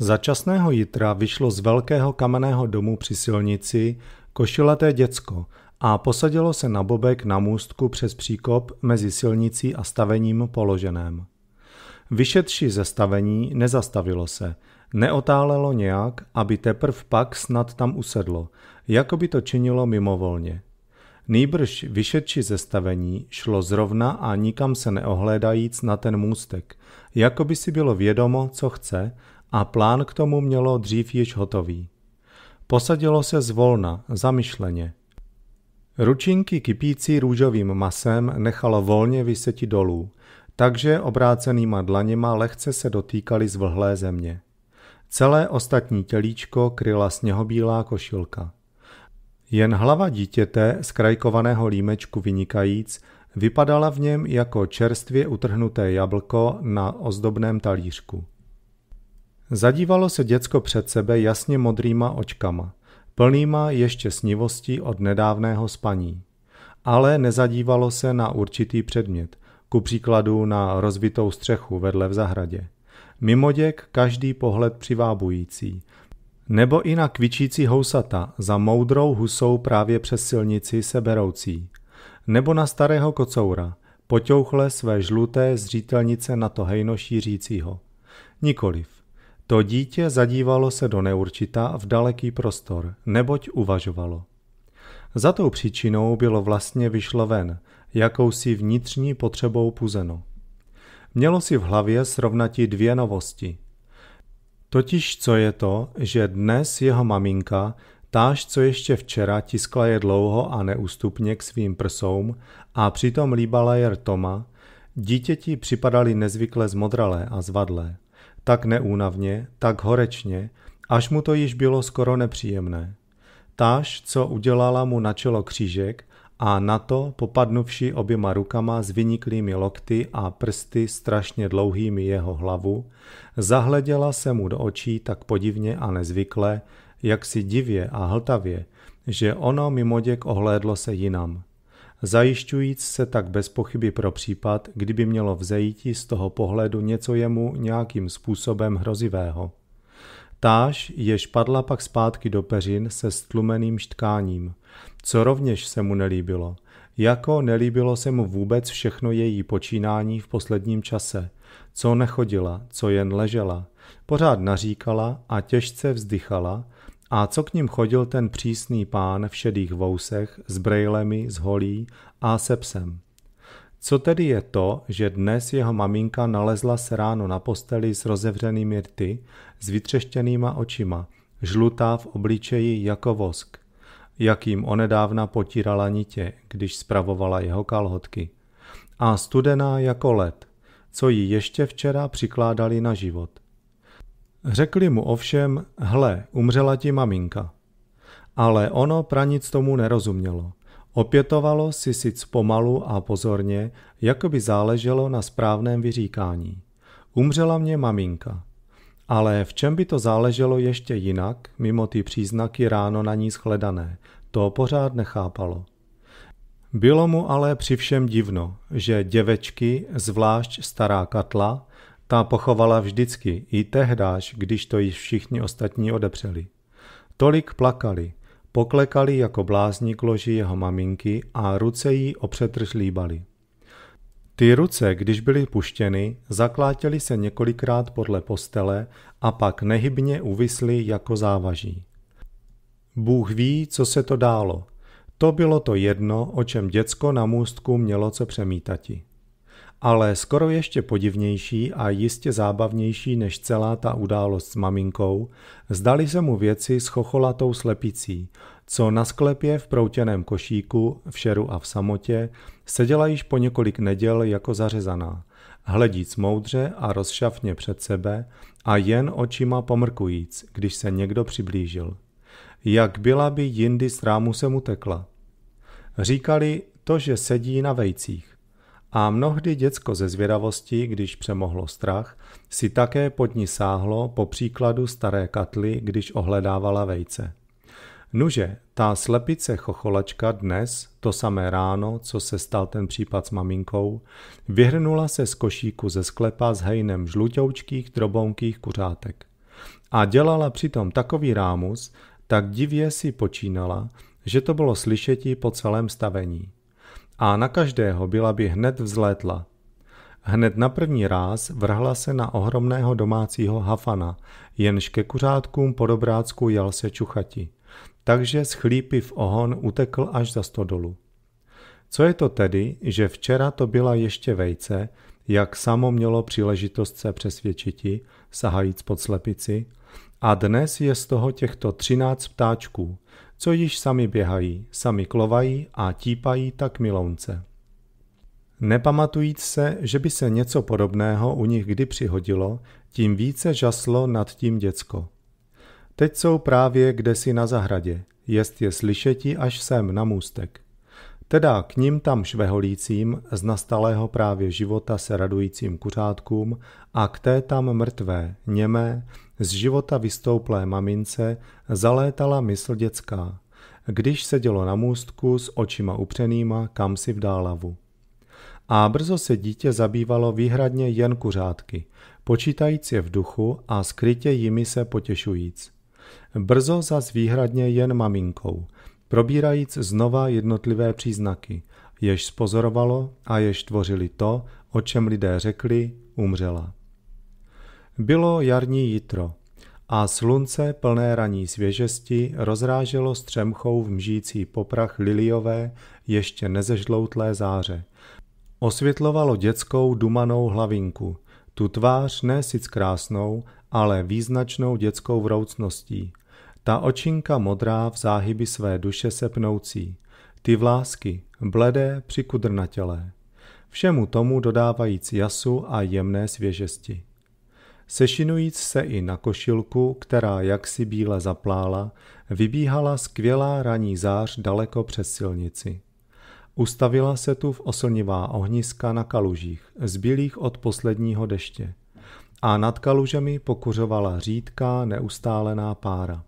Začasného jitra vyšlo z velkého kamenného domu při silnici košileté děcko a posadilo se na bobek na můstku přes příkop mezi silnicí a stavením položeném. Vyšetři ze stavení nezastavilo se, neotálelo nějak, aby teprv pak snad tam usedlo, jako by to činilo mimovolně. Nýbrž vyšetři ze stavení šlo zrovna a nikam se neohlédajíc na ten můstek, jako by si bylo vědomo, co chce, a plán k tomu mělo dřív již hotový. Posadilo se zvolna, zamyšleně. Ručinky kypící růžovým masem nechalo volně vyseti dolů, takže obrácenýma dlaněma lehce se dotýkaly zvlhlé země. Celé ostatní tělíčko kryla sněhobílá košilka. Jen hlava dítěte z krajkovaného límečku vynikajíc vypadala v něm jako čerstvě utrhnuté jablko na ozdobném talířku. Zadívalo se děcko před sebe jasně modrýma očkama, plnýma ještě snivostí od nedávného spaní. Ale nezadívalo se na určitý předmět, ku příkladu na rozvitou střechu vedle v zahradě. mimo děk každý pohled přivábující, nebo i na kvičící housata za moudrou husou právě přes silnici seberoucí, nebo na starého kocoura, poťouchle své žluté zřítelnice na to hejno šířícího. Nikoliv. To dítě zadívalo se do neurčita v daleký prostor, neboť uvažovalo. Za tou příčinou bylo vlastně vyšlo ven, jakousi vnitřní potřebou puzeno. Mělo si v hlavě srovnati dvě novosti. Totiž co je to, že dnes jeho maminka, táž co ještě včera tiskla je dlouho a neústupně k svým prsům a přitom líbala je Toma, dítěti připadaly nezvykle zmodralé a zvadlé tak neúnavně, tak horečně, až mu to již bylo skoro nepříjemné. Táž, co udělala mu na čelo křížek a na to, popadnuvši oběma rukama s vyniklými lokty a prsty strašně dlouhými jeho hlavu, zahleděla se mu do očí tak podivně a nezvykle, jak si divě a hltavě, že ono mimoděk ohlédlo se jinam zajišťujíc se tak bez pochyby pro případ, kdyby mělo vzejíti z toho pohledu něco jemu nějakým způsobem hrozivého. Táž, jež padla pak zpátky do peřin se stlumeným štkáním, co rovněž se mu nelíbilo, jako nelíbilo se mu vůbec všechno její počínání v posledním čase, co nechodila, co jen ležela, pořád naříkala a těžce vzdychala, a co k ním chodil ten přísný pán v šedých vousech s brejlemi, s holí a se psem? Co tedy je to, že dnes jeho maminka nalezla se ráno na posteli s rozevřenými rty, s vytřeštěnýma očima, žlutá v obličeji jako vosk, jakým onedávna potírala nitě, když spravovala jeho kalhotky, a studená jako led, co ji ještě včera přikládali na život – Řekli mu ovšem, hle, umřela ti maminka. Ale ono pranic tomu nerozumělo. Opětovalo si sic pomalu a pozorně, jako by záleželo na správném vyříkání. Umřela mě maminka. Ale v čem by to záleželo ještě jinak, mimo ty příznaky ráno na ní shledané, to pořád nechápalo. Bylo mu ale při všem divno, že děvečky, zvlášť stará Katla, ta pochovala vždycky, i tehdáž, když to již všichni ostatní odepřeli. Tolik plakali, poklekali jako blázní k loži jeho maminky a ruce jí opřetrž líbali. Ty ruce, když byly puštěny, zaklátěly se několikrát podle postele a pak nehybně uvisly jako závaží. Bůh ví, co se to dálo. To bylo to jedno, o čem děcko na můstku mělo co přemítati ale skoro ještě podivnější a jistě zábavnější než celá ta událost s maminkou, zdali se mu věci s chocholatou slepicí, co na sklepě v proutěném košíku, v šeru a v samotě, seděla již po několik neděl jako zařezaná, hledíc moudře a rozšafně před sebe a jen očima pomrkujíc, když se někdo přiblížil. Jak byla by jindy z rámu se mu tekla. Říkali to, že sedí na vejcích. A mnohdy děcko ze zvědavosti, když přemohlo strach, si také pod ní sáhlo po příkladu staré katly, když ohledávala vejce. Nuže, ta slepice chocholačka dnes, to samé ráno, co se stal ten případ s maminkou, vyhrnula se z košíku ze sklepa s hejnem žluťoučkých drobonkých kuřátek. A dělala přitom takový rámus, tak divě si počínala, že to bylo slyšetí po celém stavení a na každého byla by hned vzlétla. Hned na první ráz vrhla se na ohromného domácího hafana, jenž ke kuřátkům po dobrácku jal se čuchati. Takže schlípy chlípy v ohon utekl až za stodolu. Co je to tedy, že včera to byla ještě vejce, jak samo mělo příležitost se přesvědčiti, sahajíc pod slepici, a dnes je z toho těchto třináct ptáčků – co již sami běhají, sami klovají a típají tak milounce. Nepamatujíc se, že by se něco podobného u nich kdy přihodilo, tím více žaslo nad tím děcko. Teď jsou právě kdesi na zahradě, jest je slyšeti až sem na můstek. Teda k ním tam šveholícím z nastalého právě života se radujícím kuřátkům a k té tam mrtvé, němé, z života vystouplé mamince zalétala mysl dětská, když sedělo na můstku s očima upřenýma kam si v dálavu. A brzo se dítě zabývalo výhradně jen kuřátky, počítajíc je v duchu a skrytě jimi se potěšujíc. Brzo zas výhradně jen maminkou – probírajíc znova jednotlivé příznaky, jež spozorovalo a jež tvořili to, o čem lidé řekli, umřela. Bylo jarní jitro a slunce plné raní svěžesti rozráželo střemchou v mžící poprach liliové ještě nezežloutlé záře. Osvětlovalo dětskou dumanou hlavinku, tu tvář ne sic krásnou, ale význačnou dětskou vroucností – ta očinka modrá v záhyby své duše sepnoucí, ty vlásky, bledé, přikudrnatělé, Všemu tomu dodávajíc jasu a jemné svěžesti. Sešinujíc se i na košilku, která jaksi bíle zaplála, vybíhala skvělá raní zář daleko přes silnici. Ustavila se tu v oslnivá ohniska na kalužích, zbylých od posledního deště. A nad kalužemi pokuřovala řídká, neustálená pára.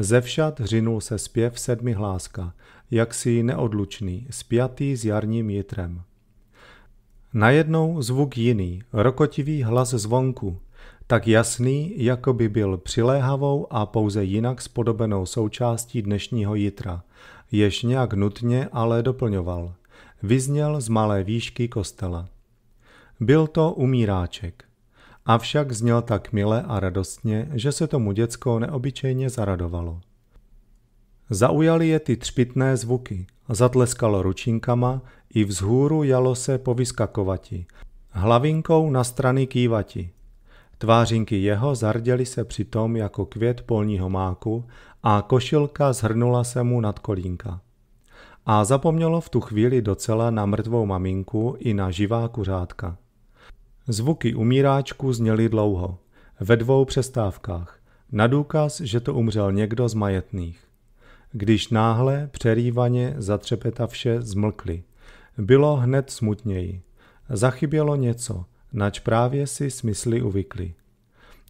Ze všad hřinul se zpěv sedmi hláska, jaksi neodlučný, spjatý s jarním jitrem. Najednou zvuk jiný, rokotivý hlas zvonku, tak jasný, jako by byl přiléhavou a pouze jinak spodobenou součástí dnešního jitra, jež nějak nutně ale doplňoval. Vyzněl z malé výšky kostela. Byl to umíráček. Avšak zněl tak milé a radostně, že se tomu děcko neobyčejně zaradovalo. Zaujali je ty třpitné zvuky, zatleskalo ručinkama, i vzhůru jalo se povyskakovati, hlavinkou na strany kývati. Tvářinky jeho zarděly se přitom jako květ polního máku a košilka zhrnula se mu nad kolínka. A zapomnělo v tu chvíli docela na mrtvou maminku i na živá kuřátka. Zvuky umíráčku zněly dlouho, ve dvou přestávkách, na důkaz, že to umřel někdo z majetných. Když náhle, přerývaně, zatřepeta vše zmlkly. Bylo hned smutněji. Zachybělo něco, nač právě si smysly uvykly.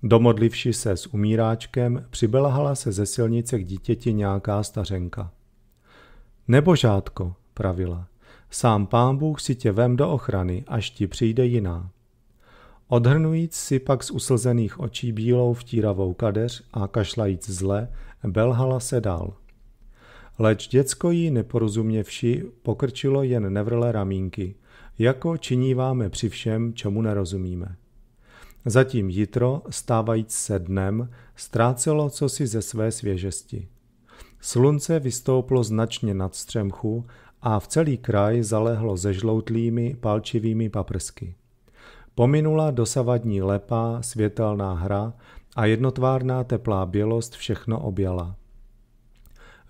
Domodlivši se s umíráčkem, přibelhala se ze silnice k dítěti nějaká stařenka. Nebožátko, pravila, sám pán Bůh si tě vem do ochrany, až ti přijde jiná. Odhrnujíc si pak z uslzených očí bílou vtíravou kadeř a kašlajíc zle, belhala se dál. Leč děcko jí neporozuměvši pokrčilo jen nevrle ramínky, jako činíváme při všem, čemu nerozumíme. Zatím jitro, stávajíc se dnem, ztrácelo cosi ze své svěžesti. Slunce vystouplo značně nad střemchu a v celý kraj zalehlo ze žloutlými palčivými paprsky. Pominula dosavadní lepá, světelná hra a jednotvárná teplá bělost všechno objala.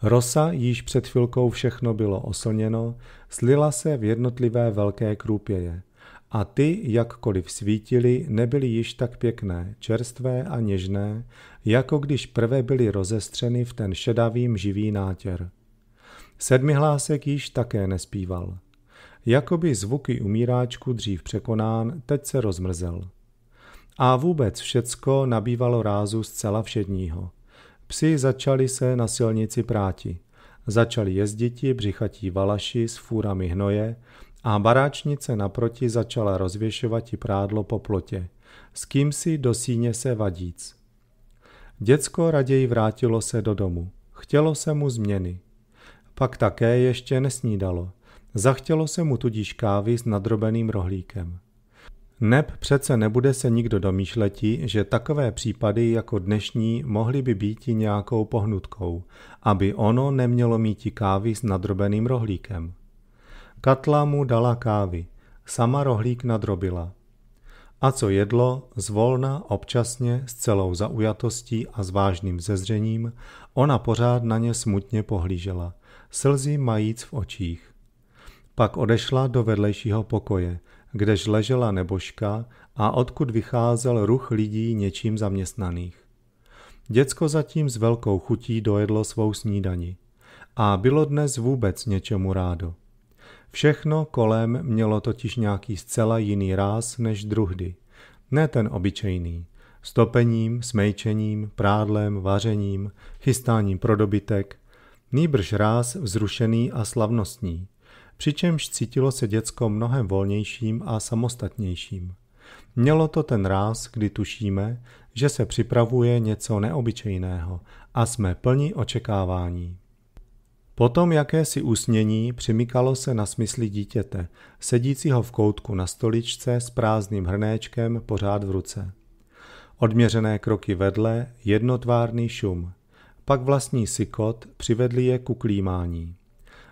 Rosa, již před chvilkou všechno bylo oslněno, slila se v jednotlivé velké krůpěje. A ty, jakkoliv svítily, nebyly již tak pěkné, čerstvé a něžné, jako když prvé byly rozestřeny v ten šedavým živý nátěr. Sedmihlásek již také nespíval. Jakoby zvuky umíráčku dřív překonán, teď se rozmrzel. A vůbec všecko nabývalo rázu zcela všedního. Psi začali se na silnici práti. Začali jezditi břichatí valaši s fůrami hnoje a baráčnice naproti začala rozvěšovat i prádlo po plotě. S kým si do síně se vadíc. Děcko raději vrátilo se do domu. Chtělo se mu změny. Pak také ještě nesnídalo. Zachtělo se mu tudíž kávy s nadrobeným rohlíkem. Neb přece nebude se nikdo domýšletí, že takové případy jako dnešní mohly by být nějakou pohnutkou, aby ono nemělo i kávy s nadrobeným rohlíkem. Katla mu dala kávy, sama rohlík nadrobila. A co jedlo, zvolna, občasně, s celou zaujatostí a s vážným zezřením, ona pořád na ně smutně pohlížela, slzy majíc v očích. Pak odešla do vedlejšího pokoje, kdež ležela nebožka a odkud vycházel ruch lidí něčím zaměstnaných. Děcko zatím s velkou chutí dojedlo svou snídani. A bylo dnes vůbec něčemu rádo. Všechno kolem mělo totiž nějaký zcela jiný ráz než druhdy. Ne ten obyčejný. Stopením, smejčením, prádlem, vařením, chystáním pro dobytek. Nýbrž ráz vzrušený a slavnostní přičemž cítilo se děcko mnohem volnějším a samostatnějším. Mělo to ten ráz, kdy tušíme, že se připravuje něco neobyčejného a jsme plní očekávání. Potom jakési usnění přimykalo se na smysly dítěte, sedícího v koutku na stoličce s prázdným hrnéčkem pořád v ruce. Odměřené kroky vedle, jednotvárný šum. Pak vlastní sykot přivedli je ku klímání.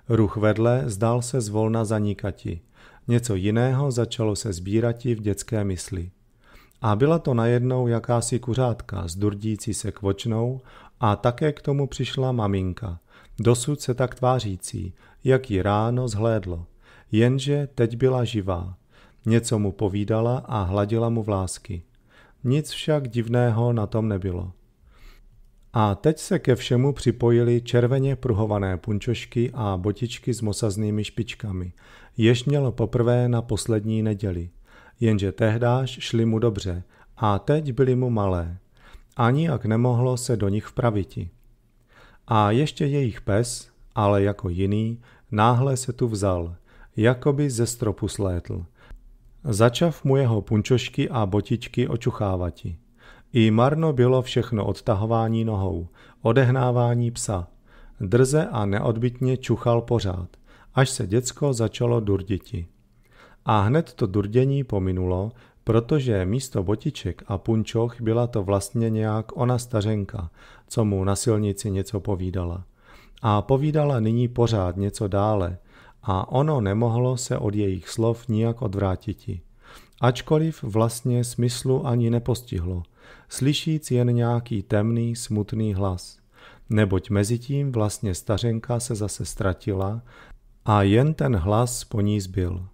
Ruch vedle zdál se zvolna zanikati. Něco jiného začalo se sbírati v dětské mysli. A byla to najednou jakási kuřátka zdurdící se kvočnou a také k tomu přišla maminka, dosud se tak tvářící, jak ji ráno zhlédlo. Jenže teď byla živá. Něco mu povídala a hladila mu vlásky. Nic však divného na tom nebylo. A teď se ke všemu připojily červeně pruhované punčošky a botičky s mosaznými špičkami, jež mělo poprvé na poslední neděli. Jenže tehdáž šli mu dobře a teď byly mu malé. Ani jak nemohlo se do nich vpraviti. A ještě jejich pes, ale jako jiný, náhle se tu vzal, jakoby ze stropu slétl. Začav mu jeho punčošky a botičky očuchávati. I marno bylo všechno odtahování nohou, odehnávání psa. Drze a neodbitně čuchal pořád, až se děcko začalo durditi. A hned to durdění pominulo, protože místo botiček a punčoch byla to vlastně nějak ona stařenka, co mu na silnici něco povídala. A povídala nyní pořád něco dále a ono nemohlo se od jejich slov nijak odvrátiti. Ačkoliv vlastně smyslu ani nepostihlo – slyšíc jen nějaký temný, smutný hlas. Neboť mezi tím vlastně stařenka se zase ztratila a jen ten hlas po ní zbyl.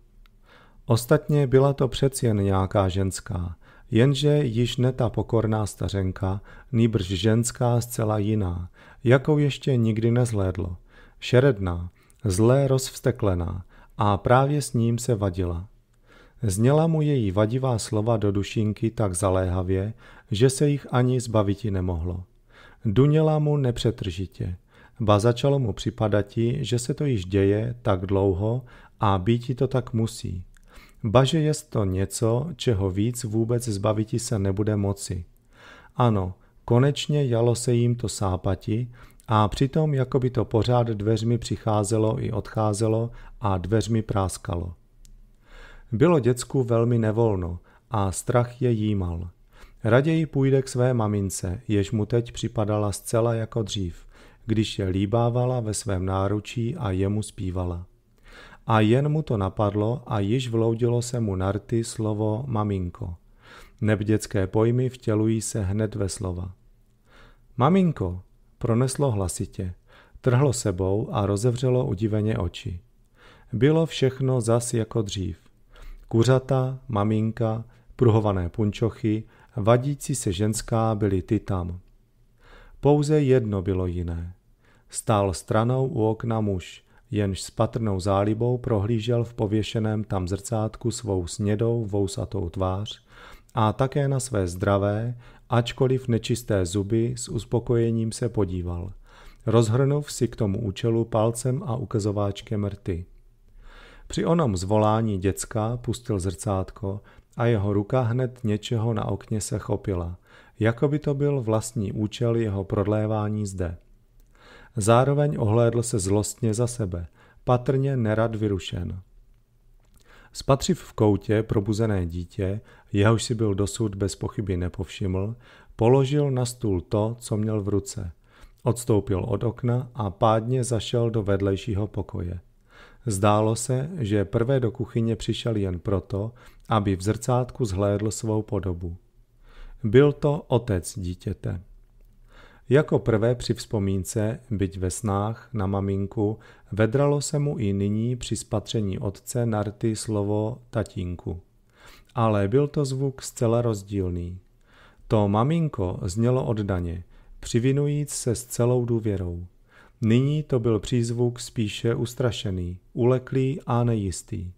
Ostatně byla to přeci jen nějaká ženská, jenže již ne ta pokorná stařenka, nýbrž ženská zcela jiná, jakou ještě nikdy nezhlédlo. Šeredná, zlé rozvsteklená a právě s ním se vadila. Zněla mu její vadivá slova do dušinky tak zaléhavě, že se jich ani zbavit nemohlo. Duněla mu nepřetržitě, ba začalo mu připadati, že se to již děje tak dlouho a být to tak musí. Baže je to něco, čeho víc vůbec zbavit se nebude moci. Ano, konečně jalo se jim to sápati a přitom jako by to pořád dveřmi přicházelo i odcházelo a dveřmi práskalo. Bylo děcku velmi nevolno a strach je jímal. Raději půjde k své mamince, jež mu teď připadala zcela jako dřív, když je líbávala ve svém náručí a jemu zpívala. A jen mu to napadlo a již vloudilo se mu narty slovo maminko. Nebdětské pojmy vtělují se hned ve slova. Maminko, proneslo hlasitě, trhlo sebou a rozevřelo udiveně oči. Bylo všechno zas jako dřív. Kuřata, maminka, pruhované punčochy, vadící se ženská byly ty tam. Pouze jedno bylo jiné. Stál stranou u okna muž, jenž s patrnou zálibou prohlížel v pověšeném tam zrcátku svou snědou vousatou tvář a také na své zdravé, ačkoliv nečisté zuby s uspokojením se podíval. Rozhrnув si k tomu účelu palcem a ukazováčkem rty. Při onom zvolání děcka pustil zrcátko a jeho ruka hned něčeho na okně se chopila, jako by to byl vlastní účel jeho prodlévání zde. Zároveň ohlédl se zlostně za sebe, patrně nerad vyrušen. Spatřiv v koutě probuzené dítě, jehož si byl dosud bez pochyby nepovšiml, položil na stůl to, co měl v ruce. Odstoupil od okna a pádně zašel do vedlejšího pokoje. Zdálo se, že prvé do kuchyně přišel jen proto, aby v zrcátku zhlédl svou podobu. Byl to otec dítěte. Jako prvé při vzpomínce, byť ve snách, na maminku, vedralo se mu i nyní při spatření otce narty slovo tatínku. Ale byl to zvuk zcela rozdílný. To maminko znělo oddaně, přivinujíc se s celou důvěrou. Nyní to byl přízvuk spíše ustrašený, uleklý a nejistý,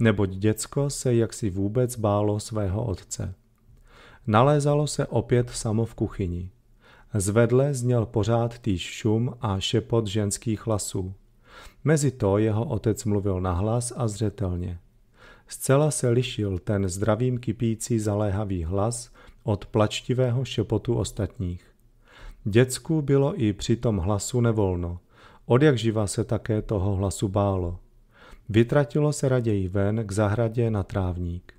neboť děcko se jaksi vůbec bálo svého otce. Nalézalo se opět samo v kuchyni. Zvedle zněl pořád týž šum a šepot ženských hlasů. Mezi to jeho otec mluvil nahlas a zřetelně. Zcela se lišil ten zdravým kypící zaléhavý hlas od plačtivého šepotu ostatních. Děcku bylo i při tom hlasu nevolno. Od jak živa se také toho hlasu bálo. Vytratilo se raději ven k zahradě na trávník.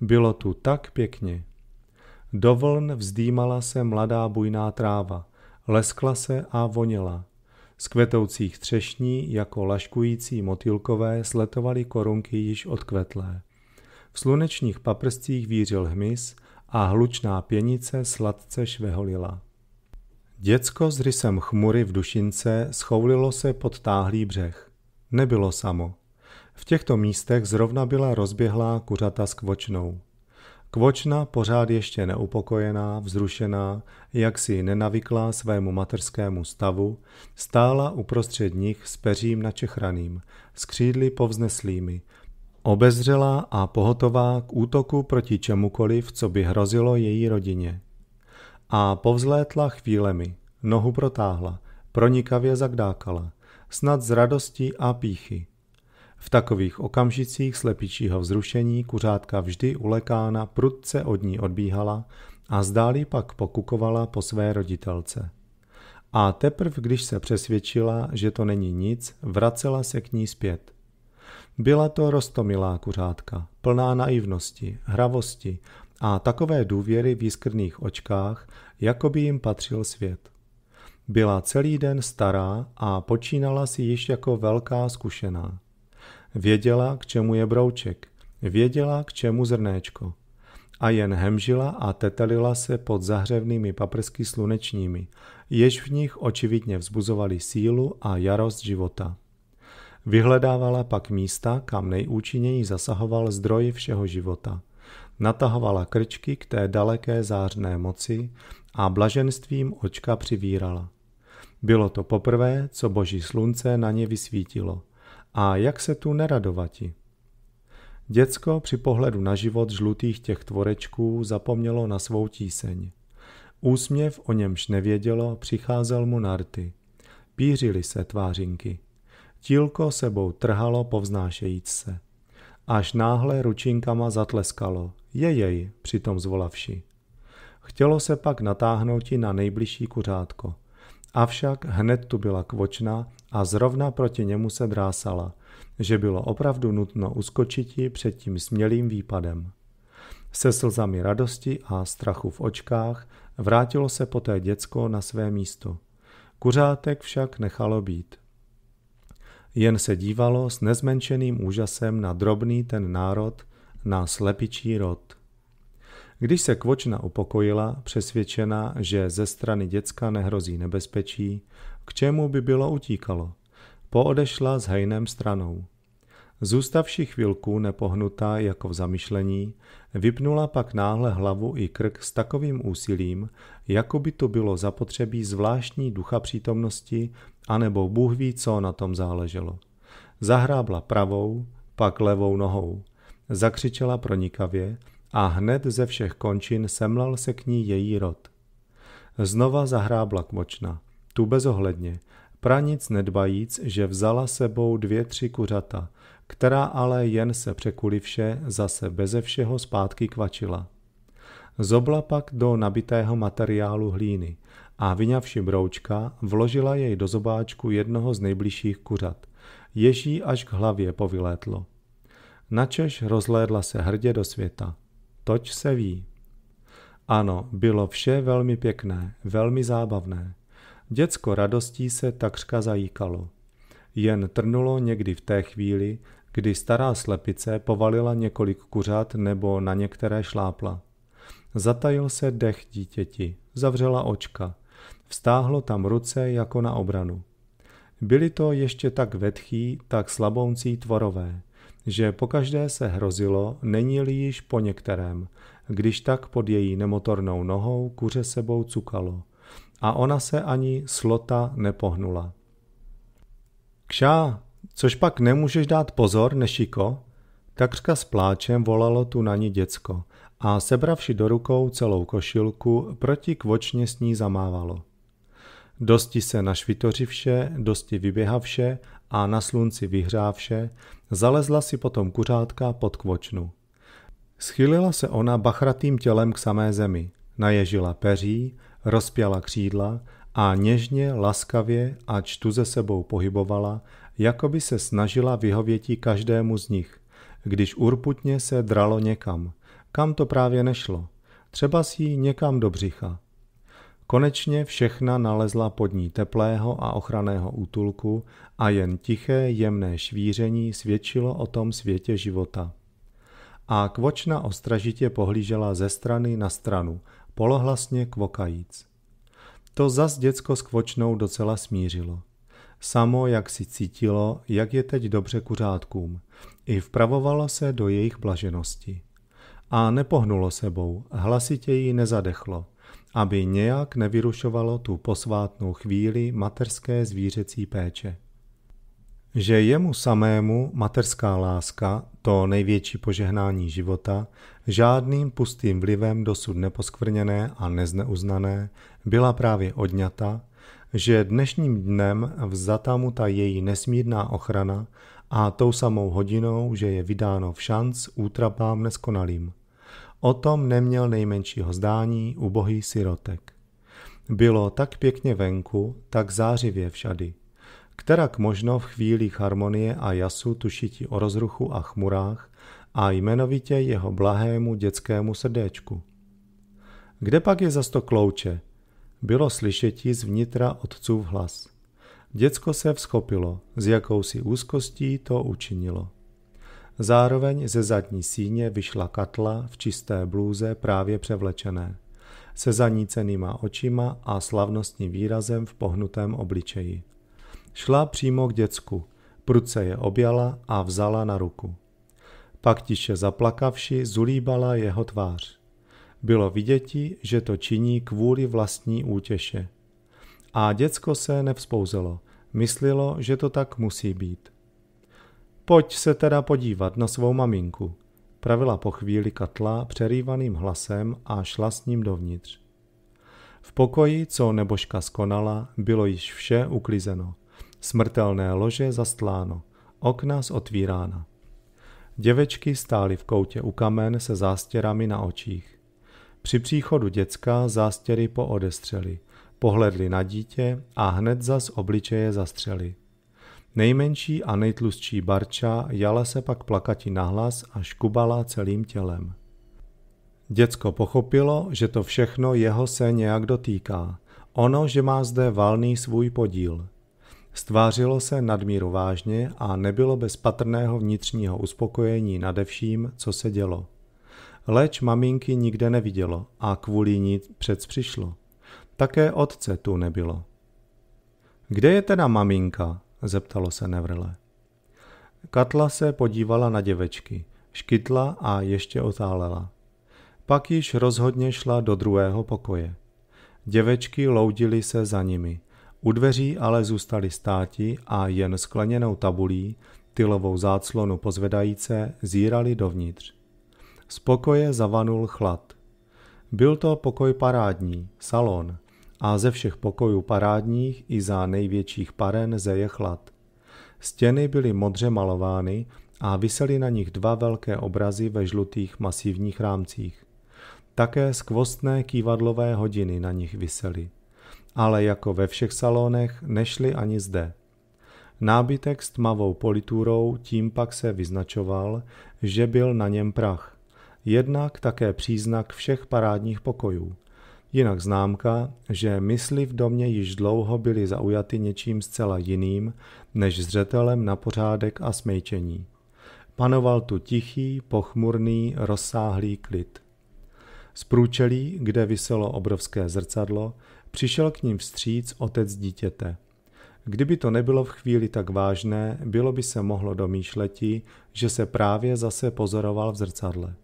Bylo tu tak pěkně. Do vln vzdýmala se mladá bujná tráva, leskla se a voněla. Z kvetoucích třešní jako laškující motýlkové sletovaly korunky již odkvetlé. V slunečních paprscích vířil hmyz a hlučná pěnice sladce šveholila. Děcko s rysem chmury v dušince schoulilo se pod táhlý břeh. Nebylo samo. V těchto místech zrovna byla rozběhlá kuřata s kvočnou. Kvočna, pořád ještě neupokojená, vzrušená, jak si nenavykla svému materskému stavu, stála uprostřed nich s peřím načechraným, s křídly povzneslými, obezřelá a pohotová k útoku proti čemukoliv, co by hrozilo její rodině. A povzlétla chvílemi, nohu protáhla, pronikavě zagdákala, snad z radosti a píchy. V takových okamžicích slepičího vzrušení kuřátka vždy ulekána prudce od ní odbíhala a zdáli pak pokukovala po své roditelce. A teprv, když se přesvědčila, že to není nic, vracela se k ní zpět. Byla to rostomilá kuřátka, plná naivnosti, hravosti, a takové důvěry v jiskrných očkách, jako by jim patřil svět. Byla celý den stará a počínala si již jako velká zkušená. Věděla, k čemu je brouček, věděla, k čemu zrnéčko. A jen hemžila a tetelila se pod zahřevnými paprsky slunečními, jež v nich očividně vzbuzovali sílu a jarost života. Vyhledávala pak místa, kam nejúčinněji zasahoval zdroj všeho života – natahovala krčky k té daleké zářné moci a blaženstvím očka přivírala. Bylo to poprvé, co boží slunce na ně vysvítilo. A jak se tu neradovati? Děcko při pohledu na život žlutých těch tvorečků zapomnělo na svou tíseň. Úsměv, o němž nevědělo, přicházel mu narty. Pířily se tvářinky. Tílko sebou trhalo povznášejíc se. Až náhle ručinkama zatleskalo, jejej, přitom zvolavši. Chtělo se pak natáhnout i na nejbližší kuřátko. Avšak hned tu byla kvočná a zrovna proti němu se drásala, že bylo opravdu nutno uskočit ji před tím smělým výpadem. Se slzami radosti a strachu v očkách vrátilo se poté děcko na své místo. Kuřátek však nechalo být. Jen se dívalo s nezmenšeným úžasem na drobný ten národ, na slepičí rod. Když se kvočna upokojila, přesvědčena, že ze strany děcka nehrozí nebezpečí, k čemu by bylo utíkalo, poodešla s hejnem stranou. Zůstavši chvilku nepohnutá jako v zamyšlení, vypnula pak náhle hlavu i krk s takovým úsilím, jako by to bylo zapotřebí zvláštní ducha přítomnosti anebo Bůh ví, co na tom záleželo. Zahrábla pravou, pak levou nohou. Zakřičela pronikavě a hned ze všech končin semlal se k ní její rod. Znova zahrábla kmočna, tu bezohledně, pranic nedbajíc, že vzala sebou dvě tři kuřata, která ale jen se překulivše zase beze všeho zpátky kvačila. Zobla pak do nabitého materiálu hlíny, a vyňavši broučka, vložila jej do zobáčku jednoho z nejbližších kuřat. Ježí až k hlavě povylétlo. Načež rozlédla se hrdě do světa. Toč se ví. Ano, bylo vše velmi pěkné, velmi zábavné. Děcko radostí se takřka zajíkalo. Jen trnulo někdy v té chvíli, kdy stará slepice povalila několik kuřat nebo na některé šlápla. Zatajil se dech dítěti, zavřela očka. Vztáhlo tam ruce jako na obranu. Byli to ještě tak vetchý, tak slaboucí tvorové, že pokaždé se hrozilo, není-li již po některém, když tak pod její nemotornou nohou kuře sebou cukalo. A ona se ani slota nepohnula. Kšá, což pak nemůžeš dát pozor, nešiko? Takřka s pláčem volalo tu na ní děcko a sebravši do rukou celou košilku, proti kvočně s ní zamávalo. Dosti se našvitořivše, dosti vyběhavše a na slunci vyhrávše, zalezla si potom kuřátka pod kvočnu. Schylila se ona bachratým tělem k samé zemi, naježila peří, rozpěla křídla a něžně, laskavě a čtu ze sebou pohybovala, jako by se snažila vyhovětí každému z nich, když urputně se dralo někam, kam to právě nešlo, třeba si někam do břicha, Konečně všechna nalezla pod ní teplého a ochraného útulku a jen tiché, jemné švíření svědčilo o tom světě života. A kvočna ostražitě pohlížela ze strany na stranu, polohlasně kvokajíc. To zas děcko s kvočnou docela smířilo. Samo, jak si cítilo, jak je teď dobře kuřátkům. I vpravovalo se do jejich blaženosti. A nepohnulo sebou, hlasitě ji nezadechlo – aby nějak nevyrušovalo tu posvátnou chvíli materské zvířecí péče. Že jemu samému materská láska, to největší požehnání života, žádným pustým vlivem dosud neposkvrněné a nezneuznané, byla právě odňata, že dnešním dnem vzata mu ta její nesmírná ochrana a tou samou hodinou, že je vydáno v šanc útrapám neskonalým. O tom neměl nejmenšího zdání ubohý sirotek. Bylo tak pěkně venku, tak zářivě všady. Kterak možno v chvílích harmonie a jasu tušití o rozruchu a chmurách a jmenovitě jeho blahému dětskému srdéčku. Kde pak je za to klouče? Bylo slyšetí zvnitra otcův hlas. Děcko se vzchopilo, s jakousi úzkostí to učinilo. Zároveň ze zadní síně vyšla katla v čisté blůze právě převlečené, se zanícenýma očima a slavnostním výrazem v pohnutém obličeji. Šla přímo k děcku, pruce je objala a vzala na ruku. Pak tiše zaplakavši zulíbala jeho tvář. Bylo viděti, že to činí kvůli vlastní útěše. A děcko se nevzpouzelo, myslilo, že to tak musí být. Pojď se teda podívat na svou maminku. Pravila po chvíli katla přerývaným hlasem a šla s ním dovnitř. V pokoji, co nebožka skonala, bylo již vše uklizeno. Smrtelné lože zastláno, okna zotvírána. otvírána. Děvečky stály v koutě u kamen se zástěrami na očích. Při příchodu děcka zástěry poodestřeli, pohledli na dítě a hned zas obličeje zastřeli. Nejmenší a nejtlustší barča jala se pak plakati nahlas a škubala celým tělem. Děcko pochopilo, že to všechno jeho se nějak dotýká. Ono, že má zde valný svůj podíl. Stvářilo se nadmíru vážně a nebylo bez patrného vnitřního uspokojení nadevším, co se dělo. Leč maminky nikde nevidělo a kvůli ní přec přišlo. Také otce tu nebylo. Kde je teda maminka? zeptalo se Nevrle. Katla se podívala na děvečky, škytla a ještě otálela. Pak již rozhodně šla do druhého pokoje. Děvečky loudily se za nimi. U dveří ale zůstali státi a jen skleněnou tabulí, tylovou záclonu pozvedajíce, zírali dovnitř. Z pokoje zavanul chlad. Byl to pokoj parádní, salon, a ze všech pokojů parádních i za největších paren zeje chlad. Stěny byly modře malovány a visely na nich dva velké obrazy ve žlutých masivních rámcích. Také skvostné kývadlové hodiny na nich visely. Ale jako ve všech salonech nešly ani zde. Nábytek s tmavou politurou tím pak se vyznačoval, že byl na něm prach. Jednak také příznak všech parádních pokojů. Jinak známka, že mysli v domě již dlouho byly zaujaty něčím zcela jiným, než zřetelem na pořádek a smejčení. Panoval tu tichý, pochmurný, rozsáhlý klid. Z průčelí, kde viselo obrovské zrcadlo, přišel k ním vstříc otec dítěte. Kdyby to nebylo v chvíli tak vážné, bylo by se mohlo domýšleti, že se právě zase pozoroval v zrcadle.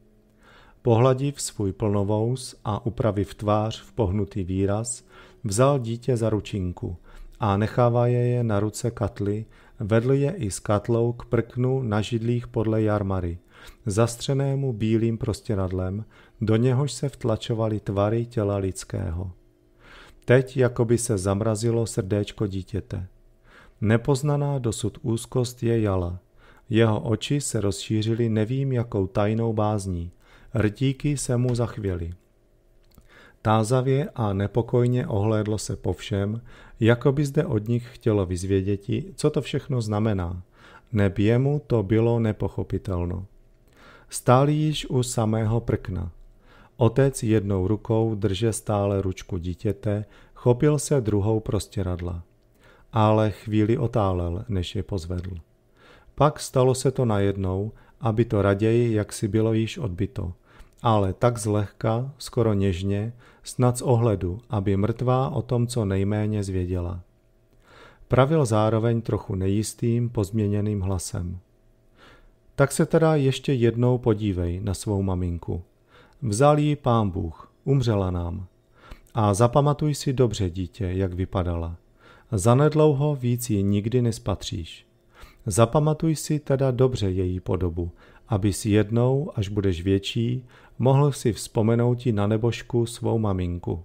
Pohladiv svůj plnovous a upraviv tvář v pohnutý výraz, vzal dítě za ručinku a nechává je, je na ruce katly, vedl je i s katlou k prknu na židlích podle jarmary, zastřenému bílým prostěradlem, do něhož se vtlačovaly tvary těla lidského. Teď jako by se zamrazilo srdéčko dítěte. Nepoznaná dosud úzkost je jala. Jeho oči se rozšířily nevím jakou tajnou bázní – Rtíky se mu zachvěli. Tázavě a nepokojně ohlédlo se po všem, jako by zde od nich chtělo vyzvěděti, co to všechno znamená. Neb jemu to bylo nepochopitelno. Stáli již u samého prkna. Otec jednou rukou drže stále ručku dítěte, chopil se druhou prostěradla. Ale chvíli otálel, než je pozvedl. Pak stalo se to najednou, aby to raději, jak si bylo již odbyto ale tak zlehka, skoro něžně, snad z ohledu, aby mrtvá o tom co nejméně zvěděla. Pravil zároveň trochu nejistým, pozměněným hlasem. Tak se teda ještě jednou podívej na svou maminku. Vzal ji pán Bůh, umřela nám. A zapamatuj si dobře, dítě, jak vypadala. Zanedlouho víc ji nikdy nespatříš. Zapamatuj si teda dobře její podobu, aby si jednou, až budeš větší, mohl si vzpomenout na nebožku svou maminku.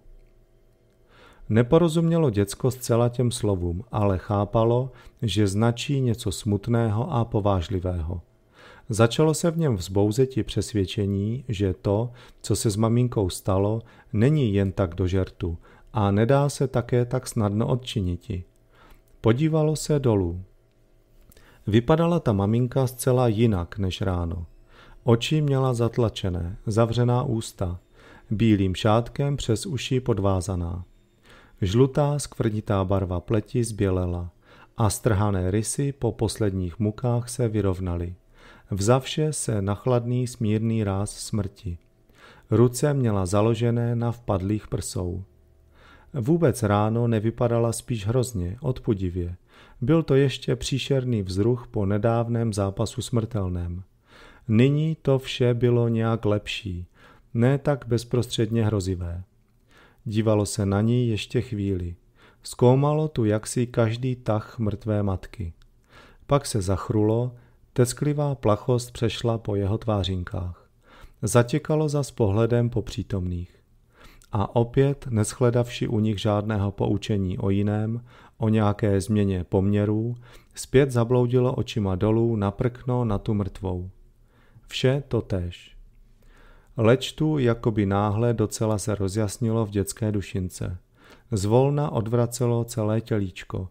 Neporozumělo děcko zcela těm slovům, ale chápalo, že značí něco smutného a povážlivého. Začalo se v něm vzbouzeti přesvědčení, že to, co se s maminkou stalo, není jen tak do žertu a nedá se také tak snadno odčiniti. Podívalo se dolů. Vypadala ta maminka zcela jinak než ráno. Oči měla zatlačené, zavřená ústa, bílým šátkem přes uši podvázaná. Žlutá skvrnitá barva pleti zbělela a strhané rysy po posledních mukách se vyrovnaly. Vzavše se nachladný, smírný ráz smrti. Ruce měla založené na vpadlých prsou. Vůbec ráno nevypadala spíš hrozně, odpudivě. Byl to ještě příšerný vzruch po nedávném zápasu smrtelném. Nyní to vše bylo nějak lepší, ne tak bezprostředně hrozivé. Dívalo se na ní ještě chvíli. Zkoumalo tu jaksi každý tah mrtvé matky. Pak se zachrulo, tesklivá plachost přešla po jeho tvářinkách. Zatěkalo za pohledem po přítomných. A opět, neschledavši u nich žádného poučení o jiném, o nějaké změně poměrů, zpět zabloudilo očima dolů naprkno na tu mrtvou. Vše to tež. Leč tu jakoby náhle docela se rozjasnilo v dětské dušince. Zvolna odvracelo celé tělíčko,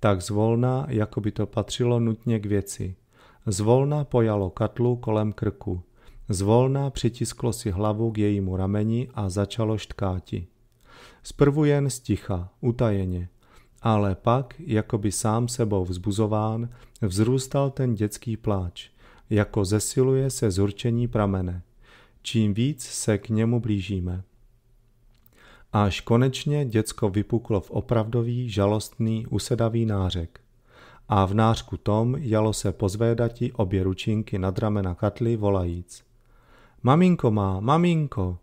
tak zvolna, jako by to patřilo nutně k věci. Zvolna pojalo katlu kolem krku. Zvolna přitisklo si hlavu k jejímu rameni a začalo štkáti. Zprvu jen sticha, utajeně, ale pak, jako by sám sebou vzbuzován, vzrůstal ten dětský pláč jako zesiluje se zurčení pramene, čím víc se k němu blížíme. Až konečně děcko vypuklo v opravdový, žalostný, usedavý nářek. A v nářku tom jalo se pozvédati obě ručinky nad ramena katly volajíc. Maminko má, maminko!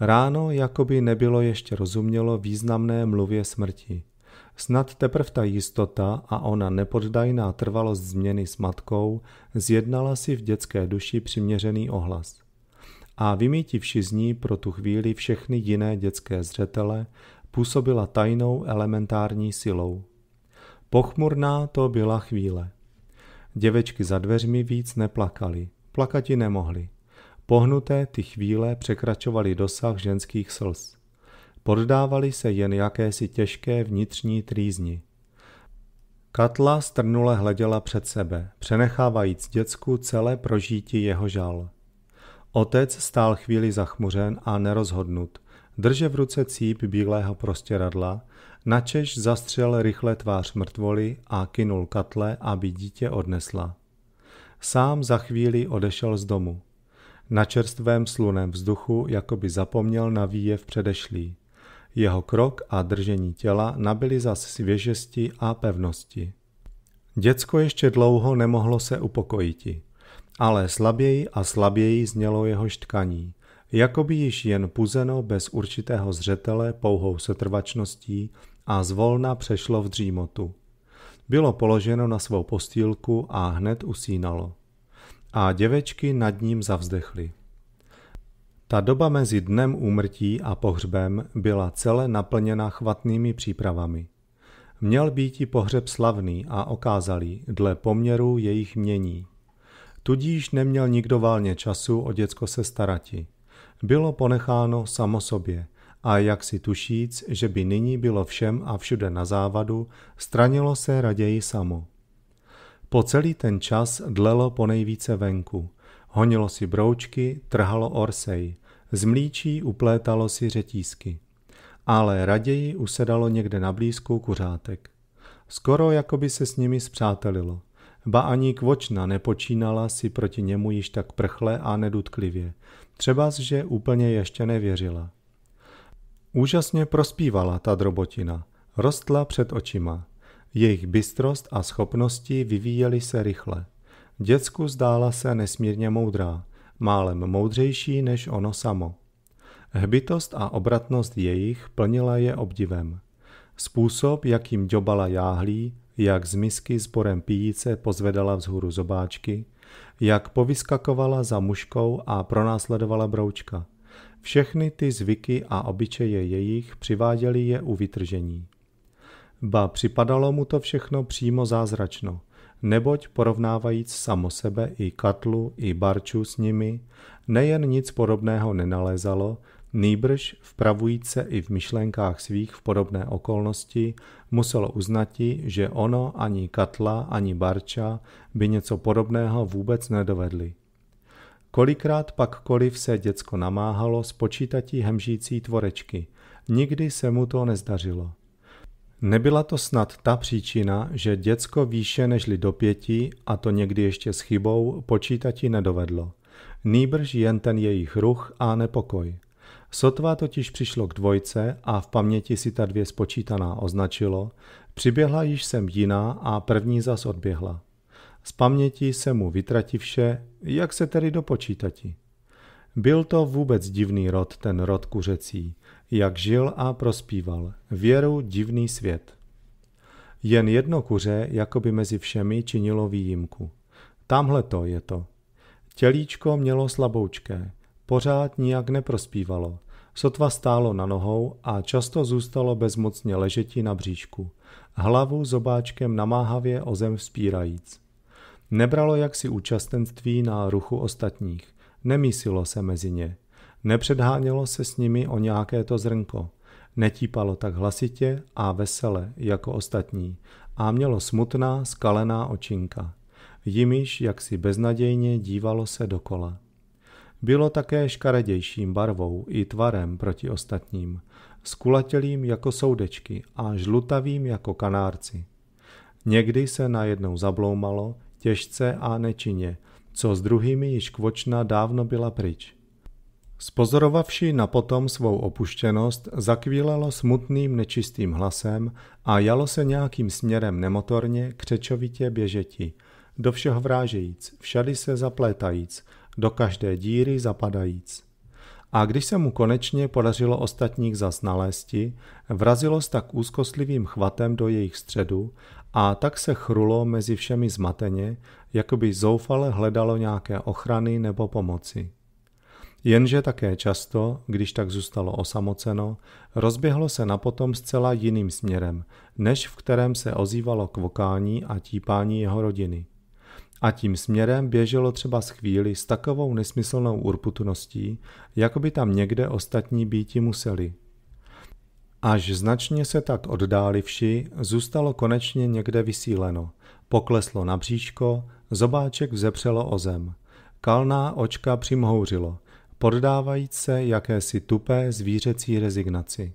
Ráno jakoby nebylo ještě rozumělo významné mluvě smrti. Snad teprv ta jistota a ona nepoddajná trvalost změny s matkou zjednala si v dětské duši přiměřený ohlas. A vymítivši z ní pro tu chvíli všechny jiné dětské zřetele, působila tajnou elementární silou. Pochmurná to byla chvíle. Děvečky za dveřmi víc neplakaly, plakati nemohly. Pohnuté ty chvíle překračovaly dosah ženských slz. Poddávali se jen jakési těžké vnitřní trýzni. Katla strnule hleděla před sebe, přenechávajíc děcku celé prožití jeho žal. Otec stál chvíli zachmuřen a nerozhodnut, drže v ruce cíp bílého prostěradla, načež zastřel rychle tvář mrtvoli a kinul katle, aby dítě odnesla. Sám za chvíli odešel z domu. Na čerstvém slunem vzduchu jakoby zapomněl na výjev předešlý. Jeho krok a držení těla nabili zas svěžesti a pevnosti. Děcko ještě dlouho nemohlo se upokojiti, ale slaběji a slaběji znělo jeho štkaní, by již jen puzeno bez určitého zřetele pouhou setrvačností a zvolna přešlo v dřímotu. Bylo položeno na svou postýlku a hned usínalo. A děvečky nad ním zavzdechly. Ta doba mezi dnem úmrtí a pohřbem byla celé naplněna chvatnými přípravami. Měl být i pohřeb slavný a okázalý dle poměru jejich mění. Tudíž neměl nikdo válně času o děcko se starati. Bylo ponecháno samo sobě a jak si tušíc, že by nyní bylo všem a všude na závadu, stranilo se raději samo. Po celý ten čas dlelo nejvíce venku – Honilo si broučky, trhalo orsej. Z mlíčí uplétalo si řetízky. Ale raději usedalo někde na blízku kuřátek. Skoro jako by se s nimi zpřátelilo. Ba ani kvočna nepočínala si proti němu již tak prchle a nedutklivě. Třeba, že úplně ještě nevěřila. Úžasně prospívala ta drobotina. Rostla před očima. Jejich bystrost a schopnosti vyvíjely se rychle. Děcku zdála se nesmírně moudrá, málem moudřejší než ono samo. Hbitost a obratnost jejich plnila je obdivem. Způsob, jakým dobala jáhlí, jak z misky s porem píjice pozvedala vzhůru zobáčky, jak povyskakovala za muškou a pronásledovala broučka. Všechny ty zvyky a obyčeje jejich přiváděly je u vytržení. Ba připadalo mu to všechno přímo zázračno – neboť porovnávajíc samo sebe i Katlu i Barču s nimi, nejen nic podobného nenalézalo, Nýbrž vpravujíc se i v myšlenkách svých v podobné okolnosti muselo uznati, že ono ani Katla, ani Barča by něco podobného vůbec nedovedli. Kolikrát pak Koliv se děcko namáhalo spočítatí hemžící tvorečky, nikdy se mu to nezdařilo. Nebyla to snad ta příčina, že děcko výše nežli do pěti, a to někdy ještě s chybou, počítati nedovedlo. Nýbrž jen ten jejich ruch a nepokoj. Sotva totiž přišlo k dvojce a v paměti si ta dvě spočítaná označilo, přiběhla již sem jiná a první zas odběhla. Z paměti se mu vytrativše, jak se tedy dopočítati. Byl to vůbec divný rod, ten rod kuřecí – jak žil a prospíval, věru divný svět. Jen jedno kuře, jakoby mezi všemi, činilo výjimku. Tamhle to je to. Tělíčko mělo slaboučké, pořád nijak neprospívalo. Sotva stálo na nohou a často zůstalo bezmocně ležetí na bříšku, hlavu zobáčkem namáhavě o zem vzpírajíc. Nebralo jaksi účastenství na ruchu ostatních, nemísilo se mezi ně. Nepředhánělo se s nimi o nějaké to zrnko. Netípalo tak hlasitě a vesele jako ostatní a mělo smutná, skalená očinka. Jimiž jaksi beznadějně dívalo se dokola. Bylo také škaredějším barvou i tvarem proti ostatním, skulatělým jako soudečky a žlutavým jako kanárci. Někdy se najednou zabloumalo, těžce a nečině, co s druhými již kvočna dávno byla pryč na potom svou opuštěnost, zakvílelo smutným nečistým hlasem a jalo se nějakým směrem nemotorně, křečovitě běžeti, do všeho vrážejíc, všady se zaplétajíc, do každé díry zapadajíc. A když se mu konečně podařilo ostatních zas nalézti, vrazilo s tak úzkostlivým chvatem do jejich středu a tak se chrulo mezi všemi zmateně, jako by zoufale hledalo nějaké ochrany nebo pomoci. Jenže také často, když tak zůstalo osamoceno, rozběhlo se napotom zcela jiným směrem, než v kterém se ozývalo kvokání a típání jeho rodiny. A tím směrem běželo třeba z chvíli s takovou nesmyslnou urputností, jako by tam někde ostatní býti museli. Až značně se tak oddálivši, zůstalo konečně někde vysíleno. Pokleslo na bříško, zobáček vzepřelo o zem. Kalná očka přimhouřilo – poddávajíc se jakési tupé zvířecí rezignaci.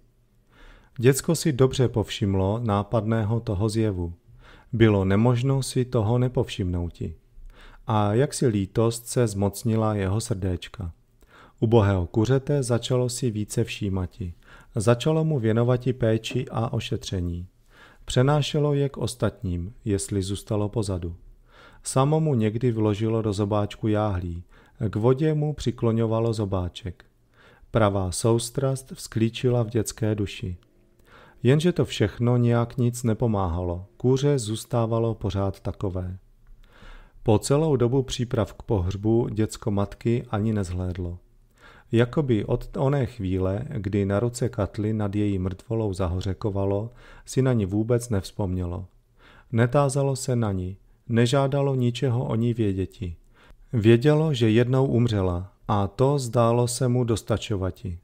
Děcko si dobře povšimlo nápadného toho zjevu. Bylo nemožno si toho nepovšimnouti. A jak si lítost se zmocnila jeho srdéčka. Ubohého kuřete začalo si více všímati. Začalo mu věnovati péči a ošetření. Přenášelo je k ostatním, jestli zůstalo pozadu. Samo mu někdy vložilo do zobáčku jáhlí, k vodě mu přikloňovalo zobáček. Pravá soustrast vzklíčila v dětské duši. Jenže to všechno nějak nic nepomáhalo, kůře zůstávalo pořád takové. Po celou dobu příprav k pohřbu děcko matky ani nezhlédlo. Jakoby od oné chvíle, kdy na ruce Katly nad její mrtvolou zahořekovalo, si na ní vůbec nevzpomnělo. Netázalo se na ní, nežádalo ničeho o ní věděti. Vědělo, že jednou umřela a to zdálo se mu dostačovati.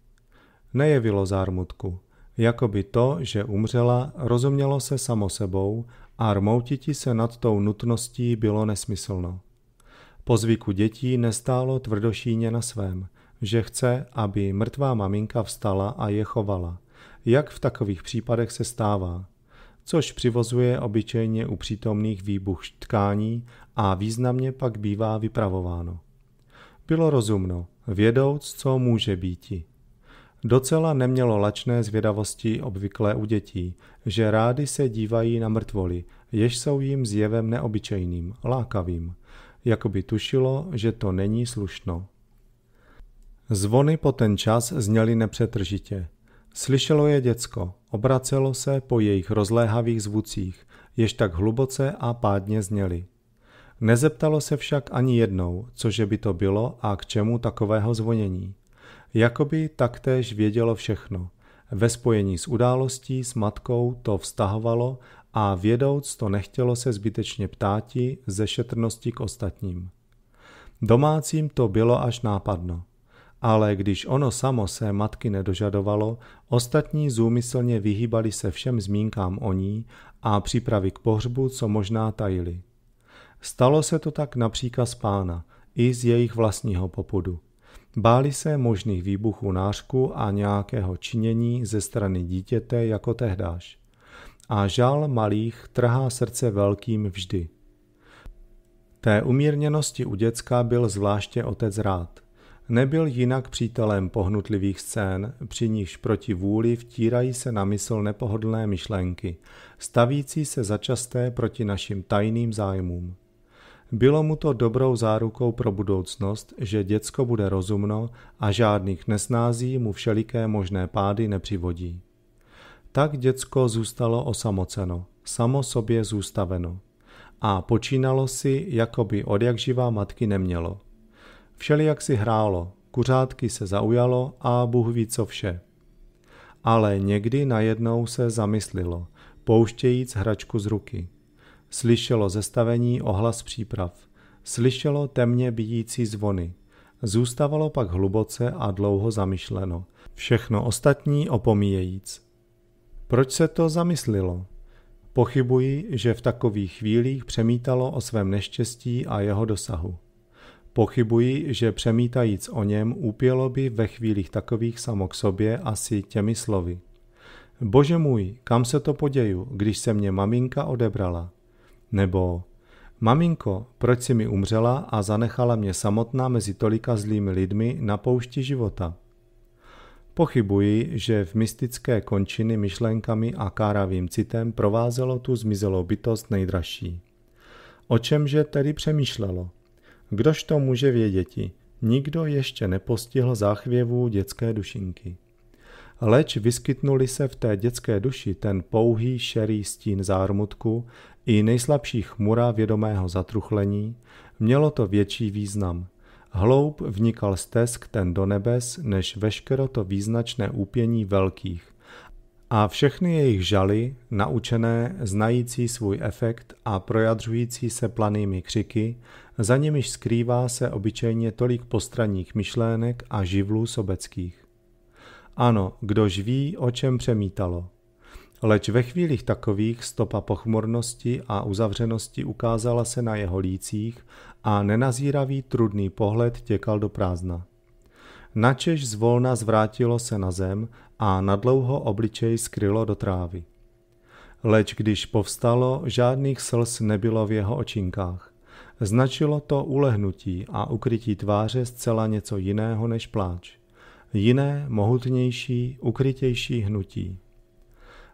Nejevilo zármutku. Jakoby to, že umřela, rozumělo se samo sebou a rmoutiti se nad tou nutností bylo nesmyslno. Po zvyku dětí nestálo tvrdošíně na svém, že chce, aby mrtvá maminka vstala a je chovala. Jak v takových případech se stává? Což přivozuje obyčejně u přítomných výbuch tkání a významně pak bývá vypravováno. Bylo rozumno, vědouc, co může býti. Docela nemělo lačné zvědavosti obvyklé u dětí, že rády se dívají na mrtvoly, jež jsou jim zjevem neobyčejným, lákavým, jako by tušilo, že to není slušno. Zvony po ten čas zněly nepřetržitě. Slyšelo je děcko, obracelo se po jejich rozléhavých zvucích, jež tak hluboce a pádně zněly. Nezeptalo se však ani jednou, cože by to bylo a k čemu takového zvonění. Jakoby taktéž vědělo všechno. Ve spojení s událostí s matkou to vztahovalo a vědouc to nechtělo se zbytečně ptáti ze šetrnosti k ostatním. Domácím to bylo až nápadno. Ale když ono samo se matky nedožadovalo, ostatní zúmyslně vyhýbali se všem zmínkám o ní a přípravy k pohřbu co možná tajili. Stalo se to tak například z pána, i z jejich vlastního popudu. Báli se možných výbuchů nářku a nějakého činění ze strany dítěte jako tehdáš. A žal malých trhá srdce velkým vždy. Té umírněnosti u děcka byl zvláště otec rád. Nebyl jinak přítelem pohnutlivých scén, při nichž proti vůli vtírají se na mysl nepohodlné myšlenky, stavící se začasté proti našim tajným zájmům. Bylo mu to dobrou zárukou pro budoucnost, že děcko bude rozumno a žádných nesnází mu všeliké možné pády nepřivodí. Tak děcko zůstalo osamoceno, samo sobě zůstaveno. A počínalo si, jako by od jak živá matky nemělo. Všelijak si hrálo, kuřátky se zaujalo a Bůh ví co vše. Ale někdy najednou se zamyslilo, pouštějíc hračku z ruky – Slyšelo zestavení ohlas příprav. Slyšelo temně bijící zvony. Zůstávalo pak hluboce a dlouho zamyšleno. Všechno ostatní opomíjejíc. Proč se to zamyslilo? Pochybuji, že v takových chvílích přemítalo o svém neštěstí a jeho dosahu. Pochybuji, že přemítajíc o něm úpělo by ve chvílích takových samo k sobě asi těmi slovy. Bože můj, kam se to poděju, když se mě maminka odebrala? nebo Maminko, proč jsi mi umřela a zanechala mě samotná mezi tolika zlými lidmi na poušti života? Pochybuji, že v mystické končiny myšlenkami a káravým citem provázelo tu zmizelou bytost nejdražší. O čemže tedy přemýšlelo? Kdož to může věděti? Nikdo ještě nepostihl záchvěvů dětské dušinky. Leč vyskytnuli se v té dětské duši ten pouhý šerý stín zármutku, i nejslabší chmura vědomého zatruchlení mělo to větší význam. Hloub vnikal stesk ten do nebes, než veškero to význačné úpění velkých. A všechny jejich žaly, naučené, znající svůj efekt a projadřující se planými křiky, za nimiž skrývá se obyčejně tolik postranních myšlének a živlů sobeckých. Ano, kdož ví, o čem přemítalo – Leč ve chvílích takových stopa pochmurnosti a uzavřenosti ukázala se na jeho lících a nenazíravý trudný pohled těkal do prázdna. Načež zvolna zvrátilo se na zem a nadlouho obličej skrylo do trávy. Leč když povstalo, žádných slz nebylo v jeho očinkách. Značilo to ulehnutí a ukrytí tváře zcela něco jiného než pláč. Jiné, mohutnější, ukrytější hnutí.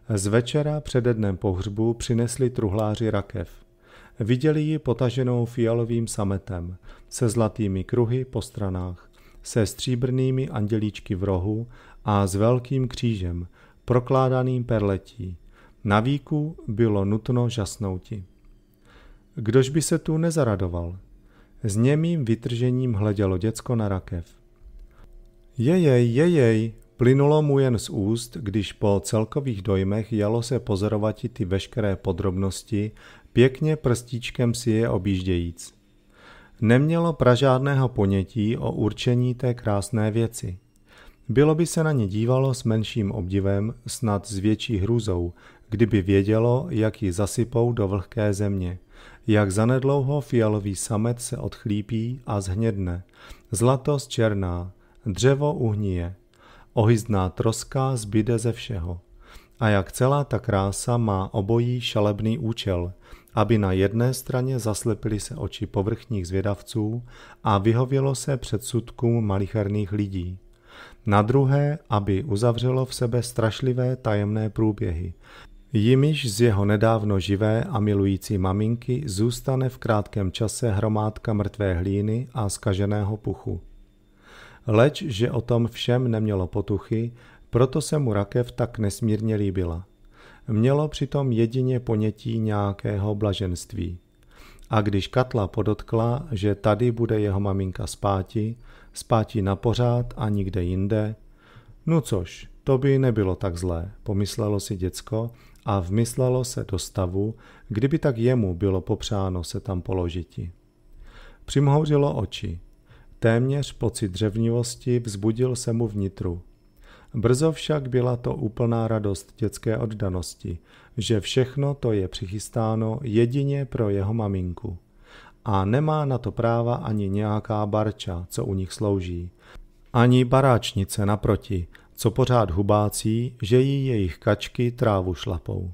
Z večera přede dnem pohřbu přinesli truhláři rakev. Viděli ji potaženou fialovým sametem, se zlatými kruhy po stranách, se stříbrnými andělíčky v rohu a s velkým křížem, prokládaným perletí. Na víku bylo nutno žasnouti. Kdož by se tu nezaradoval? S němým vytržením hledělo děcko na rakev. Jejej, jejej, Plynulo mu jen z úst, když po celkových dojmech jalo se pozorovati ty veškeré podrobnosti, pěkně prstíčkem si je objíždějíc. Nemělo pražádného ponětí o určení té krásné věci. Bylo by se na ně dívalo s menším obdivem, snad s větší hrůzou, kdyby vědělo, jak ji zasypou do vlhké země. Jak zanedlouho fialový samet se odchlípí a zhnědne. Zlato zčerná, dřevo uhnije. Ohyzdná troska zbyde ze všeho. A jak celá ta krása má obojí šalebný účel, aby na jedné straně zaslepily se oči povrchních zvědavců a vyhovělo se předsudkům malicherných lidí. Na druhé, aby uzavřelo v sebe strašlivé tajemné průběhy, jimiž z jeho nedávno živé a milující maminky zůstane v krátkém čase hromádka mrtvé hlíny a skaženého puchu leč že o tom všem nemělo potuchy, proto se mu rakev tak nesmírně líbila. Mělo přitom jedině ponětí nějakého blaženství. A když Katla podotkla, že tady bude jeho maminka spáti, spáti na pořád a nikde jinde, no což, to by nebylo tak zlé, pomyslelo si děcko a vmyslelo se do stavu, kdyby tak jemu bylo popřáno se tam položiti. Přimhouřilo oči, Téměř pocit dřevnivosti vzbudil se mu vnitru. Brzo však byla to úplná radost dětské oddanosti, že všechno to je přichystáno jedině pro jeho maminku. A nemá na to práva ani nějaká barča, co u nich slouží. Ani baráčnice naproti, co pořád hubácí, že jí jejich kačky trávu šlapou.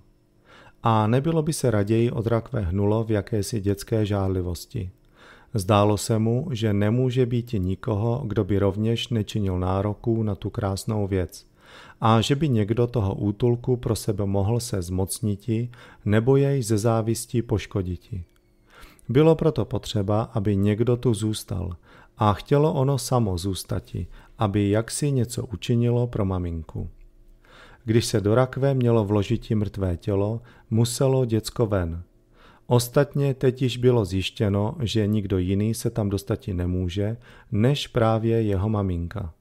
A nebylo by se raději od rakve hnulo v jakési dětské žárlivosti. Zdálo se mu, že nemůže být nikoho, kdo by rovněž nečinil nároků na tu krásnou věc a že by někdo toho útulku pro sebe mohl se zmocniti nebo jej ze závistí poškoditi. Bylo proto potřeba, aby někdo tu zůstal a chtělo ono samo zůstati, aby jaksi něco učinilo pro maminku. Když se do rakve mělo vložití mrtvé tělo, muselo děcko ven – Ostatně teď již bylo zjištěno, že nikdo jiný se tam dostati nemůže, než právě jeho maminka.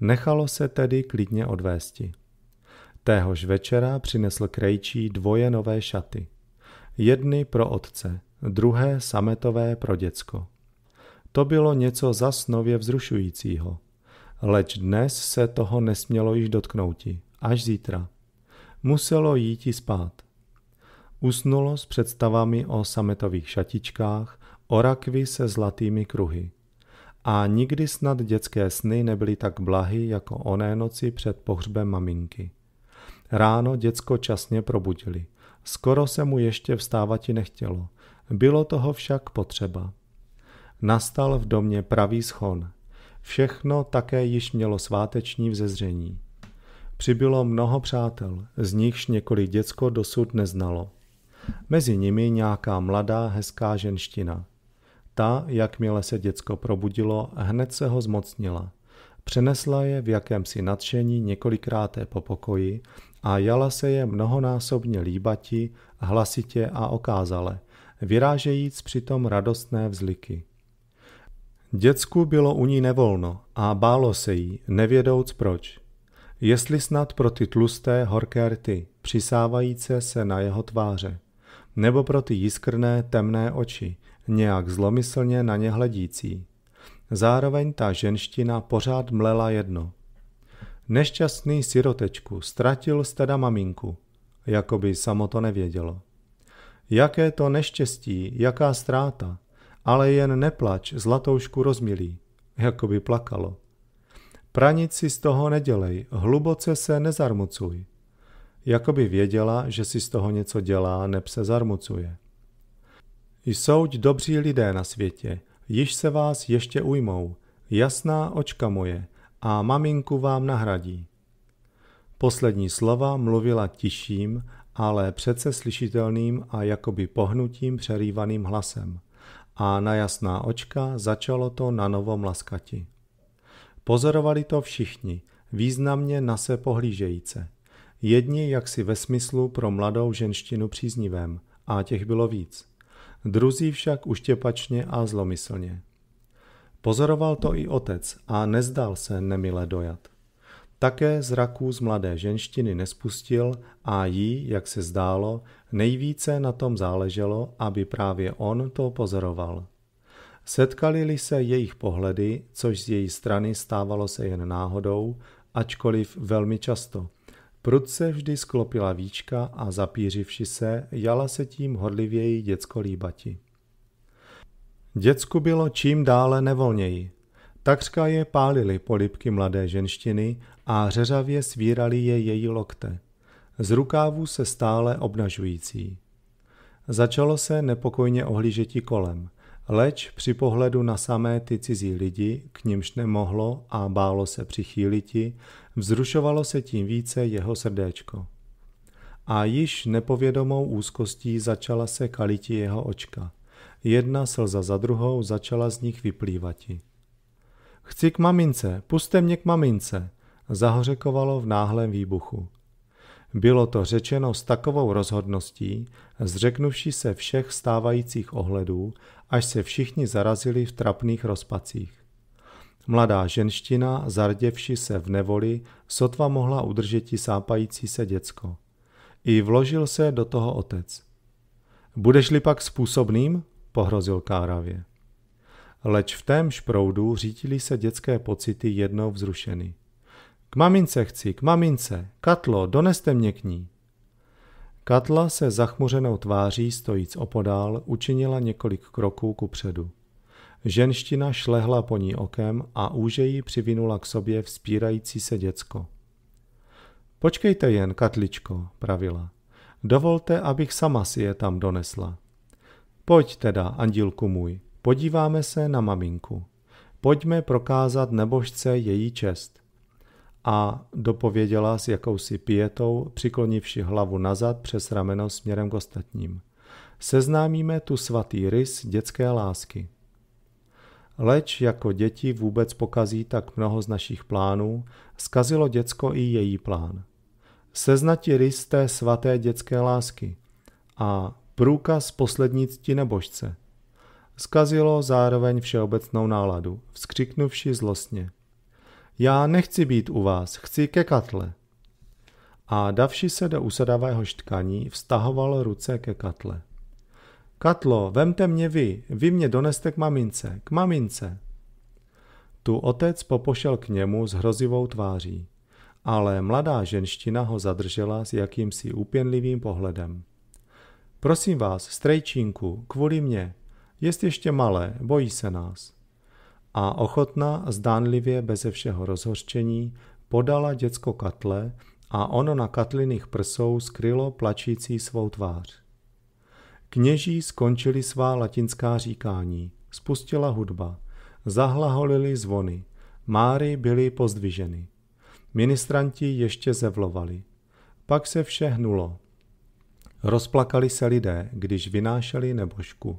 Nechalo se tedy klidně odvésti. Téhož večera přinesl Krejčí dvoje nové šaty. Jedny pro otce, druhé sametové pro děcko. To bylo něco snově vzrušujícího. Leč dnes se toho nesmělo již dotknouti, až zítra. Muselo jít spát. Usnulo s představami o sametových šatičkách, o rakvi se zlatými kruhy. A nikdy snad dětské sny nebyly tak blahy jako oné noci před pohřbem maminky. Ráno děcko časně probudili. Skoro se mu ještě vstávati nechtělo. Bylo toho však potřeba. Nastal v domě pravý schon. Všechno také již mělo sváteční vzezření. Přibylo mnoho přátel, z nichž několik děcko dosud neznalo. Mezi nimi nějaká mladá, hezká ženština. Ta, jakmile se děcko probudilo, hned se ho zmocnila. Přenesla je v jakémsi nadšení několikrát po pokoji a jala se je mnohonásobně líbati, hlasitě a okázale, vyrážejíc přitom radostné vzliky. Děcku bylo u ní nevolno a bálo se jí, nevědouc proč. Jestli snad pro ty tlusté horké rty, přisávajíce se na jeho tváře nebo pro ty jiskrné temné oči, nějak zlomyslně na ně hledící. Zároveň ta ženština pořád mlela jedno. Nešťastný sirotečku, ztratil teda maminku, jako by samo to nevědělo. Jaké to neštěstí, jaká ztráta, ale jen neplač, zlatoušku rozmilí, jako by plakalo. Pranici z toho nedělej, hluboce se nezarmucuj. Jakoby věděla, že si z toho něco dělá, neb se zarmucuje. Jsou dobří lidé na světě, již se vás ještě ujmou, jasná očka moje, a maminku vám nahradí. Poslední slova mluvila tiším, ale přece slyšitelným a jakoby pohnutím přerývaným hlasem. A na jasná očka začalo to na novo mlaskati. Pozorovali to všichni, významně na se pohlížejíce – Jedni jaksi ve smyslu pro mladou ženštinu příznivém, a těch bylo víc. Druzí však uštěpačně a zlomyslně. Pozoroval to i otec a nezdal se nemile dojat. Také zraků z mladé ženštiny nespustil a jí, jak se zdálo, nejvíce na tom záleželo, aby právě on to pozoroval. Setkali-li se jejich pohledy, což z její strany stávalo se jen náhodou, ačkoliv velmi často – Prudce vždy sklopila víčka a zapířivši se, jala se tím hodlivěji děcko líbati. Děcku bylo čím dále nevolněji. Takřka je pálili polipky mladé ženštiny a řeřavě svírali je její lokte. Z rukávů se stále obnažující. Začalo se nepokojně ohlížeti kolem – leč při pohledu na samé ty cizí lidi, k nimž nemohlo a bálo se přichýliti, vzrušovalo se tím více jeho srdéčko. A již nepovědomou úzkostí začala se kaliti jeho očka. Jedna slza za druhou začala z nich vyplývati. Chci k mamince, puste mě k mamince, zahořekovalo v náhlém výbuchu. Bylo to řečeno s takovou rozhodností, zřeknuvši se všech stávajících ohledů až se všichni zarazili v trapných rozpacích. Mladá ženština, zarděvši se v nevoli, sotva mohla udržeti sápající se děcko. I vložil se do toho otec. Budeš-li pak způsobným? pohrozil káravě. Leč v témž proudu řítili se dětské pocity jednou vzrušeny. K mamince chci, k mamince, Katlo, doneste mě k ní. Katla se zachmuřenou tváří stojíc opodál učinila několik kroků ku předu. Ženština šlehla po ní okem a úžejí přivinula k sobě vzpírající se děcko. Počkejte jen, Katličko, pravila. Dovolte, abych sama si je tam donesla. Pojď teda, andílku můj, podíváme se na maminku. Pojďme prokázat nebožce její čest a dopověděla s jakousi pietou, přiklonivši hlavu nazad přes rameno směrem k ostatním. Seznámíme tu svatý rys dětské lásky. Leč jako děti vůbec pokazí tak mnoho z našich plánů, zkazilo děcko i její plán. Seznati rys té svaté dětské lásky a průkaz poslední cti nebožce. Zkazilo zároveň všeobecnou náladu, vzkřiknuvši zlostně – já nechci být u vás, chci ke katle. A davši se do usadavého štkaní, vztahoval ruce ke katle. Katlo, vemte mě vy, vy mě doneste k mamince, k mamince. Tu otec popošel k němu s hrozivou tváří, ale mladá ženština ho zadržela s jakýmsi úpěnlivým pohledem. Prosím vás, strejčínku, kvůli mě, jest ještě malé, bojí se nás a ochotná, zdánlivě beze všeho rozhořčení, podala děcko katle a ono na katliných prsou skrylo plačící svou tvář. Kněží skončili svá latinská říkání, spustila hudba, zahlaholili zvony, máry byly pozdviženy. Ministranti ještě zevlovali. Pak se vše hnulo. Rozplakali se lidé, když vynášeli nebožku.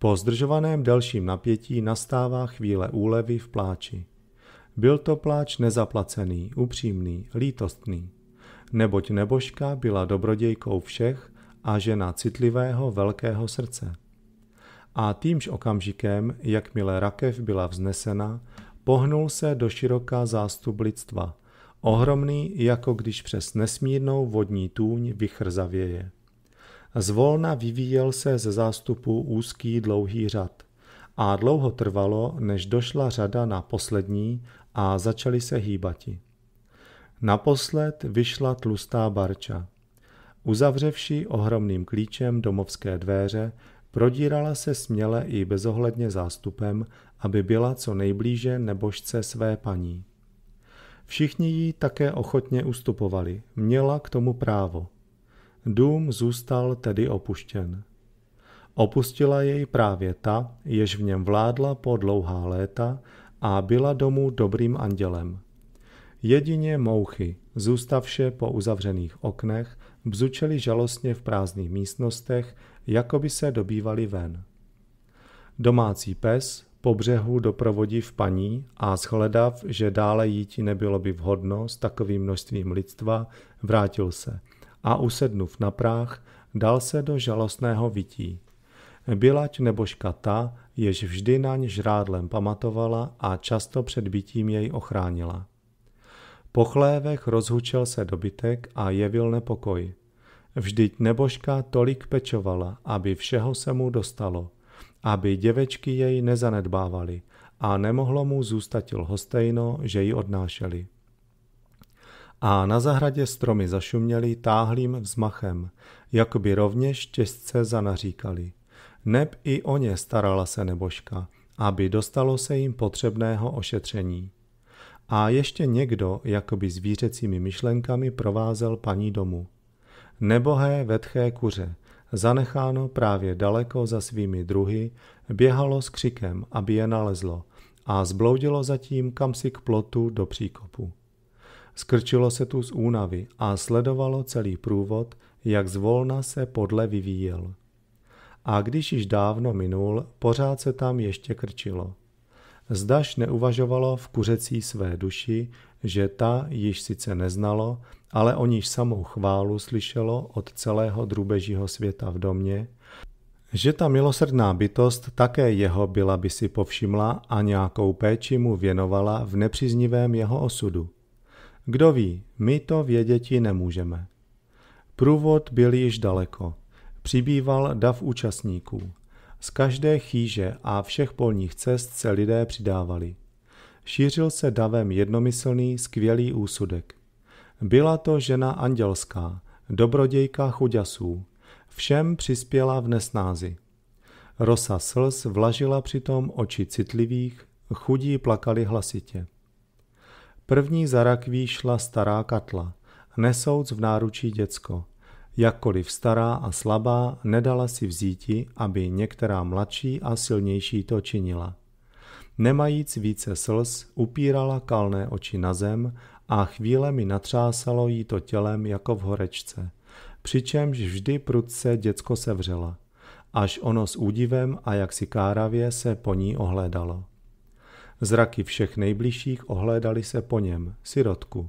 Po zdržovaném delším napětí nastává chvíle úlevy v pláči. Byl to pláč nezaplacený, upřímný, lítostný. Neboť nebožka byla dobrodějkou všech a žena citlivého velkého srdce. A týmž okamžikem, jakmile rakev byla vznesena, pohnul se do široká zástup lidstva, ohromný, jako když přes nesmírnou vodní tůň vychrzavěje. zavěje. Zvolna vyvíjel se ze zástupu úzký dlouhý řad. A dlouho trvalo, než došla řada na poslední a začali se hýbati. Naposled vyšla tlustá barča. Uzavřevši ohromným klíčem domovské dveře, prodírala se směle i bezohledně zástupem, aby byla co nejblíže nebožce své paní. Všichni jí také ochotně ustupovali, měla k tomu právo – Dům zůstal tedy opuštěn. Opustila jej právě ta, jež v něm vládla po dlouhá léta a byla domu dobrým andělem. Jedině mouchy, zůstavše po uzavřených oknech, bzučely žalostně v prázdných místnostech, jako by se dobývali ven. Domácí pes po břehu doprovodiv paní a shledav, že dále jíti nebylo by vhodno s takovým množstvím lidstva, vrátil se – a usednuv na práh, dal se do žalostného vití. Bylať nebo škata, jež vždy naň žrádlem pamatovala a často před bytím jej ochránila. Po chlévech rozhučel se dobytek a jevil nepokoj. Vždyť nebožka tolik pečovala, aby všeho se mu dostalo, aby děvečky jej nezanedbávali a nemohlo mu zůstatil hostejno, že ji odnášeli a na zahradě stromy zašuměly táhlým vzmachem, jakoby rovněž těžce zanaříkali. Neb i o ně starala se nebožka, aby dostalo se jim potřebného ošetření. A ještě někdo, jakoby zvířecími myšlenkami, provázel paní domu. Nebohé vetché kuře, zanecháno právě daleko za svými druhy, běhalo s křikem, aby je nalezlo, a zbloudilo zatím kamsi k plotu do příkopu. Skrčilo se tu z únavy a sledovalo celý průvod, jak zvolna se podle vyvíjel. A když již dávno minul, pořád se tam ještě krčilo. Zdaž neuvažovalo v kuřecí své duši, že ta již sice neznalo, ale o níž samou chválu slyšelo od celého drubežího světa v domě, že ta milosrdná bytost také jeho byla by si povšimla a nějakou péči mu věnovala v nepříznivém jeho osudu. Kdo ví, my to věděti nemůžeme. Průvod byl již daleko. Přibýval dav účastníků. Z každé chýže a všech polních cest se lidé přidávali. Šířil se davem jednomyslný, skvělý úsudek. Byla to žena andělská, dobrodějka chuďasů. Všem přispěla v nesnázi. Rosa slz vlažila přitom oči citlivých, chudí plakali hlasitě. První za rakví šla stará katla, nesouc v náručí děcko. Jakkoliv stará a slabá, nedala si vzíti, aby některá mladší a silnější to činila. Nemajíc více slz, upírala kalné oči na zem a chvíle mi natřásalo jí to tělem jako v horečce. Přičemž vždy prudce děcko sevřela, až ono s údivem a jaksi káravě se po ní ohlédalo. Zraky všech nejbližších ohlédali se po něm, sirotku.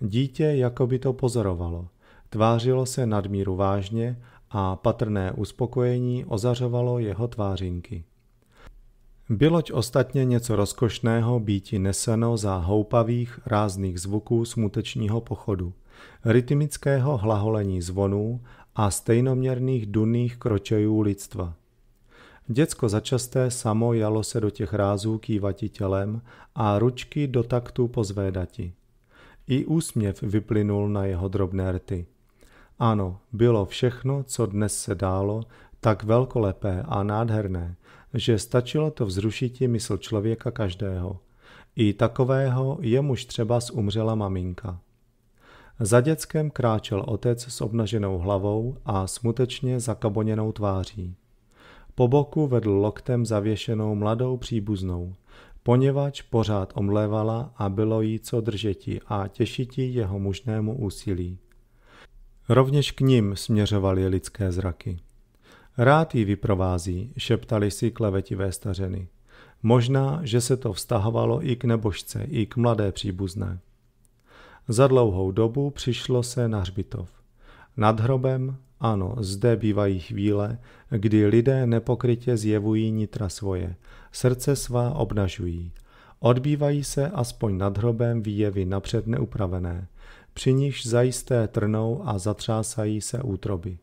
Dítě jako by to pozorovalo. Tvářilo se nadmíru vážně a patrné uspokojení ozařovalo jeho tvářinky. Byloť ostatně něco rozkošného býti neseno za houpavých, rázných zvuků smutečního pochodu, rytmického hlaholení zvonů a stejnoměrných dunných kročejů lidstva – Děcko začasté samo jalo se do těch rázů kývati tělem a ručky do taktu pozvédati. I úsměv vyplynul na jeho drobné rty. Ano, bylo všechno, co dnes se dálo, tak velkolepé a nádherné, že stačilo to vzrušití mysl člověka každého. I takového jemuž třeba umřela maminka. Za dětskem kráčel otec s obnaženou hlavou a smutečně zakaboněnou tváří. Po boku vedl loktem zavěšenou mladou příbuznou, poněvadž pořád omlévala a bylo jí co držeti a těšiti jeho mužnému úsilí. Rovněž k ním směřovaly lidské zraky. Rád ji vyprovází, šeptali si klevetivé stařeny. Možná, že se to vztahovalo i k nebožce, i k mladé příbuzné. Za dlouhou dobu přišlo se na hřbitov. Nad hrobem, ano, zde bývají chvíle, kdy lidé nepokrytě zjevují nitra svoje, srdce svá obnažují. Odbývají se aspoň nad hrobem výjevy napřed neupravené, při níž zajisté trnou a zatřásají se útroby.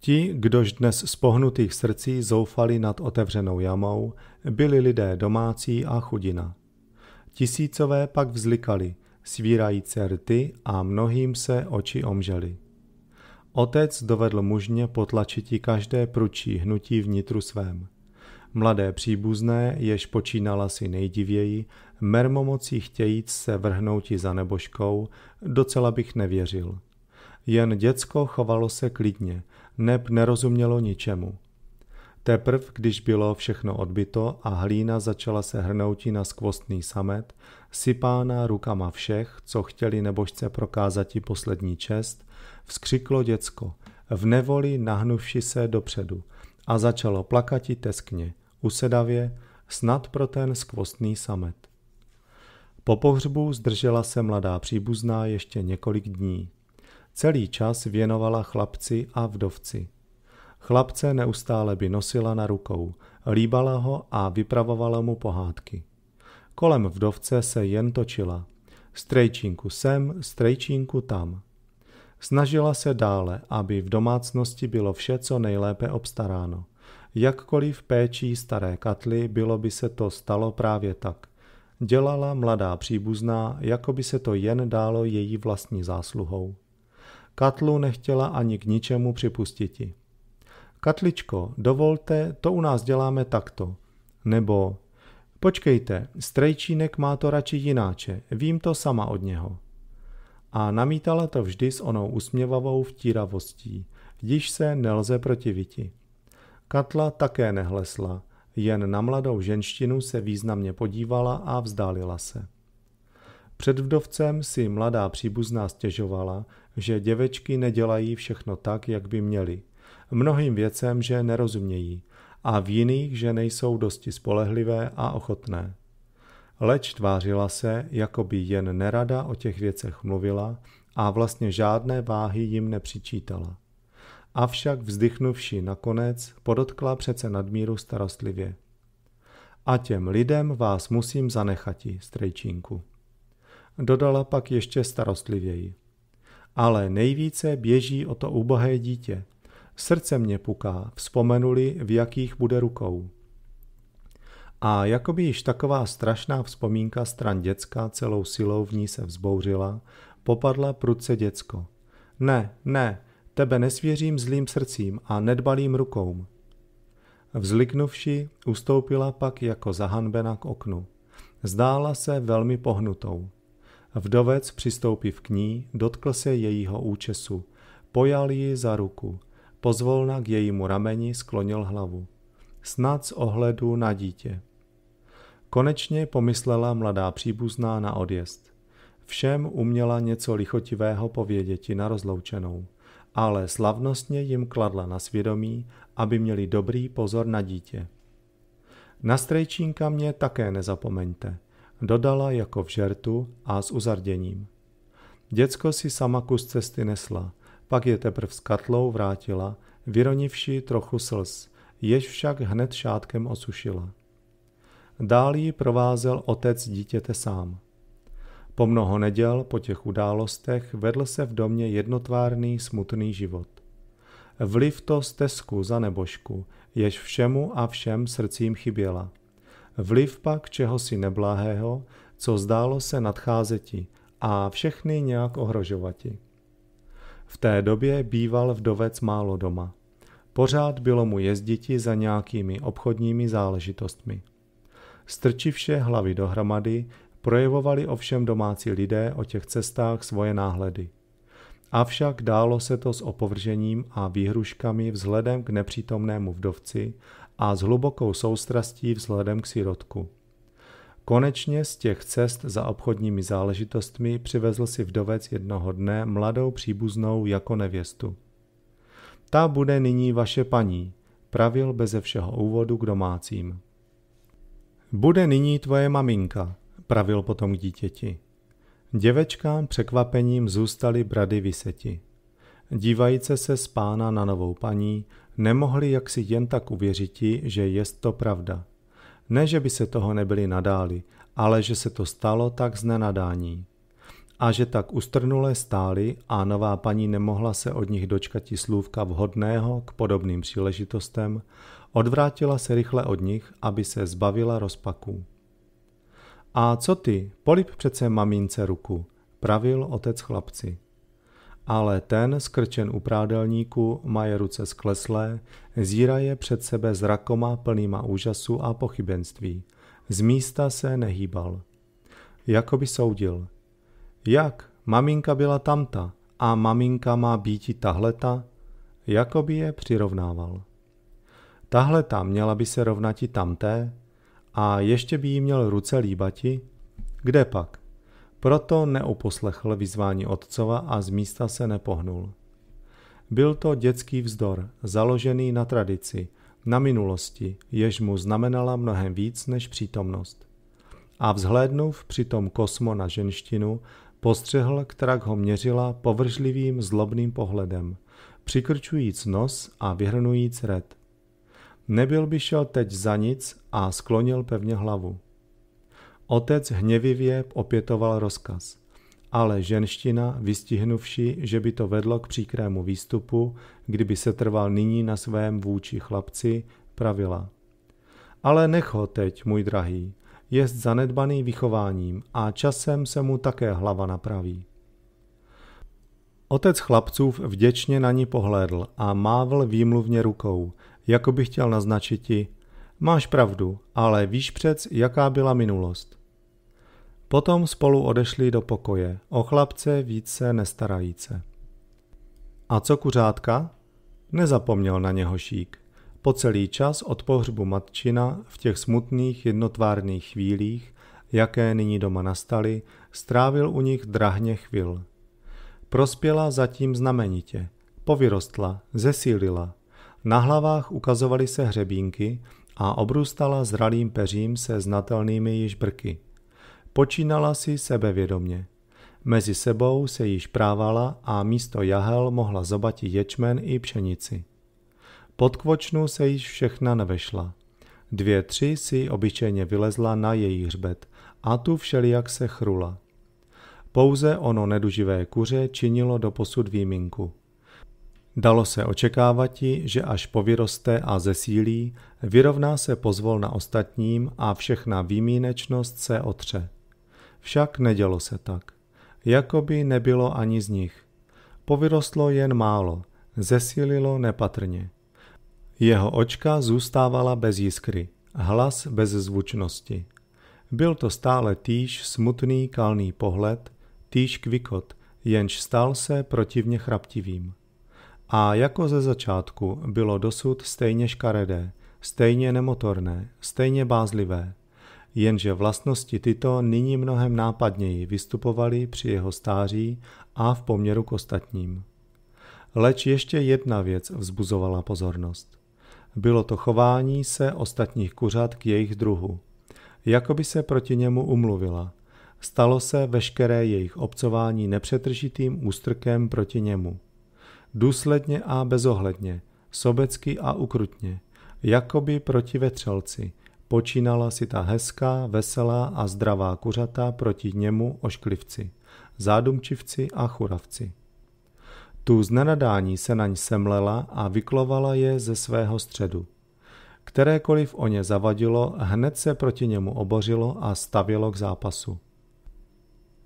Ti, kdož dnes z pohnutých srdcí zoufali nad otevřenou jamou, byli lidé domácí a chudina. Tisícové pak vzlikali, svírají rty a mnohým se oči omžely. Otec dovedl mužně i každé pručí hnutí vnitru svém. Mladé příbuzné, jež počínala si nejdivěji, mermomocí chtějíc se vrhnouti za nebožkou, docela bych nevěřil. Jen děcko chovalo se klidně, neb nerozumělo ničemu. Teprv, když bylo všechno odbyto a hlína začala se hrnouti na skvostný samet, sypána rukama všech, co chtěli nebožce prokázati poslední čest, vzkřiklo děcko, v nevoli nahnuvši se dopředu a začalo plakati teskně, usedavě, snad pro ten skvostný samet. Po pohřbu zdržela se mladá příbuzná ještě několik dní. Celý čas věnovala chlapci a vdovci. Chlapce neustále by nosila na rukou, líbala ho a vypravovala mu pohádky. Kolem vdovce se jen točila. Strejčínku sem, strejčínku tam. Snažila se dále, aby v domácnosti bylo vše co nejlépe obstaráno. Jakkoliv péčí staré katly, bylo by se to stalo právě tak. Dělala mladá příbuzná, jako by se to jen dálo její vlastní zásluhou. Katlu nechtěla ani k ničemu připustiti. Katličko, dovolte, to u nás děláme takto. Nebo, počkejte, strejčínek má to radši jináče, vím to sama od něho a namítala to vždy s onou usměvavou vtíravostí, když se nelze protiviti. Katla také nehlesla, jen na mladou ženštinu se významně podívala a vzdálila se. Před vdovcem si mladá příbuzná stěžovala, že děvečky nedělají všechno tak, jak by měly. Mnohým věcem, že nerozumějí a v jiných, že nejsou dosti spolehlivé a ochotné leč tvářila se, jako by jen nerada o těch věcech mluvila a vlastně žádné váhy jim nepřičítala. Avšak vzdychnuvši nakonec, podotkla přece nadmíru starostlivě. A těm lidem vás musím zanechat, strejčínku. Dodala pak ještě starostlivěji. Ale nejvíce běží o to ubohé dítě. Srdce mě puká, vzpomenuli, v jakých bude rukou. A jakoby již taková strašná vzpomínka stran děcka celou silou v ní se vzbouřila, popadla prudce děcko. Ne, ne, tebe nesvěřím zlým srdcím a nedbalým rukou. Vzliknuvši, ustoupila pak jako zahanbena k oknu. Zdála se velmi pohnutou. Vdovec přistoupiv k ní, dotkl se jejího účesu, pojal ji za ruku, pozvolna k jejímu rameni sklonil hlavu. Snad z ohledu na dítě. Konečně pomyslela mladá příbuzná na odjezd. Všem uměla něco lichotivého povědětí na rozloučenou, ale slavnostně jim kladla na svědomí, aby měli dobrý pozor na dítě. Na strejčínka mě také nezapomeňte, dodala jako v žertu a s uzarděním. Děcko si sama kus cesty nesla, pak je teprv s katlou vrátila, vyronivši trochu slz, jež však hned šátkem osušila. Dál ji provázel otec dítěte sám. Po mnoho neděl po těch událostech vedl se v domě jednotvárný smutný život. Vliv to stezku za nebožku, jež všemu a všem srdcím chyběla. Vliv pak čehosi neblahého, co zdálo se nadcházeti a všechny nějak ohrožovati. V té době býval vdovec málo doma. Pořád bylo mu jezditi za nějakými obchodními záležitostmi. Strčivše hlavy dohromady, projevovali ovšem domácí lidé o těch cestách svoje náhledy. Avšak dálo se to s opovržením a výhruškami vzhledem k nepřítomnému vdovci a s hlubokou soustrastí vzhledem k sirotku. Konečně z těch cest za obchodními záležitostmi přivezl si vdovec jednoho dne mladou příbuznou jako nevěstu. Ta bude nyní vaše paní, pravil beze všeho úvodu k domácím. Bude nyní tvoje maminka, pravil potom k dítěti. Děvečkám překvapením zůstaly brady vyseti. Dívajíce se z pána na novou paní, nemohli jaksi jen tak uvěřiti, že jest to pravda. Ne, že by se toho nebyli nadáli, ale že se to stalo tak z nenadání. A že tak ustrnule stáli a nová paní nemohla se od nich dočkat i slůvka vhodného k podobným příležitostem, Odvrátila se rychle od nich, aby se zbavila rozpaků. A co ty, Polib přece mamince ruku, pravil otec chlapci. Ale ten, skrčen u prádelníku, má je ruce skleslé, zíraje před sebe zrakoma plnýma úžasu a pochybenství. Z místa se nehýbal. Jakoby soudil. Jak? Maminka byla tamta a maminka má býti tahleta? Jakoby je přirovnával. Tahle tam měla by se rovnati tamté a ještě by jí měl ruce líbati? Kde pak? Proto neuposlechl vyzvání otcova a z místa se nepohnul. Byl to dětský vzdor, založený na tradici, na minulosti, jež mu znamenala mnohem víc než přítomnost. A vzhlédnув přitom kosmo na ženštinu, postřehl, která ho měřila povržlivým zlobným pohledem, přikrčujíc nos a vyhrnujíc red. Nebyl by šel teď za nic a sklonil pevně hlavu. Otec hněvivě opětoval rozkaz, ale ženština, vystihnuvši, že by to vedlo k příkrému výstupu, kdyby se trval nyní na svém vůči chlapci, pravila. Ale nech ho teď, můj drahý, jest zanedbaný vychováním a časem se mu také hlava napraví. Otec chlapcův vděčně na ní pohlédl a mávl výmluvně rukou, jako by chtěl naznačit ti, máš pravdu, ale víš přec, jaká byla minulost. Potom spolu odešli do pokoje, o chlapce více nestarajíce. A co kuřátka? Nezapomněl na něho šík. Po celý čas od pohřbu matčina v těch smutných jednotvárných chvílích, jaké nyní doma nastaly, strávil u nich drahně chvil. Prospěla zatím znamenitě, povyrostla, zesílila, na hlavách ukazovaly se hřebínky a obrůstala zralým peřím se znatelnými již brky. Počínala si sebevědomně. Mezi sebou se již právala a místo jahel mohla zobatit ječmen i pšenici. Pod kvočnu se již všechna nevešla. Dvě, tři si obyčejně vylezla na její hřbet a tu všelijak se chrula. Pouze ono neduživé kuře činilo doposud výminku. Dalo se očekávati, že až povyroste a zesílí, vyrovná se pozvolna ostatním a všechna výmínečnost se otře. Však nedělo se tak. Jakoby nebylo ani z nich. Povyrostlo jen málo, zesílilo nepatrně. Jeho očka zůstávala bez jiskry, hlas bez zvučnosti. Byl to stále týž smutný kalný pohled, týž kvikot, jenž stal se protivně chraptivým. A jako ze začátku bylo dosud stejně škaredé, stejně nemotorné, stejně bázlivé. Jenže vlastnosti tyto nyní mnohem nápadněji vystupovaly při jeho stáří a v poměru k ostatním. Leč ještě jedna věc vzbuzovala pozornost. Bylo to chování se ostatních kuřat k jejich druhu. Jakoby se proti němu umluvila. Stalo se veškeré jejich obcování nepřetržitým ústrkem proti němu – důsledně a bezohledně, sobecky a ukrutně, jakoby proti vetřelci. Počínala si ta hezká, veselá a zdravá kuřata proti němu ošklivci, zádumčivci a churavci. Tu znenadání nenadání se naň semlela a vyklovala je ze svého středu. Kterékoliv o ně zavadilo, hned se proti němu obořilo a stavilo k zápasu.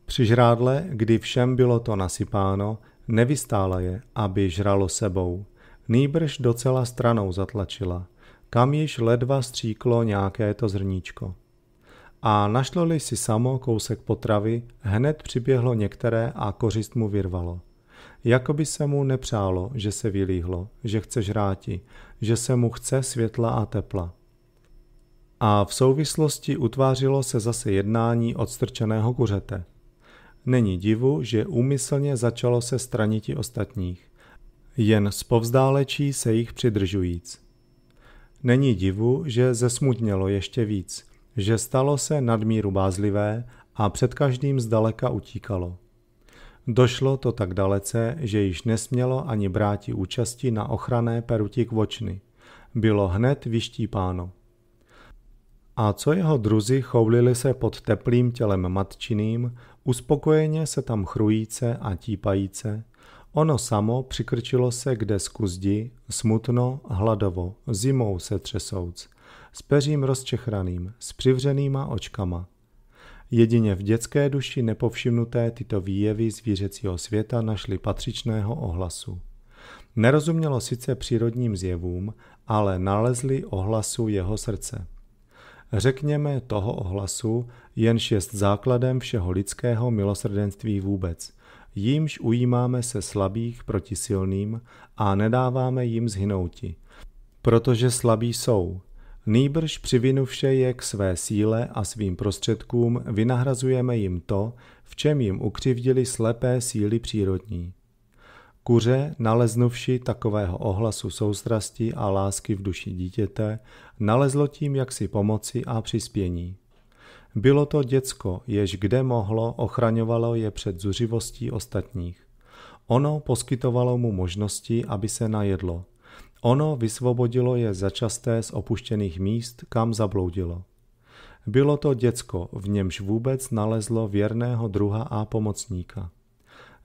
Při žrádle, kdy všem bylo to nasypáno, Nevystála je, aby žralo sebou. Nýbrž docela stranou zatlačila, kam již ledva stříklo nějaké to zrníčko. A našlo-li si samo kousek potravy, hned přiběhlo některé a kořist mu vyrvalo. Jakoby se mu nepřálo, že se vylíhlo, že chce žráti, že se mu chce světla a tepla. A v souvislosti utvářilo se zase jednání odstrčeného kuřete – Není divu, že úmyslně začalo se straniti ostatních, jen povzdálečí se jich přidržujíc. Není divu, že zesmutnělo ještě víc, že stalo se nadmíru bázlivé a před každým zdaleka utíkalo. Došlo to tak dalece, že již nesmělo ani bráti účasti na ochrané peruti kvočny. Bylo hned vyštípáno. A co jeho druzi choulili se pod teplým tělem matčiným, Uspokojeně se tam chrujíce a típajíce, ono samo přikrčilo se k desku zdi, smutno, hladovo, zimou se třesouc, s peřím rozčechraným, s přivřenýma očkama. Jedině v dětské duši nepovšimnuté tyto výjevy zvířecího světa našly patřičného ohlasu. Nerozumělo sice přírodním zjevům, ale nalezli ohlasu jeho srdce. Řekněme toho ohlasu, jenž je základem všeho lidského milosrdenství vůbec. Jímž ujímáme se slabých proti silným a nedáváme jim zhynouti. Protože slabí jsou. Nýbrž přivinuvše je k své síle a svým prostředkům vynahrazujeme jim to, v čem jim ukřivdili slepé síly přírodní. Kuře, naleznuvši takového ohlasu soustrasti a lásky v duši dítěte, nalezlo tím jaksi pomoci a přispění. Bylo to děcko, jež kde mohlo, ochraňovalo je před zuřivostí ostatních. Ono poskytovalo mu možnosti, aby se najedlo. Ono vysvobodilo je začasté z opuštěných míst, kam zabloudilo. Bylo to děcko, v němž vůbec nalezlo věrného druha a pomocníka.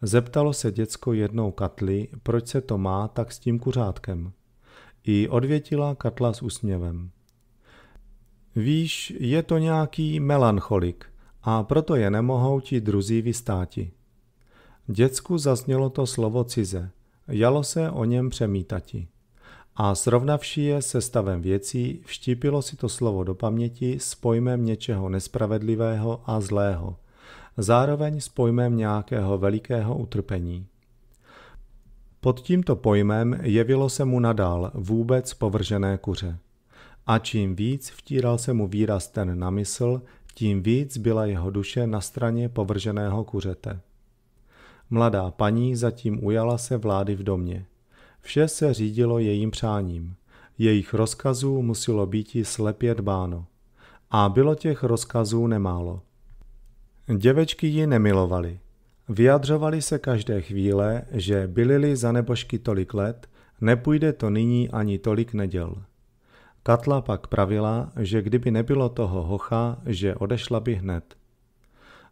Zeptalo se děcko jednou Katli, proč se to má tak s tím kuřátkem. I odvětila Katla s úsměvem. Víš, je to nějaký melancholik a proto je nemohou ti druzí vystáti. Děcku zaznělo to slovo cize, jalo se o něm přemítati. A srovnavší je se stavem věcí, vštípilo si to slovo do paměti s pojmem něčeho nespravedlivého a zlého – zároveň s pojmem nějakého velikého utrpení. Pod tímto pojmem jevilo se mu nadál vůbec povržené kuře. A čím víc vtíral se mu výraz ten na mysl, tím víc byla jeho duše na straně povrženého kuřete. Mladá paní zatím ujala se vlády v domě. Vše se řídilo jejím přáním. Jejich rozkazů muselo být slepě dbáno. A bylo těch rozkazů nemálo. Děvečky ji nemilovali. Vyjadřovali se každé chvíle, že byli-li za nebožky tolik let, nepůjde to nyní ani tolik neděl. Katla pak pravila, že kdyby nebylo toho hocha, že odešla by hned.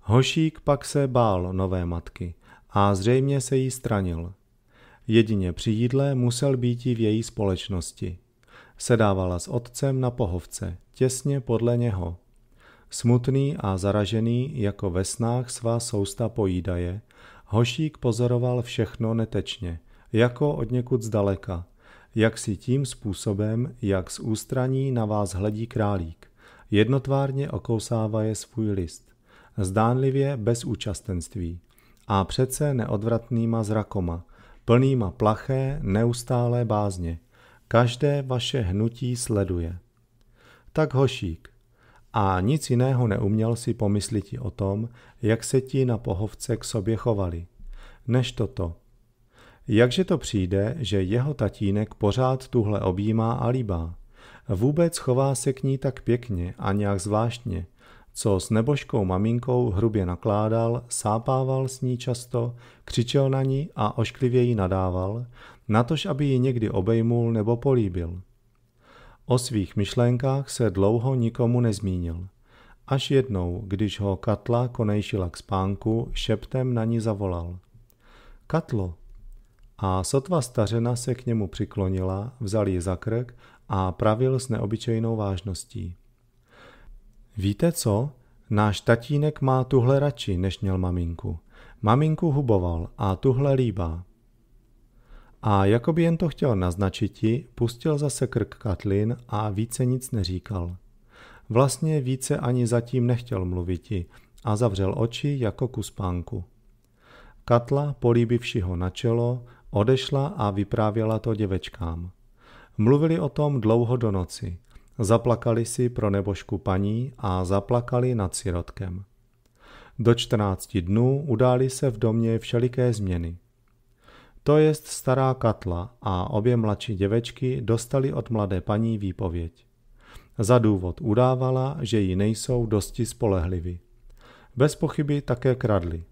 Hošík pak se bál nové matky a zřejmě se jí stranil. Jedině při jídle musel být v její společnosti. Sedávala s otcem na pohovce, těsně podle něho – Smutný a zaražený, jako ve snách svá sousta pojídaje, hošík pozoroval všechno netečně, jako od někud zdaleka, jak si tím způsobem, jak z ústraní na vás hledí králík. Jednotvárně je svůj list, zdánlivě bez účastenství, a přece neodvratnýma zrakoma, plnýma plaché, neustálé bázně. Každé vaše hnutí sleduje. Tak hošík, a nic jiného neuměl si pomyslit o tom, jak se ti na pohovce k sobě chovali, než toto. Jakže to přijde, že jeho tatínek pořád tuhle objímá a líbá. Vůbec chová se k ní tak pěkně a nějak zvláštně, co s nebožkou maminkou hrubě nakládal, sápával s ní často, křičel na ní a ošklivě ji nadával, natož aby ji někdy obejmul nebo políbil – O svých myšlenkách se dlouho nikomu nezmínil. Až jednou, když ho Katla konejšila k spánku, šeptem na ní zavolal. Katlo! A sotva stařena se k němu přiklonila, vzal ji za krk a pravil s neobyčejnou vážností. Víte co? Náš tatínek má tuhle radši, než měl maminku. Maminku huboval a tuhle líbá. A jako by jen to chtěl naznačiti, pustil zase krk Katlin a více nic neříkal. Vlastně více ani zatím nechtěl mluviti a zavřel oči jako ku spánku. Katla, políbivši ho na čelo, odešla a vyprávěla to děvečkám. Mluvili o tom dlouho do noci. Zaplakali si pro nebožku paní a zaplakali nad sirotkem. Do čtrnácti dnů udály se v domě všeliké změny. To jest stará Katla a obě mladší děvečky dostali od mladé paní výpověď. Za důvod udávala, že ji nejsou dosti spolehliví. Bez pochyby také kradli.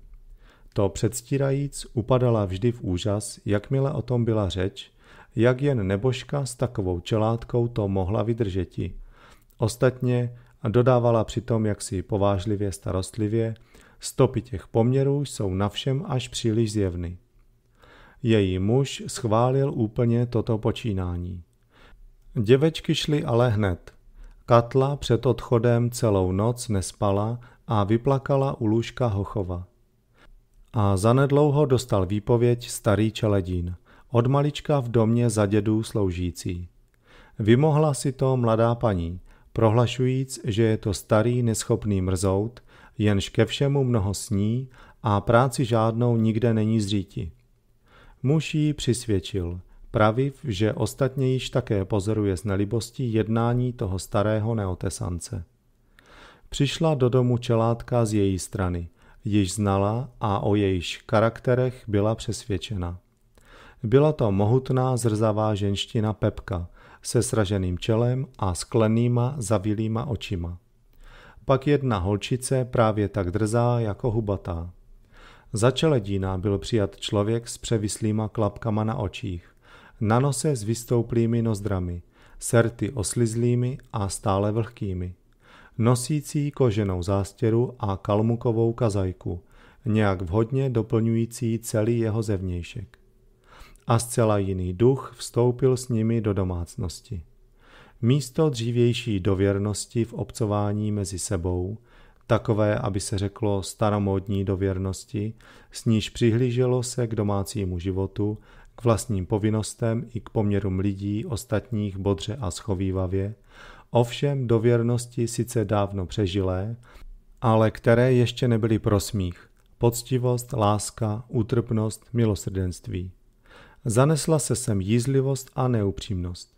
To předstírajíc upadala vždy v úžas, jakmile o tom byla řeč, jak jen nebožka s takovou čelátkou to mohla vydržeti. Ostatně dodávala přitom jaksi povážlivě starostlivě, stopy těch poměrů jsou na všem až příliš zjevny. Její muž schválil úplně toto počínání. Děvečky šly ale hned. Katla před odchodem celou noc nespala a vyplakala u lůžka Hochova. A zanedlouho dostal výpověď starý čeledín, od malička v domě za dědů sloužící. Vymohla si to mladá paní, prohlašujíc, že je to starý neschopný mrzout, jenž ke všemu mnoho sní a práci žádnou nikde není zříti. Muž ji přisvědčil, praviv, že ostatně již také pozoruje s nelibostí jednání toho starého neotesance. Přišla do domu čelátka z její strany, již znala a o jejíž charakterech byla přesvědčena. Byla to mohutná zrzavá ženština Pepka se sraženým čelem a sklenýma zavilýma očima. Pak jedna holčice právě tak drzá jako hubatá. Za čeledína byl přijat člověk s převislýma klapkama na očích, na nose s vystouplými nozdrami, serty oslizlými a stále vlhkými, nosící koženou zástěru a kalmukovou kazajku, nějak vhodně doplňující celý jeho zevnějšek. A zcela jiný duch vstoupil s nimi do domácnosti. Místo dřívější dověrnosti v obcování mezi sebou – takové, aby se řeklo staromódní dověrnosti, s níž přihlíželo se k domácímu životu, k vlastním povinnostem i k poměrům lidí ostatních bodře a schovývavě, ovšem dověrnosti sice dávno přežilé, ale které ještě nebyly pro smích. Poctivost, láska, útrpnost, milosrdenství. Zanesla se sem jízlivost a neupřímnost.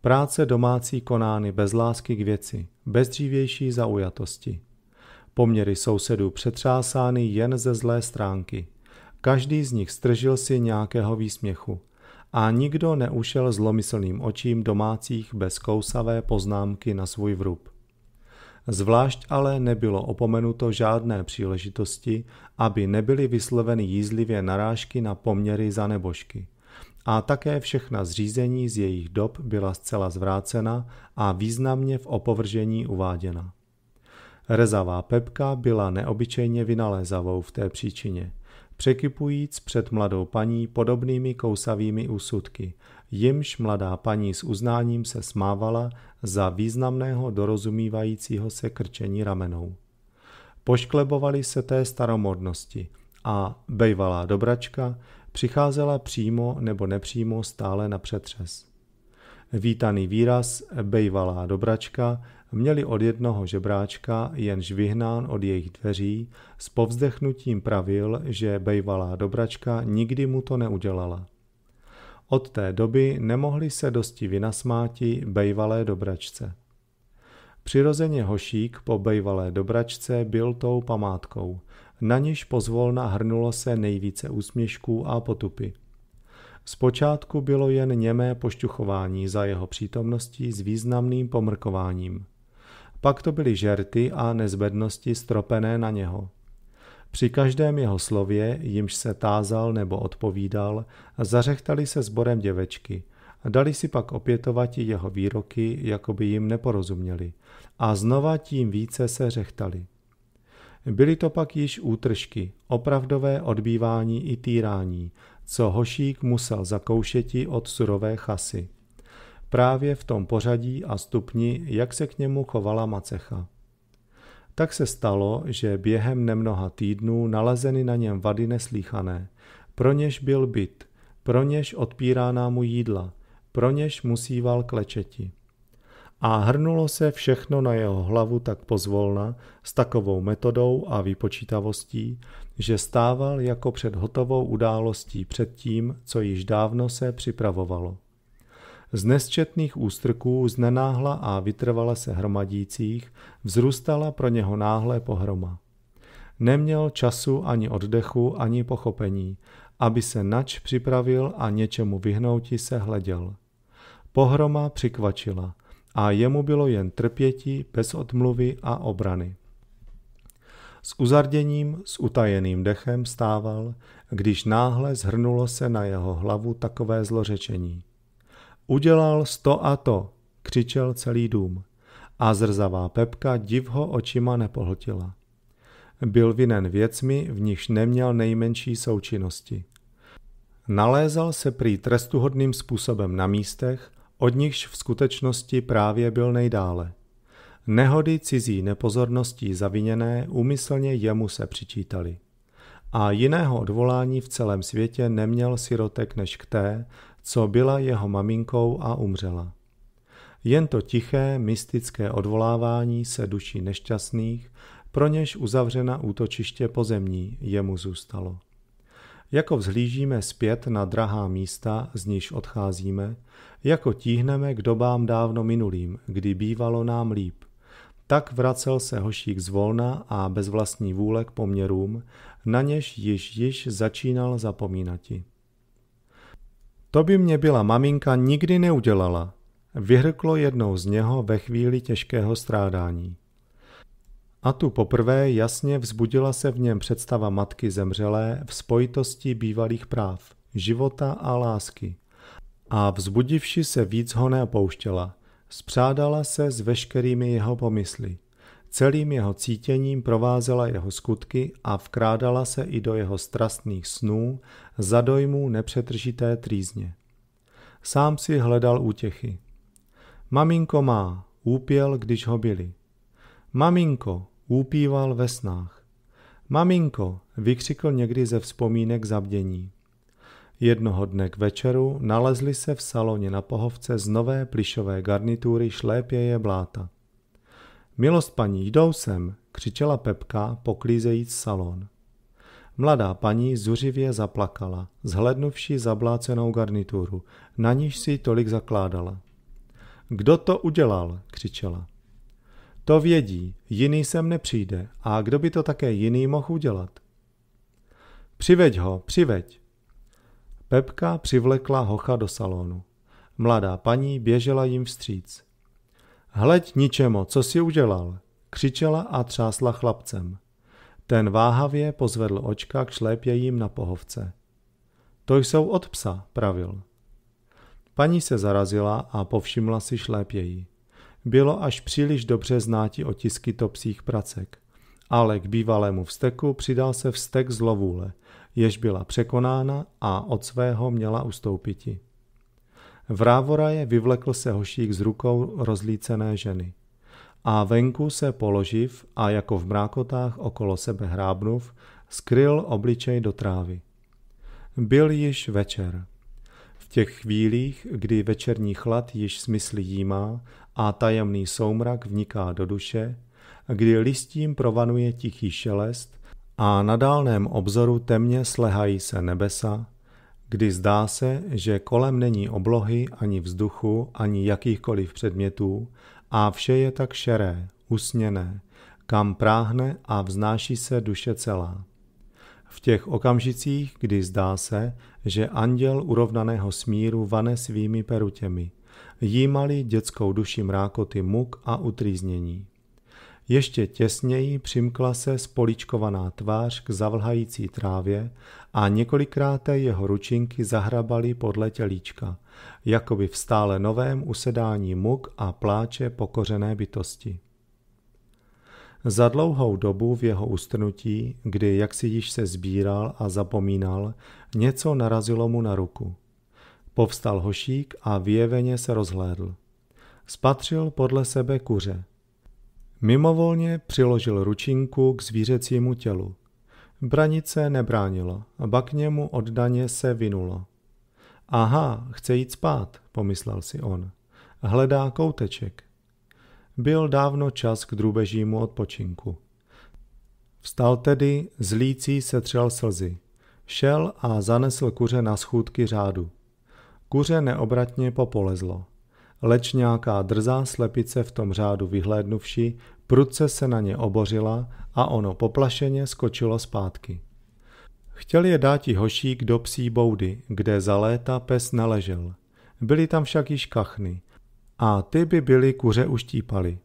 Práce domácí konány bez lásky k věci, bez dřívější zaujatosti. Poměry sousedů přetřásány jen ze zlé stránky. Každý z nich stržil si nějakého výsměchu. A nikdo neušel zlomyslným očím domácích bez kousavé poznámky na svůj vrub. Zvlášť ale nebylo opomenuto žádné příležitosti, aby nebyly vysloveny jízlivě narážky na poměry za nebožky. A také všechna zřízení z jejich dob byla zcela zvrácena a významně v opovržení uváděna. Rezavá pepka byla neobyčejně vynalézavou v té příčině, překypujíc před mladou paní podobnými kousavými úsudky, jimž mladá paní s uznáním se smávala za významného dorozumívajícího se krčení ramenou. Pošklebovali se té staromodnosti a bejvalá dobračka přicházela přímo nebo nepřímo stále na přetřes. Vítaný výraz bejvalá dobračka měli od jednoho žebráčka, jenž vyhnán od jejich dveří, s povzdechnutím pravil, že bejvalá dobračka nikdy mu to neudělala. Od té doby nemohli se dosti vynasmáti bejvalé dobračce. Přirozeně hošík po bejvalé dobračce byl tou památkou, na niž pozvolna hrnulo se nejvíce úsměšků a potupy. Zpočátku bylo jen němé pošťuchování za jeho přítomností s významným pomrkováním – pak to byly žerty a nezbednosti stropené na něho. Při každém jeho slově, jimž se tázal nebo odpovídal, zařechtali se sborem děvečky. Dali si pak opětovat jeho výroky, jako by jim neporozuměli. A znova tím více se řechtali. Byly to pak již útržky, opravdové odbývání i týrání, co hošík musel zakoušeti od surové chasy. Právě v tom pořadí a stupni, jak se k němu chovala macecha. Tak se stalo, že během nemnoha týdnů nalezeny na něm vady neslíchané. Pro něž byl byt, pro něž odpíráná mu jídla, pro něž musíval klečeti. A hrnulo se všechno na jeho hlavu tak pozvolna, s takovou metodou a vypočítavostí, že stával jako před hotovou událostí před tím, co již dávno se připravovalo. Z nesčetných ústrků, z nenáhla a vytrvala se hromadících, vzrůstala pro něho náhle pohroma. Neměl času ani oddechu, ani pochopení, aby se nač připravil a něčemu vyhnouti se hleděl. Pohroma přikvačila a jemu bylo jen trpěti bez odmluvy a obrany. S uzarděním, s utajeným dechem stával, když náhle zhrnulo se na jeho hlavu takové zlořečení. Udělal sto a to, křičel celý dům. A zrzavá Pepka div ho očima nepohltila. Byl vinen věcmi, v nichž neměl nejmenší součinnosti. Nalézal se prý trestuhodným způsobem na místech, od nichž v skutečnosti právě byl nejdále. Nehody cizí nepozorností zaviněné úmyslně jemu se přičítali. A jiného odvolání v celém světě neměl sirotek než k té, co byla jeho maminkou a umřela. Jen to tiché, mystické odvolávání se duší nešťastných, pro něž uzavřena útočiště pozemní, jemu zůstalo. Jako vzhlížíme zpět na drahá místa, z níž odcházíme, jako tíhneme k dobám dávno minulým, kdy bývalo nám líp. Tak vracel se hošík zvolna a bez vlastní vůle k poměrům, na něž již již začínal zapomínati. To by mě byla maminka nikdy neudělala, vyhrklo jednou z něho ve chvíli těžkého strádání. A tu poprvé jasně vzbudila se v něm představa matky zemřelé v spojitosti bývalých práv, života a lásky. A vzbudivši se víc ho neopouštěla, spřádala se s veškerými jeho pomysly. Celým jeho cítěním provázela jeho skutky a vkrádala se i do jeho strastných snů za dojmů nepřetržité trýzně. Sám si hledal útěchy. Maminko má, úpěl, když ho byli. Maminko, úpíval ve snách. Maminko, vykřikl někdy ze vzpomínek zabdění. Jednoho dne k večeru nalezli se v saloně na pohovce z nové plišové garnitury šlépěje bláta. Milost paní, jdou sem, křičela Pepka, poklízejíc salon. Mladá paní zuřivě zaplakala, zhlednuvši zablácenou garnituru, na níž si tolik zakládala. Kdo to udělal? křičela. To vědí, jiný sem nepřijde a kdo by to také jiný mohl udělat? Přiveď ho, přiveď. Pepka přivlekla hocha do salonu. Mladá paní běžela jim vstříc. Hleď ničemo, co si udělal, křičela a třásla chlapcem. Ten váhavě pozvedl očka k šlépějím na pohovce. To jsou od psa, pravil. Paní se zarazila a povšimla si šlépějí. Bylo až příliš dobře znáti otisky topsích pracek. Ale k bývalému vsteku přidal se vstek zlovůle, jež byla překonána a od svého měla ustoupiti je vyvlekl se hošík z rukou rozlícené ženy. A venku se položiv a jako v mrákotách okolo sebe hrábnuv, skryl obličej do trávy. Byl již večer. V těch chvílích, kdy večerní chlad již smysly jímá a tajemný soumrak vniká do duše, kdy listím provanuje tichý šelest a na dálném obzoru temně slehají se nebesa, kdy zdá se, že kolem není oblohy ani vzduchu, ani jakýchkoliv předmětů a vše je tak šeré, usněné, kam práhne a vznáší se duše celá. V těch okamžicích, kdy zdá se, že anděl urovnaného smíru vane svými perutěmi, jímali dětskou duši mrákoty muk a utrýznění. Ještě těsněji přimkla se spoličkovaná tvář k zavlhající trávě a několikrát jeho ručinky zahrabaly podle tělíčka, jako by v stále novém usedání muk a pláče pokořené bytosti. Za dlouhou dobu v jeho ustrnutí, kdy jak si již se sbíral a zapomínal, něco narazilo mu na ruku. Povstal hošík a vyjeveně se rozhlédl. Spatřil podle sebe kuře. Mimovolně přiložil ručinku k zvířecímu tělu. Branice nebránilo a k němu oddaně se vinulo. Aha, chce jít spát, pomyslel si on. Hledá kouteček. Byl dávno čas k drůbežímu odpočinku. Vstal tedy, zlící se třel slzy. Šel a zanesl kuře na schůdky řádu. Kuře neobratně popolezlo. Leč nějaká drzá slepice v tom řádu vyhlédnuvši, Prudce se na ně obořila a ono poplašeně skočilo zpátky. Chtěl je dát i hošík do psí boudy, kde za léta pes naležel. Byly tam však již kachny a ty by byly kuře uštípaly.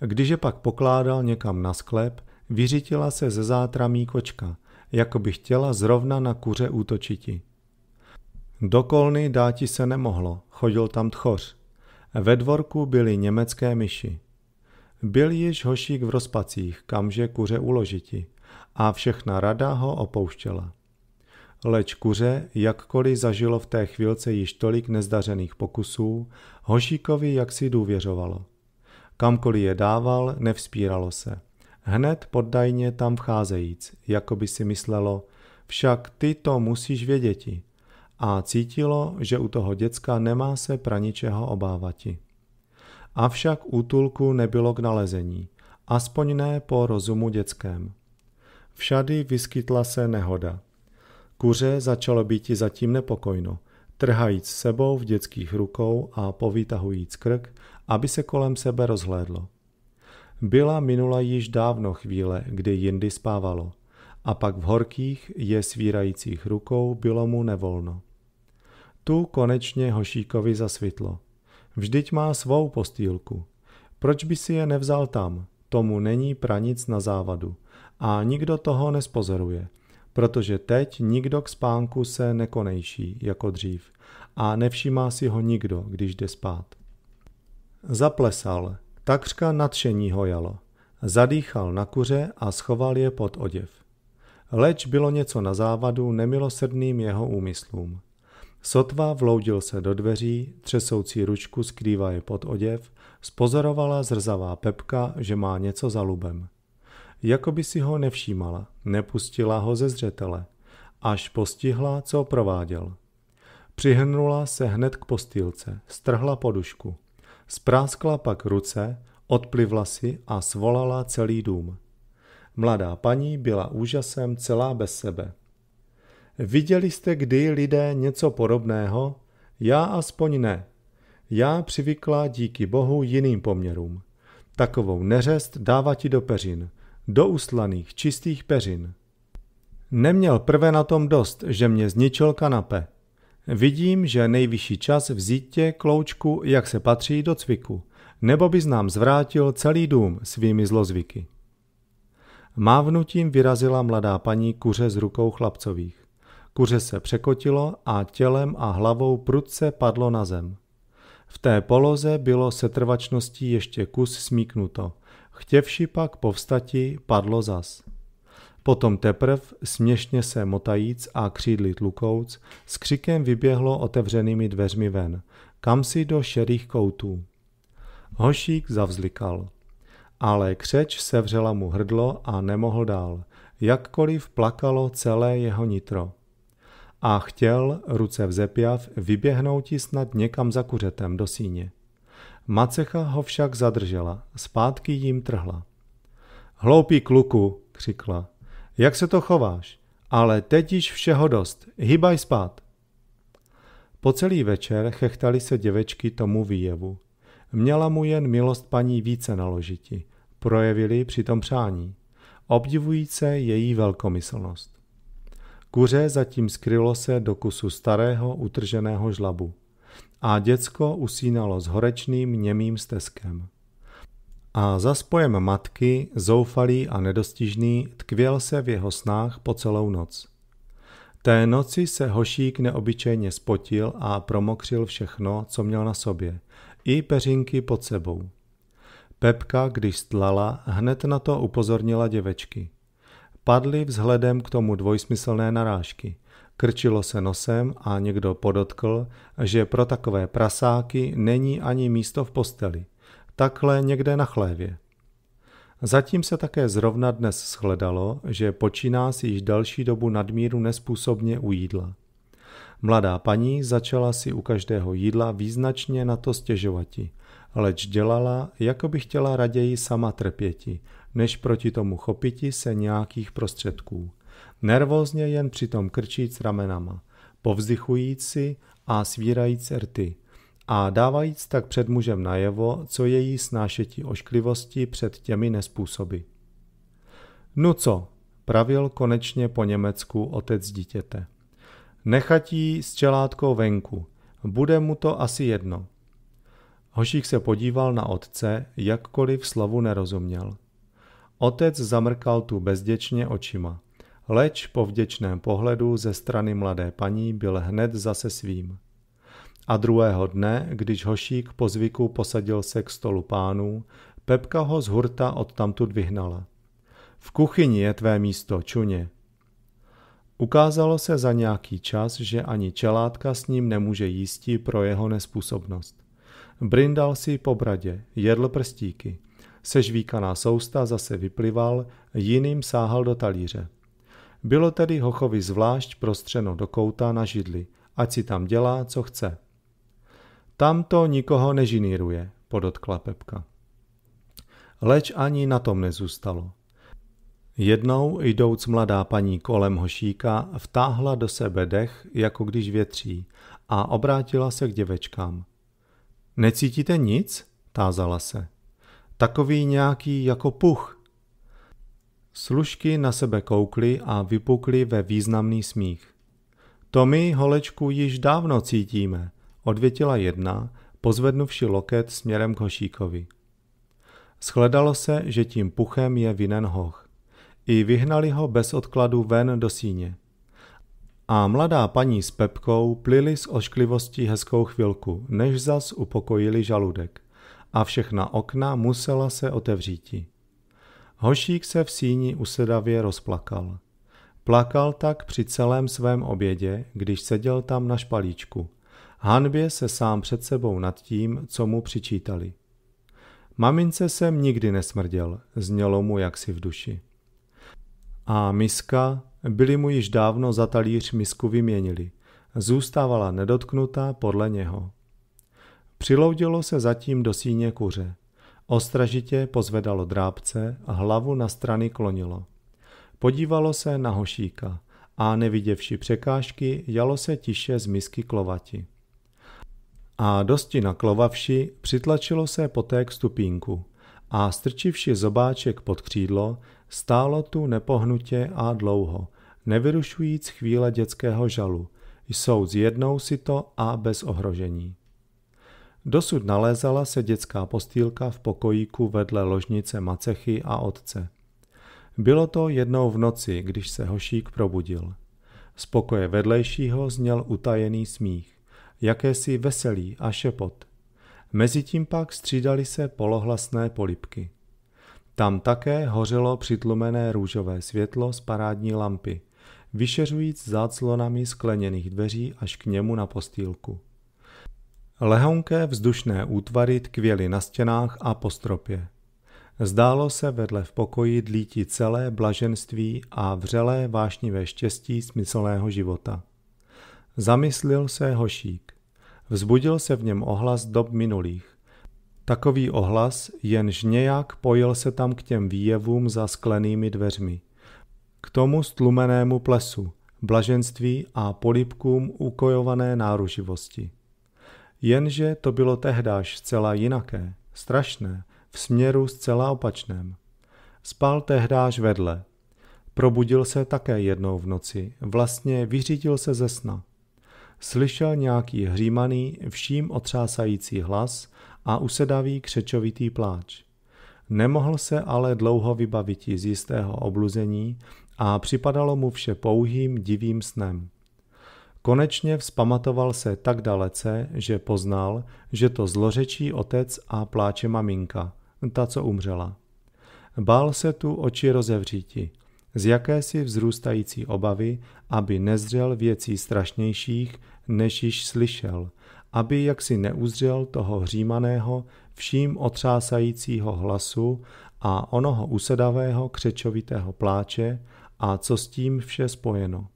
Když je pak pokládal někam na sklep, vyřitila se ze zátramí kočka, jako by chtěla zrovna na kuře útočiti. Do kolny dáti se nemohlo, chodil tam tchoř. Ve dvorku byly německé myši. Byl již hošík v rozpacích, kamže kuře uložiti, a všechna rada ho opouštěla. Leč kuře, jakkoliv zažilo v té chvílce již tolik nezdařených pokusů, hošíkovi jaksi důvěřovalo. Kamkoliv je dával, nevzpíralo se. Hned poddajně tam vcházejíc, jako by si myslelo, však ty to musíš věděti. A cítilo, že u toho děcka nemá se praničeho obávati avšak útulku nebylo k nalezení, aspoň ne po rozumu dětském. Všady vyskytla se nehoda. Kuře začalo být zatím nepokojno, trhajíc sebou v dětských rukou a povytahujíc krk, aby se kolem sebe rozhlédlo. Byla minula již dávno chvíle, kdy jindy spávalo, a pak v horkých, je svírajících rukou bylo mu nevolno. Tu konečně Hošíkovi zasvitlo – Vždyť má svou postýlku. Proč by si je nevzal tam? Tomu není pranic na závadu. A nikdo toho nespozoruje. Protože teď nikdo k spánku se nekonejší jako dřív a nevšímá si ho nikdo, když jde spát. Zaplesal, takřka nadšení ho jalo. Zadýchal na kuře a schoval je pod oděv. Leč bylo něco na závadu nemilosrdným jeho úmyslům. Sotva vloudil se do dveří, třesoucí ručku skrývá je pod oděv, spozorovala zrzavá Pepka, že má něco za lubem. Jakoby si ho nevšímala, nepustila ho ze zřetele, až postihla, co prováděl. Přihrnula se hned k postýlce, strhla podušku. Spráskla pak ruce, odplivla si a svolala celý dům. Mladá paní byla úžasem celá bez sebe. Viděli jste kdy lidé něco podobného? Já aspoň ne. Já přivykla díky bohu jiným poměrům. Takovou neřest dává ti do peřin, do uslaných, čistých peřin. Neměl prvé na tom dost, že mě zničil kanape. Vidím, že nejvyšší čas vzít tě, kloučku, jak se patří do cviku, nebo bys nám zvrátil celý dům svými zlozvyky. Mávnutím vyrazila mladá paní kuře s rukou chlapcových. Kuře se překotilo a tělem a hlavou prudce padlo na zem. V té poloze bylo setrvačností ještě kus smíknuto. Chtěvši pak povstati, padlo zas. Potom teprv, směšně se motajíc a křídly tlukouc, s křikem vyběhlo otevřenými dveřmi ven, kam si do šerých koutů. Hošík zavzlikal. Ale křeč sevřela mu hrdlo a nemohl dál, jakkoliv plakalo celé jeho nitro a chtěl, ruce vzepjav, vyběhnout snad někam za kuřetem do síně. Macecha ho však zadržela, zpátky jim trhla. Hloupý kluku, křikla, jak se to chováš? Ale teď již všeho dost, hýbaj spát. Po celý večer chechtali se děvečky tomu výjevu. Měla mu jen milost paní více naložiti, projevili při tom přání, obdivující její velkomyslnost. Kuře zatím skrylo se do kusu starého utrženého žlabu a děcko usínalo s horečným němým stezkem. A za spojem matky, zoufalý a nedostižný, tkvěl se v jeho snách po celou noc. Té noci se hošík neobyčejně spotil a promokřil všechno, co měl na sobě, i peřinky pod sebou. Pepka, když stlala, hned na to upozornila děvečky. Padli vzhledem k tomu dvojsmyslné narážky. Krčilo se nosem a někdo podotkl, že pro takové prasáky není ani místo v posteli. Takhle někde na chlévě. Zatím se také zrovna dnes shledalo, že počíná si již další dobu nadmíru nespůsobně u jídla. Mladá paní začala si u každého jídla význačně na to stěžovati, leč dělala, jako by chtěla raději sama trpěti, než proti tomu chopiti se nějakých prostředků. Nervózně jen přitom krčíc ramenama, povzdychujíc si a svírajíc rty a dávajíc tak před mužem najevo, co její snášetí ošklivosti před těmi nespůsoby. No co, pravil konečně po Německu otec dítěte. Nechatí s čelátkou venku, bude mu to asi jedno. Hošík se podíval na otce, jakkoliv slovu nerozuměl. Otec zamrkal tu bezděčně očima. Leč po vděčném pohledu ze strany mladé paní byl hned zase svým. A druhého dne, když hošík po zvyku posadil se k stolu pánů, Pepka ho z hurta odtamtud vyhnala. V kuchyni je tvé místo, čuně. Ukázalo se za nějaký čas, že ani čelátka s ním nemůže jístí pro jeho nespůsobnost. Brindal si po bradě, jedl prstíky – sežvíkaná sousta zase vyplival, jiným sáhal do talíře. Bylo tedy Hochovi zvlášť prostřeno do kouta na židli, ať si tam dělá, co chce. Tam to nikoho nežiníruje, podotkla Pepka. Leč ani na tom nezůstalo. Jednou jdouc mladá paní kolem hošíka vtáhla do sebe dech, jako když větří, a obrátila se k děvečkám. Necítíte nic? tázala se takový nějaký jako puch. Služky na sebe koukly a vypukly ve významný smích. To my, holečku, již dávno cítíme, odvětila jedna, pozvednuvši loket směrem k Hošíkovi. Shledalo se, že tím puchem je vinen hoch. I vyhnali ho bez odkladu ven do síně. A mladá paní s Pepkou plili s ošklivostí hezkou chvilku, než zas upokojili žaludek a všechna okna musela se otevříti. Hošík se v síni usedavě rozplakal. Plakal tak při celém svém obědě, když seděl tam na špalíčku. Hanbě se sám před sebou nad tím, co mu přičítali. Mamince jsem nikdy nesmrděl, znělo mu jaksi v duši. A miska, byli mu již dávno za talíř misku vyměnili, zůstávala nedotknutá podle něho. Přiloudilo se zatím do síně kuře. Ostražitě pozvedalo drábce a hlavu na strany klonilo. Podívalo se na hošíka a neviděvši překážky, jalo se tiše z misky klovati. A dosti naklovavši, přitlačilo se poté k stupínku a strčivši zobáček pod křídlo, stálo tu nepohnutě a dlouho, nevyrušujíc chvíle dětského žalu. Jsou zjednou si to a bez ohrožení. Dosud nalézala se dětská postýlka v pokojíku vedle ložnice macechy a otce. Bylo to jednou v noci, když se hošík probudil. Z pokoje vedlejšího zněl utajený smích, jakési veselý a šepot. Mezitím pak střídali se polohlasné polipky. Tam také hořelo přitlumené růžové světlo z parádní lampy, vyšeřujíc záclonami skleněných dveří až k němu na postýlku. Lehonké vzdušné útvary tkvěly na stěnách a po stropě. Zdálo se vedle v pokoji dlíti celé blaženství a vřelé vášnivé štěstí smyslného života. Zamyslil se hošík. Vzbudil se v něm ohlas dob minulých. Takový ohlas, jenž nějak pojil se tam k těm výjevům za sklenými dveřmi. K tomu stlumenému plesu, blaženství a polipkům ukojované náruživosti. Jenže to bylo tehdáž zcela jinaké, strašné, v směru zcela opačném. Spal tehdáž vedle. Probudil se také jednou v noci, vlastně vyřídil se ze sna. Slyšel nějaký hřímaný, vším otřásající hlas a usedavý křečovitý pláč. Nemohl se ale dlouho vybavit z jistého obluzení a připadalo mu vše pouhým divým snem. Konečně vzpamatoval se tak dalece, že poznal, že to zlořečí otec a pláče maminka, ta, co umřela. Bál se tu oči rozevříti, z jakési vzrůstající obavy, aby nezřel věcí strašnějších, než již slyšel, aby jaksi neuzřel toho hřímaného, vším otřásajícího hlasu a onoho usedavého křečovitého pláče a co s tím vše spojeno.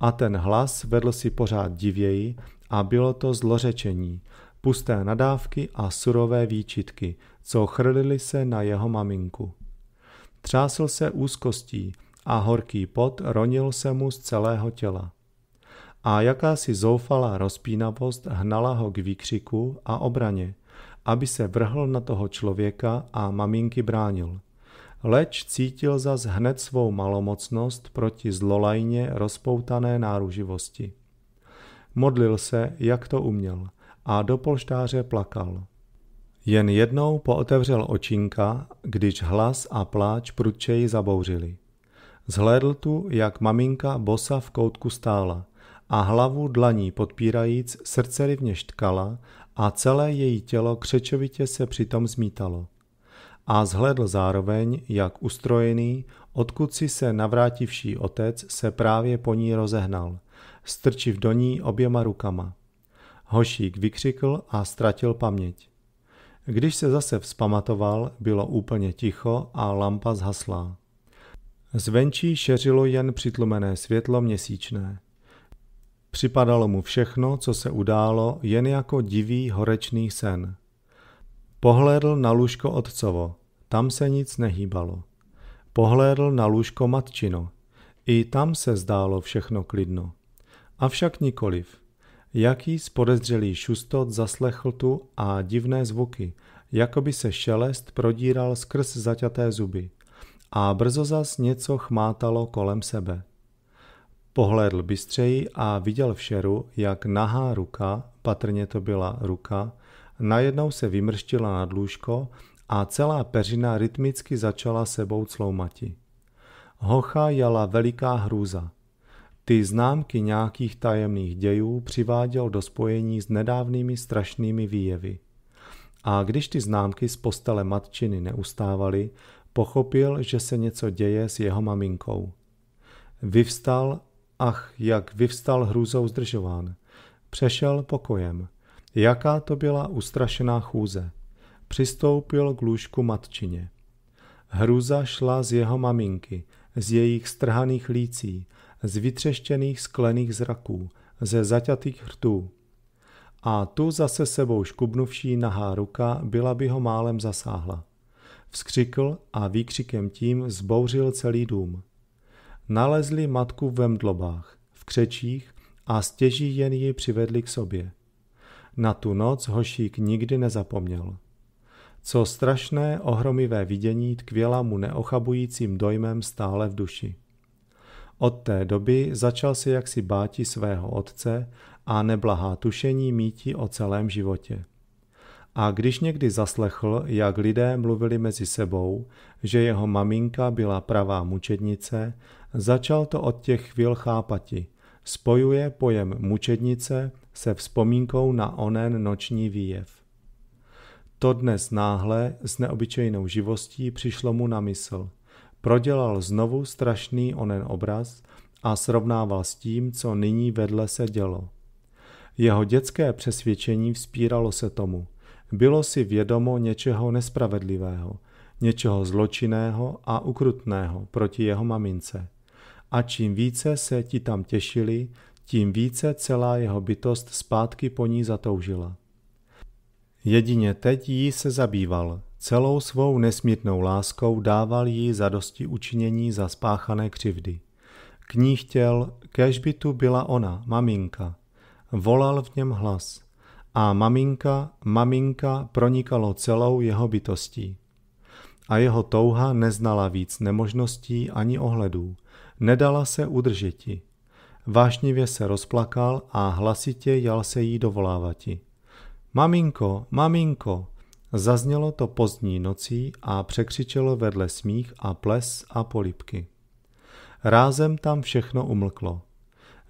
A ten hlas vedl si pořád divěji a bylo to zlořečení, pusté nadávky a surové výčitky, co chrlili se na jeho maminku. Třásl se úzkostí a horký pot ronil se mu z celého těla. A jakási zoufalá rozpínavost hnala ho k výkřiku a obraně, aby se vrhl na toho člověka a maminky bránil – leč cítil zas hned svou malomocnost proti zlolajně rozpoutané náruživosti. Modlil se, jak to uměl, a do polštáře plakal. Jen jednou pootevřel očinka, když hlas a pláč prudčeji zabouřili. Zhlédl tu, jak maminka bosa v koutku stála a hlavu dlaní podpírajíc srdce srdcerivně štkala a celé její tělo křečovitě se přitom zmítalo a zhlédl zároveň, jak ustrojený, odkud si se navrátivší otec se právě po ní rozehnal, strčiv do ní oběma rukama. Hošík vykřikl a ztratil paměť. Když se zase vzpamatoval, bylo úplně ticho a lampa zhaslá. Zvenčí šeřilo jen přitlumené světlo měsíčné. Připadalo mu všechno, co se událo, jen jako divý horečný sen. Pohlédl na lůžko otcovo, tam se nic nehýbalo. Pohlédl na lůžko matčino, i tam se zdálo všechno klidno. Avšak nikoliv. Jaký spodezřelý šustot zaslechl tu a divné zvuky, jako by se šelest prodíral skrz zaťaté zuby. A brzo zas něco chmátalo kolem sebe. Pohlédl bystřeji a viděl všeru, jak nahá ruka, patrně to byla ruka, najednou se vymrštila nad lůžko a celá peřina rytmicky začala sebou cloumati. Hocha jala veliká hrůza. Ty známky nějakých tajemných dějů přiváděl do spojení s nedávnými strašnými výjevy. A když ty známky z postele matčiny neustávaly, pochopil, že se něco děje s jeho maminkou. Vyvstal, ach, jak vyvstal hrůzou zdržován. Přešel pokojem. Jaká to byla ustrašená chůze. Přistoupil k lůžku matčině. Hruza šla z jeho maminky, z jejich strhaných lící, z vytřeštěných sklených zraků, ze zaťatých hrtů. A tu zase sebou škubnuvší nahá ruka byla by ho málem zasáhla. Vzkřikl a výkřikem tím zbouřil celý dům. Nalezli matku ve mdlobách, v křečích a stěží jen ji přivedli k sobě. Na tu noc hošík nikdy nezapomněl. Co strašné, ohromivé vidění tkvěla mu neochabujícím dojmem stále v duši. Od té doby začal se jaksi báti svého otce a neblahá tušení mítí o celém životě. A když někdy zaslechl, jak lidé mluvili mezi sebou, že jeho maminka byla pravá mučednice, začal to od těch chvíl chápati. Spojuje pojem mučednice se vzpomínkou na onen noční výjev. To dnes náhle s neobyčejnou živostí přišlo mu na mysl. Prodělal znovu strašný onen obraz a srovnával s tím, co nyní vedle se dělo. Jeho dětské přesvědčení vzpíralo se tomu. Bylo si vědomo něčeho nespravedlivého, něčeho zločinného a ukrutného proti jeho mamince. A čím více se ti tam těšili, tím více celá jeho bytost zpátky po ní zatoužila. Jedině teď jí se zabýval, celou svou nesmírnou láskou dával jí zadosti učinění za spáchané křivdy. K ní chtěl, kež by tu byla ona, maminka. Volal v něm hlas. A maminka, maminka pronikalo celou jeho bytostí. A jeho touha neznala víc nemožností ani ohledů. Nedala se udržeti. Vášnivě se rozplakal a hlasitě jal se jí dovolávati. Maminko, maminko! Zaznělo to pozdní nocí a překřičelo vedle smích a ples a polipky. Rázem tam všechno umlklo.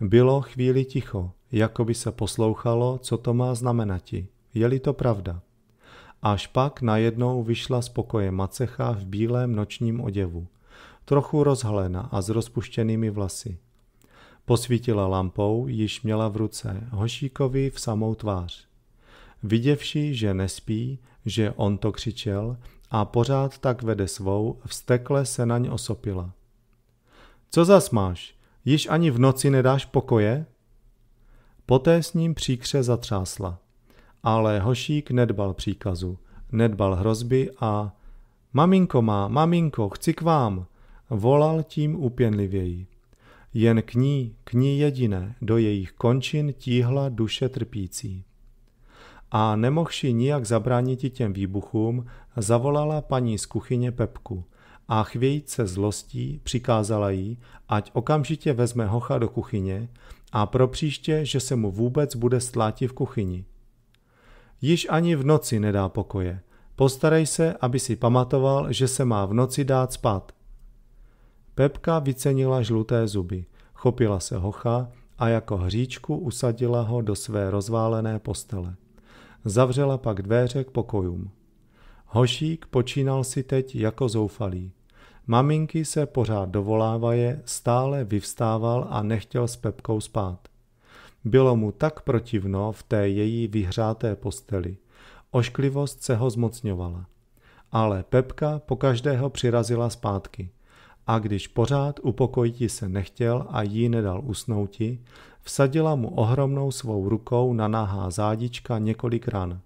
Bylo chvíli ticho, jako by se poslouchalo, co to má znamenati, je-li to pravda. Až pak najednou vyšla z pokoje macecha v bílém nočním oděvu, trochu rozhalena a s rozpuštěnými vlasy. Posvítila lampou, již měla v ruce, hošíkovi v samou tvář. Viděvši, že nespí, že on to křičel a pořád tak vede svou, vstekle se naň osopila. Co zas máš? Již ani v noci nedáš pokoje? Poté s ním příkře zatřásla. Ale hošík nedbal příkazu, nedbal hrozby a Maminko má, maminko, chci k vám, volal tím úpěnlivěji jen k ní, k ní jediné, do jejich končin tíhla duše trpící. A nemohši nijak zabránit těm výbuchům, zavolala paní z kuchyně Pepku a chvějíce zlostí přikázala jí, ať okamžitě vezme hocha do kuchyně a pro příště, že se mu vůbec bude sláti v kuchyni. Již ani v noci nedá pokoje. Postarej se, aby si pamatoval, že se má v noci dát spát – Pepka vycenila žluté zuby, chopila se hocha a jako hříčku usadila ho do své rozválené postele. Zavřela pak dveře k pokojům. Hošík počínal si teď jako zoufalý. Maminky se pořád dovolávaje, stále vyvstával a nechtěl s Pepkou spát. Bylo mu tak protivno v té její vyhřáté posteli. Ošklivost se ho zmocňovala. Ale Pepka po každého přirazila zpátky – a když pořád upokojiti se nechtěl a jí nedal usnouti, vsadila mu ohromnou svou rukou na nahá zádička několik ran.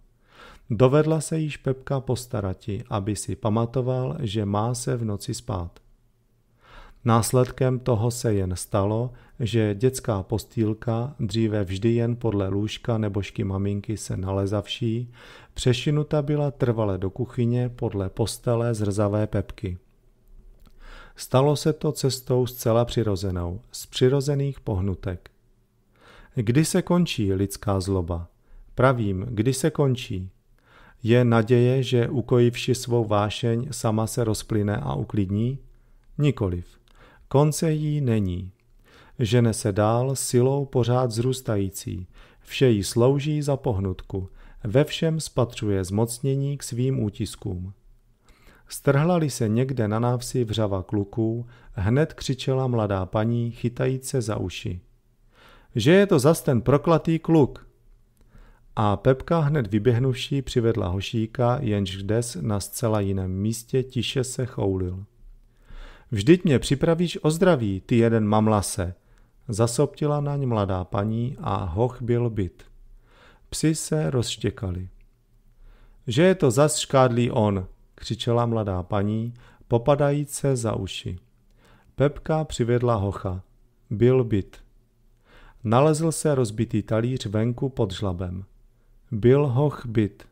Dovedla se již Pepka postarati, aby si pamatoval, že má se v noci spát. Následkem toho se jen stalo, že dětská postýlka, dříve vždy jen podle lůžka nebo šky maminky se nalezavší, přešinuta byla trvale do kuchyně podle postele zrzavé Pepky. Stalo se to cestou zcela přirozenou, z přirozených pohnutek. Kdy se končí lidská zloba? Pravím, kdy se končí? Je naděje, že ukojivši svou vášeň sama se rozplyne a uklidní? Nikoliv. Konce jí není. Žene se dál silou pořád zrůstající, vše jí slouží za pohnutku, ve všem spatřuje zmocnění k svým útiskům. Strhlali se někde na návsi vřava kluků, hned křičela mladá paní, chytajíc se za uši. Že je to zas ten proklatý kluk! A Pepka hned vyběhnuvší přivedla hošíka, jenž kdes na zcela jiném místě tiše se choulil. Vždyť mě připravíš o zdraví, ty jeden mamlase, Zasoptila naň mladá paní a hoch byl byt. Psi se rozštěkali. Že je to zas škádlí on, křičela mladá paní, popadajíce za uši. Pepka přivedla hocha. Byl byt. Nalezl se rozbitý talíř venku pod žlabem. Byl hoch byt.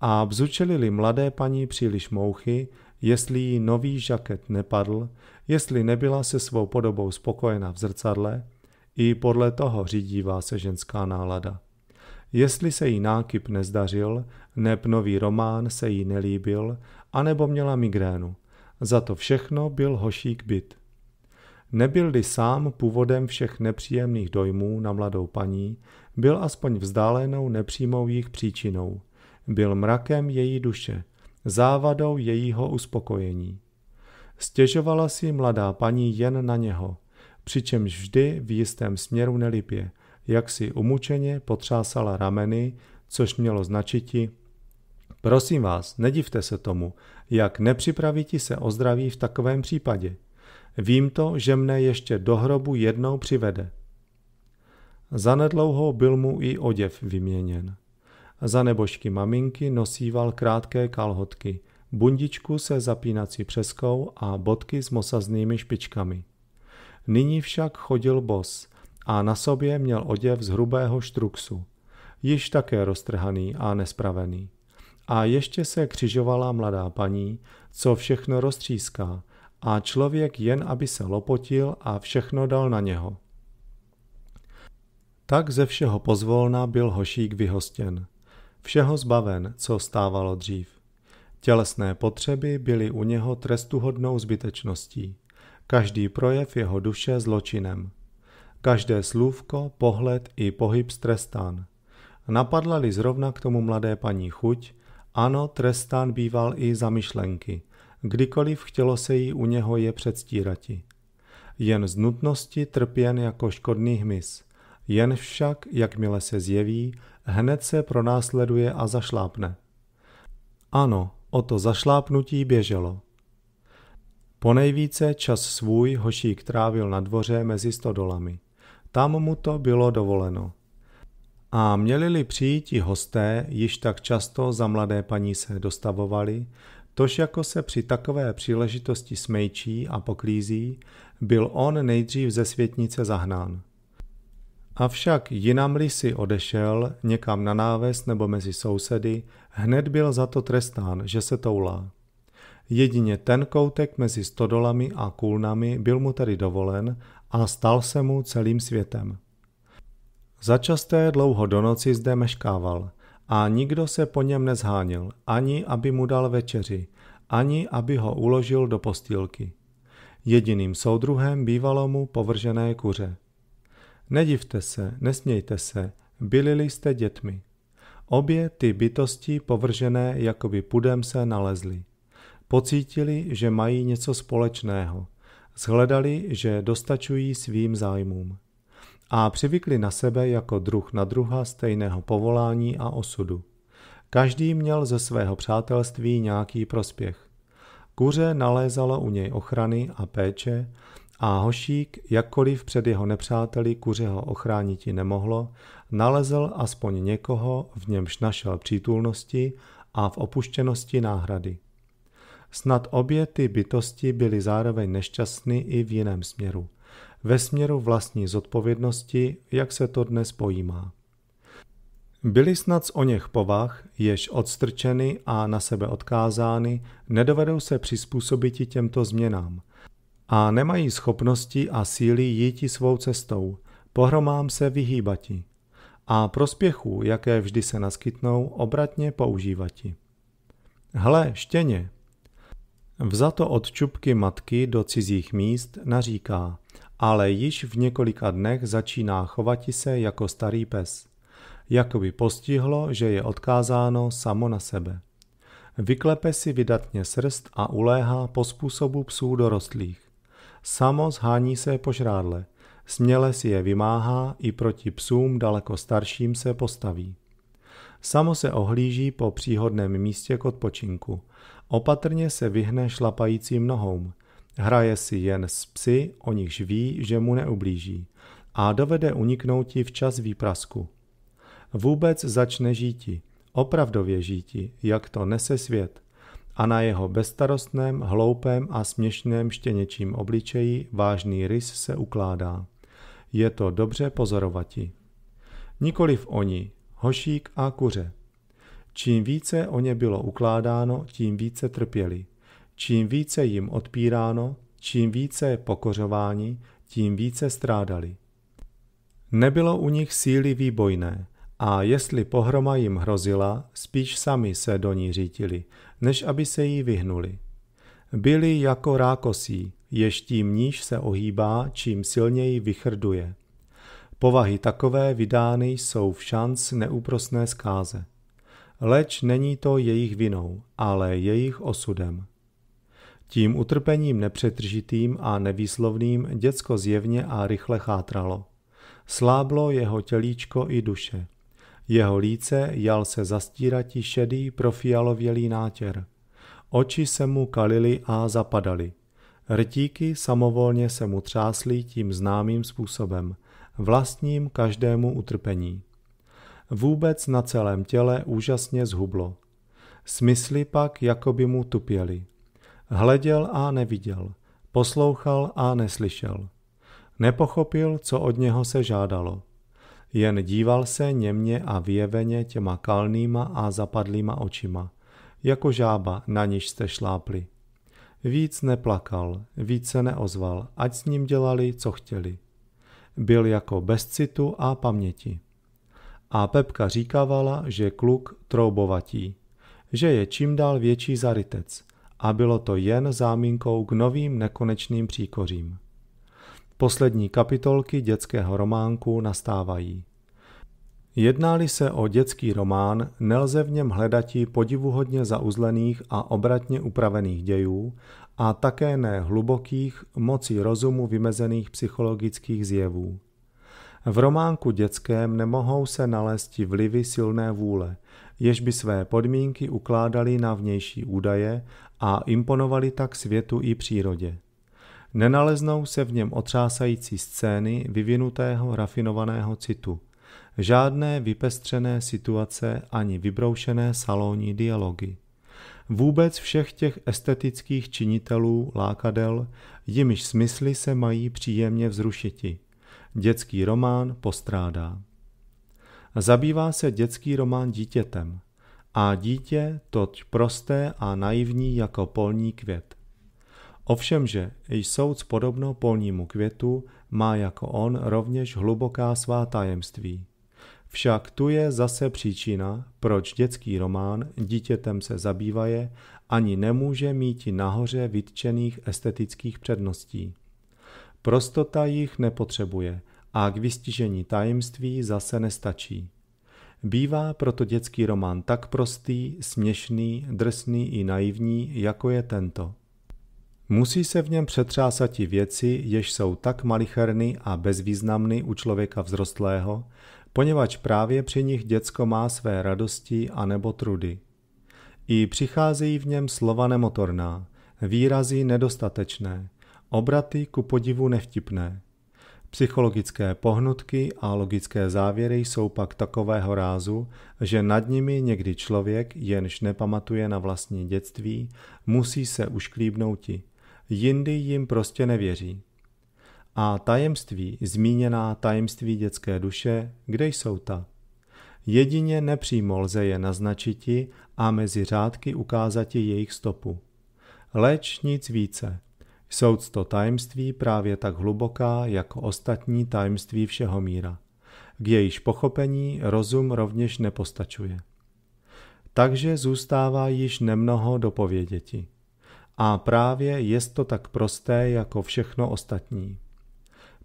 A vzučelili mladé paní příliš mouchy, jestli jí nový žaket nepadl, jestli nebyla se svou podobou spokojena v zrcadle, i podle toho řídí se ženská nálada. Jestli se jí nákyp nezdařil, neb nový román se jí nelíbil, anebo měla migrénu. Za to všechno byl hošík byt. Nebyl-li sám původem všech nepříjemných dojmů na mladou paní, byl aspoň vzdálenou nepřímou jich příčinou. Byl mrakem její duše, závadou jejího uspokojení. Stěžovala si mladá paní jen na něho, přičemž vždy v jistém směru nelipě – jak si umučeně potřásala rameny, což mělo značiti Prosím vás, nedivte se tomu, jak nepřipraviti se ozdraví v takovém případě. Vím to, že mne ještě do hrobu jednou přivede. Zanedlouho byl mu i oděv vyměněn. Za nebožky maminky nosíval krátké kalhotky, bundičku se zapínací přeskou a bodky s mosaznými špičkami. Nyní však chodil bos a na sobě měl oděv z hrubého štruksu, již také roztrhaný a nespravený. A ještě se křižovala mladá paní, co všechno roztříská, a člověk jen aby se lopotil a všechno dal na něho. Tak ze všeho pozvolna byl hošík vyhostěn. Všeho zbaven, co stávalo dřív. Tělesné potřeby byly u něho trestuhodnou zbytečností. Každý projev jeho duše zločinem. Každé slůvko, pohled i pohyb strestán. Napadla-li zrovna k tomu mladé paní chuť, ano, trestán býval i za myšlenky, kdykoliv chtělo se jí u něho je předstírati. Jen z nutnosti trpěn jako škodný hmyz. Jen však, jakmile se zjeví, hned se pronásleduje a zašlápne. Ano, o to zašlápnutí běželo. Ponejvíce čas svůj hošík trávil na dvoře mezi stodolami tam mu to bylo dovoleno. A měli-li přijít hosté, již tak často za mladé paní se dostavovali, tož jako se při takové příležitosti smejčí a poklízí, byl on nejdřív ze světnice zahnán. Avšak jinam si odešel někam na náves nebo mezi sousedy, hned byl za to trestán, že se toulá. Jedině ten koutek mezi stodolami a kůlnami byl mu tedy dovolen a stal se mu celým světem. Začasté dlouho do noci zde meškával a nikdo se po něm nezháněl, ani aby mu dal večeři, ani aby ho uložil do postýlky. Jediným soudruhem bývalo mu povržené kuře. Nedivte se, nesmějte se, byli jste dětmi. Obě ty bytosti povržené jakoby pudem se nalezly. Pocítili, že mají něco společného – shledali, že dostačují svým zájmům a přivykli na sebe jako druh na druha stejného povolání a osudu. Každý měl ze svého přátelství nějaký prospěch. Kuře nalézalo u něj ochrany a péče a hošík, jakkoliv před jeho nepřáteli kuře ho ochrániti nemohlo, nalezl aspoň někoho, v němž našel přítulnosti a v opuštěnosti náhrady. Snad obě ty bytosti byly zároveň nešťastný i v jiném směru. Ve směru vlastní zodpovědnosti, jak se to dnes pojímá. Byli snad o něch povah, jež odstrčeny a na sebe odkázány, nedovedou se přizpůsobiti těmto změnám a nemají schopnosti a síly jíti svou cestou, pohromám se vyhýbati a prospěchů, jaké vždy se naskytnou, obratně používati. Hle, štěně, Vzato od čupky matky do cizích míst naříká, ale již v několika dnech začíná chovat se jako starý pes. Jakoby postihlo, že je odkázáno samo na sebe. Vyklepe si vydatně srst a uléhá po způsobu psů dorostlých. Samo zhání se po žrádle, směle si je vymáhá i proti psům daleko starším se postaví. Samo se ohlíží po příhodném místě k odpočinku – Opatrně se vyhne šlapajícím nohou. Hraje si jen s psy, o nichž ví, že mu neublíží a dovede uniknouti včas výprasku. Vůbec začne žíti, opravdově žíti, jak to nese svět – a na jeho bezstarostném, hloupém a směšném štěněčím obličeji vážný rys se ukládá. Je to dobře pozorovati. Nikoliv oni, hošík a kuře. Čím více o ně bylo ukládáno, tím více trpěli. Čím více jim odpíráno, čím více pokořováni, tím více strádali. Nebylo u nich síly výbojné, a jestli pohroma jim hrozila, spíš sami se do ní řítili, než aby se jí vyhnuli. Byli jako rákosí, jež tím níž se ohýbá, čím silněji vychrduje. Povahy takové vydány jsou v šanc neúprosné zkáze leč není to jejich vinou, ale jejich osudem. Tím utrpením nepřetržitým a nevýslovným děcko zjevně a rychle chátralo. Sláblo jeho tělíčko i duše. Jeho líce jal se zastírati šedý profialovělý nátěr. Oči se mu kalily a zapadaly. Rtíky samovolně se mu třásly tím známým způsobem, vlastním každému utrpení vůbec na celém těle úžasně zhublo. Smysly pak jakoby mu tupěly. Hleděl a neviděl, poslouchal a neslyšel. Nepochopil, co od něho se žádalo. Jen díval se němně a vyjeveně těma kalnýma a zapadlýma očima, jako žába, na niž jste šlápli. Víc neplakal, víc se neozval, ať s ním dělali, co chtěli. Byl jako bez citu a paměti. A Pepka říkávala, že kluk troubovatí, že je čím dál větší zarytec a bylo to jen záminkou k novým nekonečným příkořím. Poslední kapitolky dětského románku nastávají. Jednáli se o dětský román, nelze v něm hledatí podivuhodně zauzlených a obratně upravených dějů a také ne hlubokých, mocí rozumu vymezených psychologických zjevů. V románku dětském nemohou se nalézt vlivy silné vůle, jež by své podmínky ukládali na vnější údaje a imponovali tak světu i přírodě. Nenaleznou se v něm otřásající scény vyvinutého rafinovaného citu, žádné vypestřené situace ani vybroušené salonní dialogy. Vůbec všech těch estetických činitelů, lákadel, jimiž smysly se mají příjemně vzrušiti – Dětský román postrádá. Zabývá se dětský román dítětem a dítě toť prosté a naivní jako polní květ. Ovšemže, již soud podobno polnímu květu má jako on rovněž hluboká svá tajemství. Však tu je zase příčina, proč dětský román dítětem se zabývaje ani nemůže mít nahoře vytčených estetických předností. Prostota jich nepotřebuje a k vystižení tajemství zase nestačí. Bývá proto dětský román tak prostý, směšný, drsný i naivní, jako je tento. Musí se v něm přetřásat i věci, jež jsou tak malicherny a bezvýznamny u člověka vzrostlého, poněvadž právě při nich děcko má své radosti a nebo trudy. I přicházejí v něm slova nemotorná, výrazy nedostatečné, Obraty ku podivu nevtipné. Psychologické pohnutky a logické závěry jsou pak takového rázu, že nad nimi někdy člověk, jenž nepamatuje na vlastní dětství, musí se ušklíbnouti. Jindy jim prostě nevěří. A tajemství, zmíněná tajemství dětské duše, kde jsou ta? Jedině nepřímo lze je naznačiti a mezi řádky ukázati jejich stopu. Leč nic více – to tajemství právě tak hluboká jako ostatní tajemství všeho míra. K jejíž pochopení rozum rovněž nepostačuje. Takže zůstává již nemnoho dopověděti. A právě je to tak prosté jako všechno ostatní.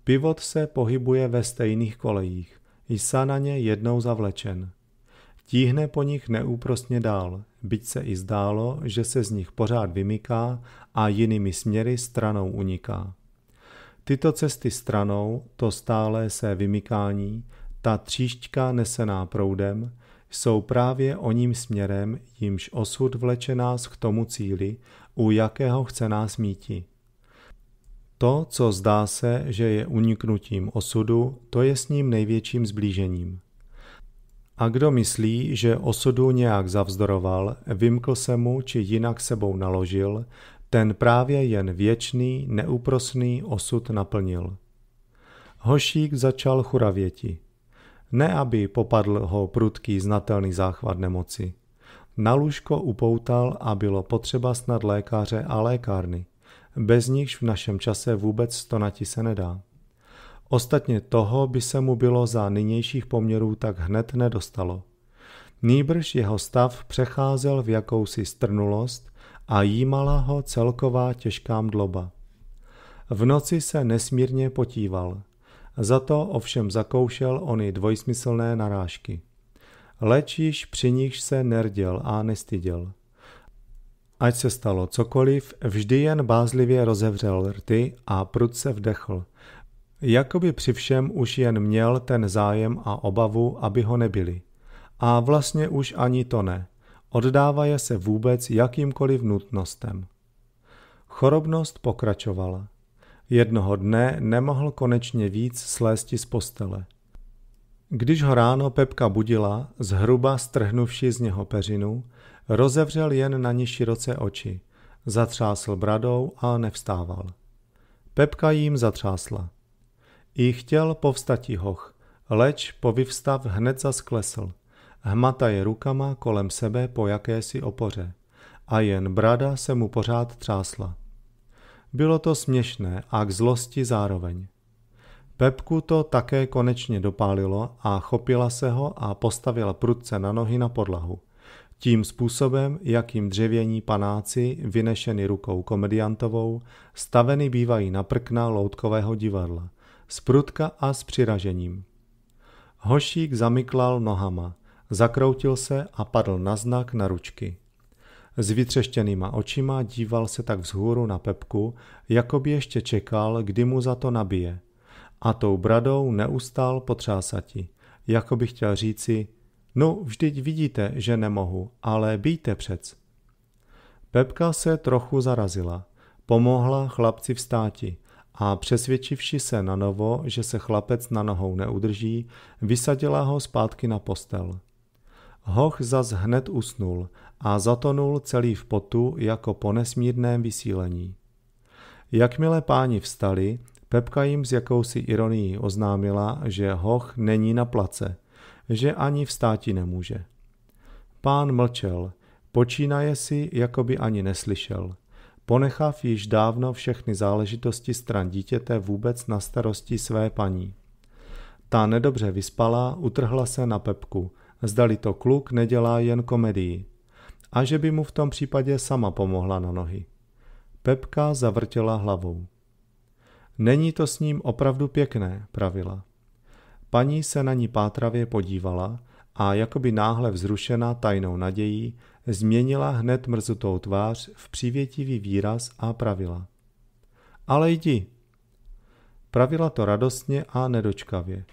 Pivot se pohybuje ve stejných kolejích, jsi na ně jednou zavlečen – Tíhne po nich neúprostně dál, byť se i zdálo, že se z nich pořád vymyká a jinými směry stranou uniká. Tyto cesty stranou, to stále se vymykání, ta tříšťka nesená proudem, jsou právě o ním směrem, jimž osud vleče nás k tomu cíli, u jakého chce nás míti. To, co zdá se, že je uniknutím osudu, to je s ním největším zblížením – a kdo myslí, že osudu nějak zavzdoroval, vymkl se mu či jinak sebou naložil, ten právě jen věčný, neúprosný osud naplnil. Hošík začal churavěti. Ne, aby popadl ho prudký znatelný záchvat nemoci. Na lůžko upoutal a bylo potřeba snad lékaře a lékárny. Bez nichž v našem čase vůbec stonati se nedá. Ostatně toho by se mu bylo za nynějších poměrů tak hned nedostalo. Nýbrž jeho stav přecházel v jakousi strnulost a jímala ho celková těžká mdloba. V noci se nesmírně potíval. Za to ovšem zakoušel ony dvojsmyslné narážky. Leč již při nich se nerděl a nestyděl. Ať se stalo cokoliv, vždy jen bázlivě rozevřel rty a prudce vdechl – Jakoby při všem už jen měl ten zájem a obavu, aby ho nebyli. A vlastně už ani to ne. Oddává je se vůbec jakýmkoliv nutnostem. Chorobnost pokračovala. Jednoho dne nemohl konečně víc slésti z postele. Když ho ráno Pepka budila, zhruba strhnuvši z něho peřinu, rozevřel jen na ní široce oči, zatřásl bradou a nevstával. Pepka jim zatřásla. I chtěl povstati hoch, leč po vyvstav hned zasklesl. Hmata je rukama kolem sebe po jakési opoře. A jen brada se mu pořád třásla. Bylo to směšné a k zlosti zároveň. Pepku to také konečně dopálilo a chopila se ho a postavila prudce na nohy na podlahu. Tím způsobem, jakým dřevění panáci, vynešeny rukou komediantovou, staveny bývají na prkna loutkového divadla – z prutka a s přiražením. Hošík zamyklal nohama, zakroutil se a padl na znak na ručky. S vytřeštěnýma očima díval se tak vzhůru na Pepku, jako by ještě čekal, kdy mu za to nabije. A tou bradou neustál potřásati, jako by chtěl říci, no vždyť vidíte, že nemohu, ale bíjte přec. Pepka se trochu zarazila, pomohla chlapci vstáti a přesvědčivši se na novo, že se chlapec na nohou neudrží, vysadila ho zpátky na postel. Hoch zas hned usnul a zatonul celý v potu jako po nesmírném vysílení. Jakmile páni vstali, Pepka jim s jakousi ironií oznámila, že Hoch není na place, že ani vstáti nemůže. Pán mlčel, počínaje si, jako by ani neslyšel – ponechav již dávno všechny záležitosti stran dítěte vůbec na starosti své paní. Ta nedobře vyspala, utrhla se na pepku, zdali to kluk nedělá jen komedii. A že by mu v tom případě sama pomohla na nohy. Pepka zavrtěla hlavou. Není to s ním opravdu pěkné, pravila. Paní se na ní pátravě podívala a jakoby náhle vzrušena tajnou nadějí, změnila hned mrzutou tvář v přívětivý výraz a pravila. Ale jdi. Pravila to radostně a nedočkavě.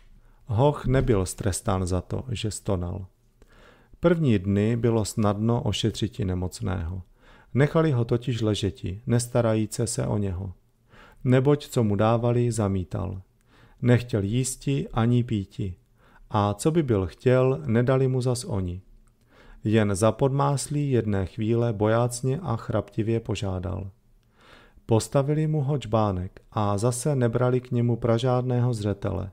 Hoch nebyl strestán za to, že stonal. První dny bylo snadno ošetřit nemocného. Nechali ho totiž ležeti, nestarajíce se o něho. Neboť co mu dávali, zamítal. Nechtěl jísti ani píti. A co by byl chtěl, nedali mu zas oni. Jen za podmáslí jedné chvíle bojácně a chraptivě požádal. Postavili mu ho čbánek a zase nebrali k němu pražádného zřetele.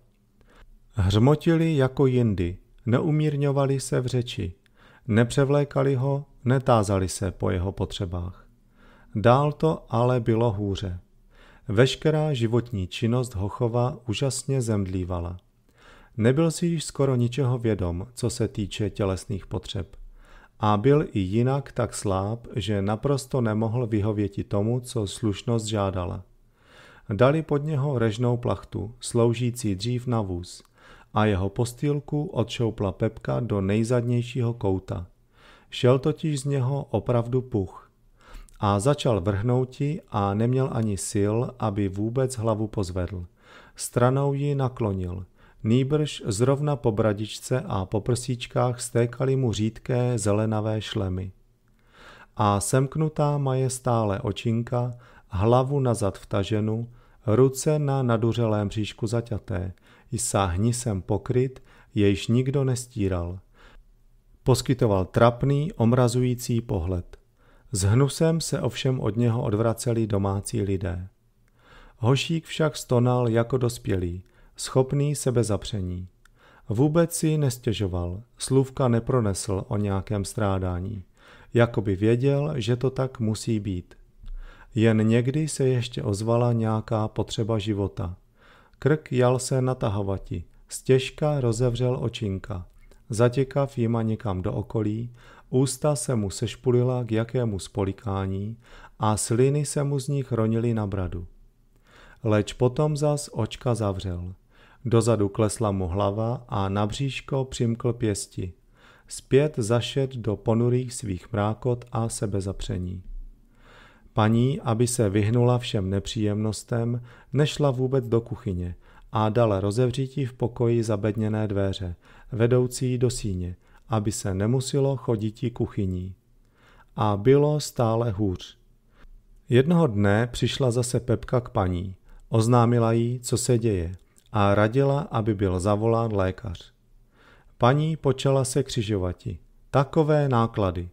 Hřmotili jako jindy, neumírňovali se v řeči, nepřevlékali ho, netázali se po jeho potřebách. Dál to ale bylo hůře. Veškerá životní činnost Hochova úžasně zemdlívala. Nebyl si již skoro ničeho vědom, co se týče tělesných potřeb a byl i jinak tak sláb, že naprosto nemohl vyhověti tomu, co slušnost žádala. Dali pod něho režnou plachtu, sloužící dřív na vůz, a jeho postýlku odšoupla Pepka do nejzadnějšího kouta. Šel totiž z něho opravdu puch. A začal vrhnouti a neměl ani sil, aby vůbec hlavu pozvedl. Stranou ji naklonil – Nýbrž zrovna po bradičce a po prsíčkách stékaly mu řídké zelenavé šlemy. A semknutá maje stále očinka, hlavu nazad vtaženu, ruce na naduřelém příšku zaťaté, jsa hnisem pokryt, jejž nikdo nestíral. Poskytoval trapný, omrazující pohled. S hnusem se ovšem od něho odvraceli domácí lidé. Hošík však stonal jako dospělý – schopný sebezapření. Vůbec si nestěžoval, slůvka nepronesl o nějakém strádání, jako by věděl, že to tak musí být. Jen někdy se ještě ozvala nějaká potřeba života. Krk jal se natahovati, stěžka rozevřel očinka. Zatěkav jima někam do okolí, ústa se mu sešpulila k jakému spolikání a sliny se mu z nich ronily na bradu. Leč potom zas očka zavřel – Dozadu klesla mu hlava a na bříško přimkl pěsti. Zpět zašet do ponurých svých mrákot a sebezapření. Paní, aby se vyhnula všem nepříjemnostem, nešla vůbec do kuchyně a dala rozevřítí v pokoji zabedněné dveře, vedoucí do síně, aby se nemusilo i kuchyní. A bylo stále hůř. Jednoho dne přišla zase Pepka k paní. Oznámila jí, co se děje – a radila, aby byl zavolán lékař. Paní počala se křižovati. Takové náklady.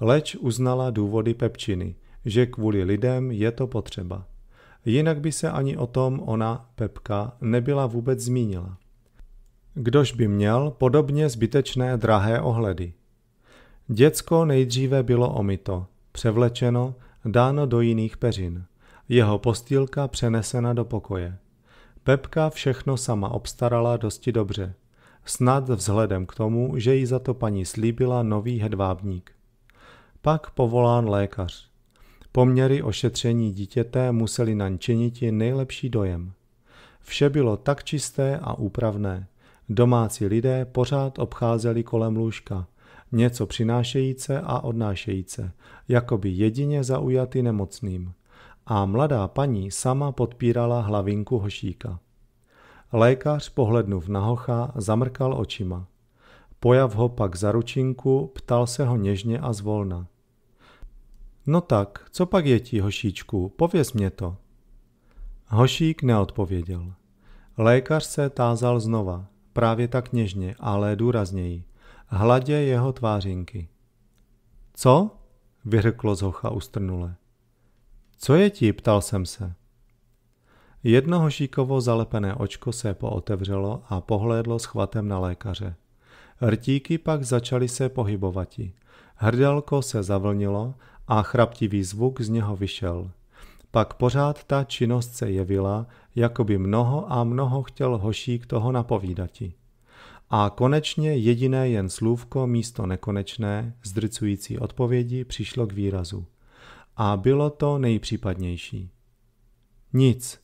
Leč uznala důvody Pepčiny, že kvůli lidem je to potřeba. Jinak by se ani o tom ona, Pepka, nebyla vůbec zmínila. Kdož by měl podobně zbytečné drahé ohledy. Děcko nejdříve bylo omito, převlečeno, dáno do jiných peřin. Jeho postýlka přenesena do pokoje. Pepka všechno sama obstarala dosti dobře. Snad vzhledem k tomu, že jí za to paní slíbila nový hedvábník. Pak povolán lékař. Poměry ošetření dítěte museli na činiti nejlepší dojem. Vše bylo tak čisté a úpravné. Domácí lidé pořád obcházeli kolem lůžka, něco přinášejíce a odnášejíce, jako by jedině zaujaty nemocným a mladá paní sama podpírala hlavinku hošíka. Lékař pohlednu v nahocha zamrkal očima. Pojav ho pak za ručinku, ptal se ho něžně a zvolna. No tak, co pak je ti, hošíčku, pověz mě to. Hošík neodpověděl. Lékař se tázal znova, právě tak něžně, ale důrazněji. Hladě jeho tvářinky. Co? vyhrklo z hocha ustrnule. Co je ti? ptal jsem se. Jedno hošíkovo zalepené očko se pootevřelo a pohlédlo s chvatem na lékaře. Rtíky pak začaly se pohybovati. Hrdelko se zavlnilo a chraptivý zvuk z něho vyšel. Pak pořád ta činnost se jevila, jako by mnoho a mnoho chtěl hošík toho napovídati. A konečně jediné jen slůvko místo nekonečné, zdrcující odpovědi, přišlo k výrazu a bylo to nejpřípadnější. Nic.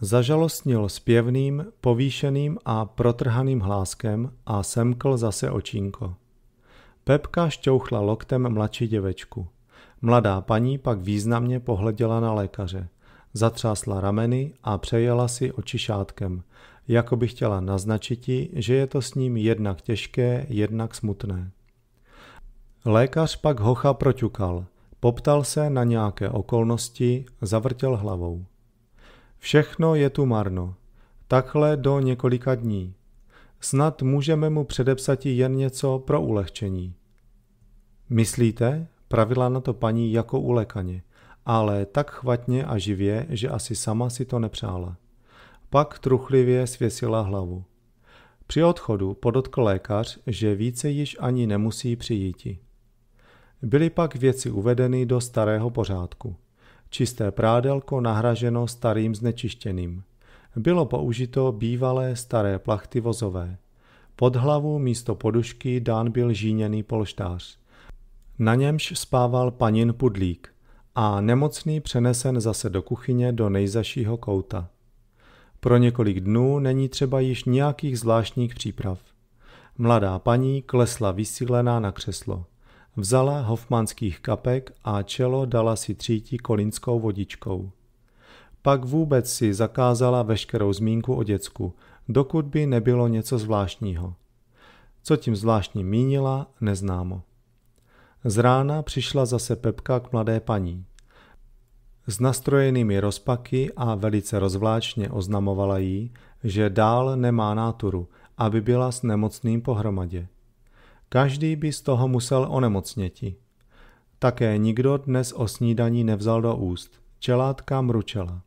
Zažalostnil zpěvným, povýšeným a protrhaným hláskem a semkl zase očínko. Pepka šťouchla loktem mladší děvečku. Mladá paní pak významně pohleděla na lékaře. Zatřásla rameny a přejela si oči šátkem, jako by chtěla naznačiti, že je to s ním jednak těžké, jednak smutné. Lékař pak hocha proťukal – Poptal se na nějaké okolnosti, zavrtěl hlavou. Všechno je tu marno. Takhle do několika dní. Snad můžeme mu předepsat jen něco pro ulehčení. Myslíte? Pravila na to paní jako ulekaně, ale tak chvatně a živě, že asi sama si to nepřála. Pak truchlivě svěsila hlavu. Při odchodu podotkl lékař, že více již ani nemusí přijíti. Byly pak věci uvedeny do starého pořádku. Čisté prádelko nahraženo starým znečištěným. Bylo použito bývalé staré plachty vozové. Pod hlavu místo podušky dán byl žíněný polštář. Na němž spával panin Pudlík a nemocný přenesen zase do kuchyně do nejzašího kouta. Pro několik dnů není třeba již nějakých zvláštních příprav. Mladá paní klesla vysílená na křeslo. Vzala hofmanských kapek a čelo dala si třítí Kolinskou vodičkou. Pak vůbec si zakázala veškerou zmínku o děcku, dokud by nebylo něco zvláštního. Co tím zvláštní mínila, neznámo. Z rána přišla zase Pepka k mladé paní. S nastrojenými rozpaky a velice rozvláčně oznamovala jí, že dál nemá náturu, aby byla s nemocným pohromadě. Každý by z toho musel onemocněti. Také nikdo dnes o snídaní nevzal do úst. Čelátka mručela.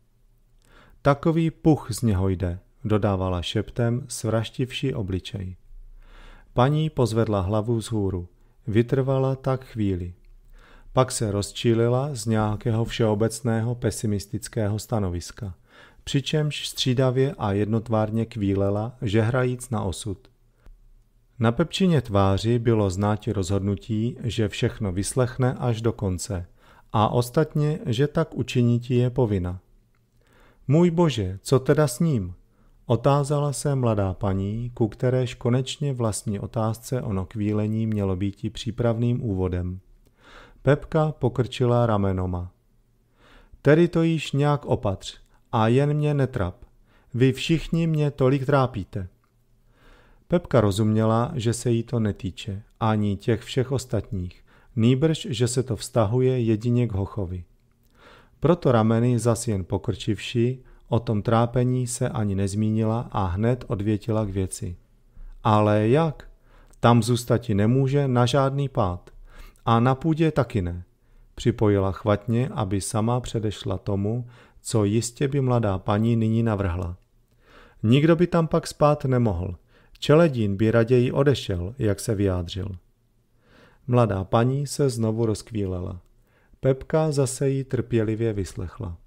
Takový puch z něho jde, dodávala šeptem, svraštivší obličej. Paní pozvedla hlavu vzhůru. Vytrvala tak chvíli. Pak se rozčílila z nějakého všeobecného pesimistického stanoviska, přičemž střídavě a jednotvárně kvílela, že hrajíc na osud. Na pepčině tváři bylo znát rozhodnutí, že všechno vyslechne až do konce a ostatně, že tak učinití je povinna. Můj bože, co teda s ním? Otázala se mladá paní, ku kteréž konečně vlastní otázce ono kvílení mělo být přípravným úvodem. Pepka pokrčila ramenoma. Tedy to již nějak opatř a jen mě netrap. Vy všichni mě tolik trápíte. Pepka rozuměla, že se jí to netýče, ani těch všech ostatních, nýbrž, že se to vztahuje jedině k Hochovi. Proto rameny zas jen pokrčivší, o tom trápení se ani nezmínila a hned odvětila k věci. Ale jak? Tam ti nemůže na žádný pád. A na půdě taky ne. Připojila chvatně, aby sama předešla tomu, co jistě by mladá paní nyní navrhla. Nikdo by tam pak spát nemohl – Čeledín by raději odešel, jak se vyjádřil. Mladá paní se znovu rozkvílela. Pepka zase ji trpělivě vyslechla.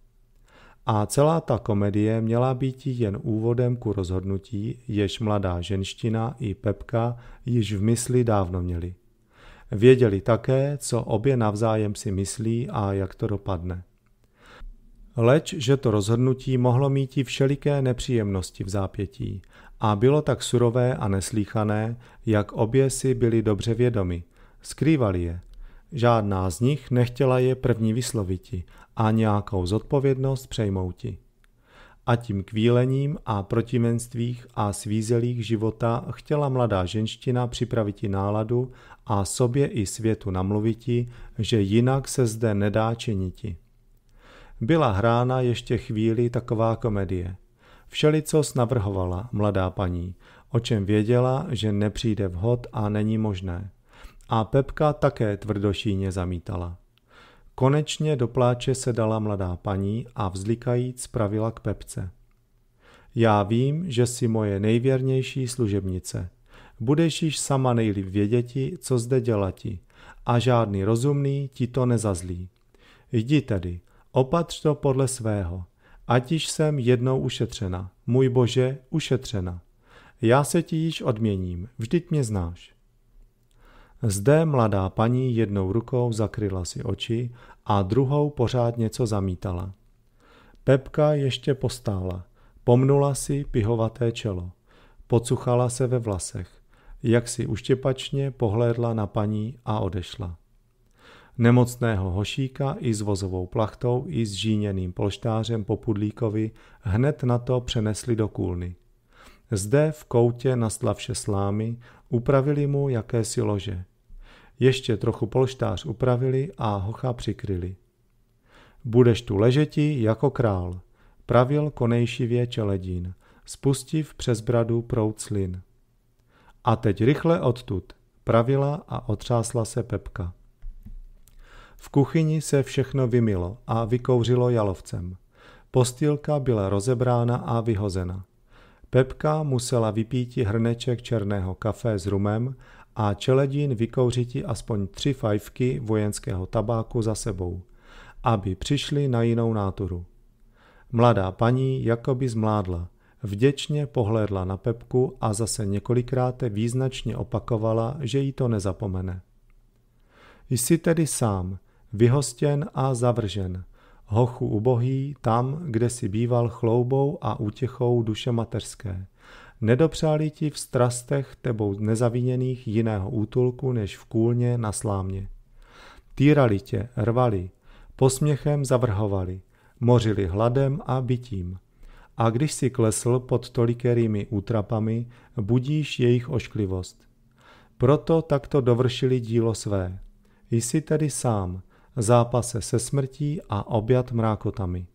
A celá ta komedie měla být jen úvodem ku rozhodnutí, jež mladá ženština i Pepka již v mysli dávno měli. Věděli také, co obě navzájem si myslí a jak to dopadne. Leč, že to rozhodnutí mohlo mít i všeliké nepříjemnosti v zápětí a bylo tak surové a neslíchané, jak obě si byli dobře vědomi. Skrývali je. Žádná z nich nechtěla je první vysloviti a nějakou zodpovědnost přejmouti. A tím kvílením a protimenstvích a svízelých života chtěla mladá ženština připraviti náladu a sobě i světu namluviti, že jinak se zde nedá činiti. Byla hrána ještě chvíli taková komedie. Všelico navrhovala mladá paní, o čem věděla, že nepřijde vhod a není možné. A Pepka také tvrdošíně zamítala. Konečně do pláče se dala mladá paní a vzlikajíc pravila k Pepce. Já vím, že jsi moje nejvěrnější služebnice. Budeš již sama nejlíp věděti, co zde dělati, a žádný rozumný ti to nezazlí. Jdi tedy Opatř to podle svého, ať již jsem jednou ušetřena, můj Bože, ušetřena. Já se ti již odměním, vždyť mě znáš. Zde mladá paní jednou rukou zakryla si oči a druhou pořád něco zamítala. Pepka ještě postála, pomnula si pihovaté čelo, pocuchala se ve vlasech, jak si uštěpačně pohlédla na paní a odešla. Nemocného hošíka i s vozovou plachtou i s žíněným polštářem po pudlíkovi hned na to přenesli do kůlny. Zde v koutě na slavše slámy upravili mu jakési lože. Ještě trochu polštář upravili a hocha přikryli. Budeš tu ležeti jako král, pravil konejšivě čeledín, spustiv přes bradu prout slin. A teď rychle odtud, pravila a otřásla se Pepka. V kuchyni se všechno vymilo a vykouřilo jalovcem. Postýlka byla rozebrána a vyhozena. Pepka musela vypíti hrneček černého kafe s rumem a Čeledín vykouřiti aspoň tři fajfky vojenského tabáku za sebou, aby přišli na jinou náturu. Mladá paní jakoby zmládla, vděčně pohlédla na Pepku a zase několikrát význačně opakovala, že jí to nezapomene. Jsi tedy sám, vyhostěn a zavržen. Hochu ubohý, tam, kde si býval chloubou a útěchou duše mateřské. Nedopřáli ti v strastech tebou nezaviněných jiného útulku než v kůlně na slámě. Týrali tě, rvali, posměchem zavrhovali, mořili hladem a bytím, A když si klesl pod tolikerými útrapami, budíš jejich ošklivost. Proto takto dovršili dílo své. Jsi tedy sám, zápase se smrtí a objat mrákotami.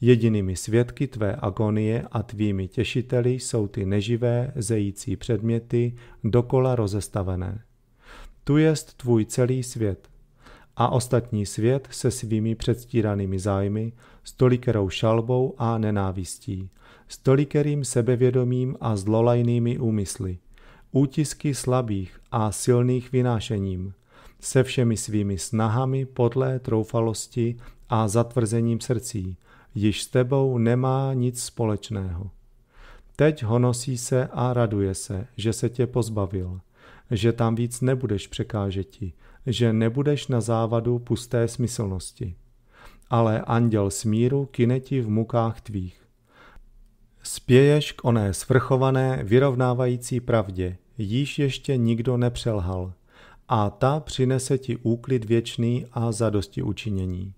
Jedinými svědky tvé agonie a tvými těšiteli jsou ty neživé, zející předměty, dokola rozestavené. Tu jest tvůj celý svět. A ostatní svět se svými předstíranými zájmy, stolikerou šalbou a nenávistí, stolikerým sebevědomím a zlolajnými úmysly, útisky slabých a silných vynášením, se všemi svými snahami podle troufalosti a zatvrzením srdcí, již s tebou nemá nic společného. Teď honosí se a raduje se, že se tě pozbavil, že tam víc nebudeš překážeti, že nebudeš na závadu pusté smyslnosti. Ale anděl smíru kine ti v mukách tvých. Spěješ k oné svrchované, vyrovnávající pravdě, již ještě nikdo nepřelhal, a ta přinese ti úklid věčný a zadosti učinění.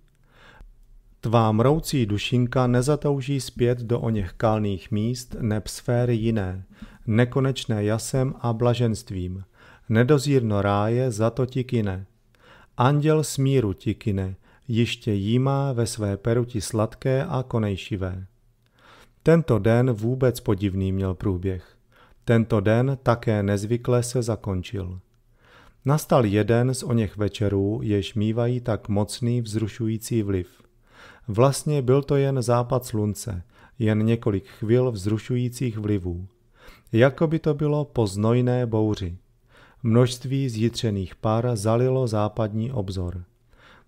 Tvá mroucí dušinka nezatouží zpět do oněch kalných míst neb sféry jiné, nekonečné jasem a blaženstvím. Nedozírno ráje za to ti kine. Anděl smíru ti kine, jiště jímá ve své peruti sladké a konejšivé. Tento den vůbec podivný měl průběh. Tento den také nezvykle se zakončil. Nastal jeden z něch večerů, jež mívají tak mocný vzrušující vliv. Vlastně byl to jen západ slunce, jen několik chvil vzrušujících vlivů. Jako by to bylo po znojné bouři. Množství zjitřených par zalilo západní obzor.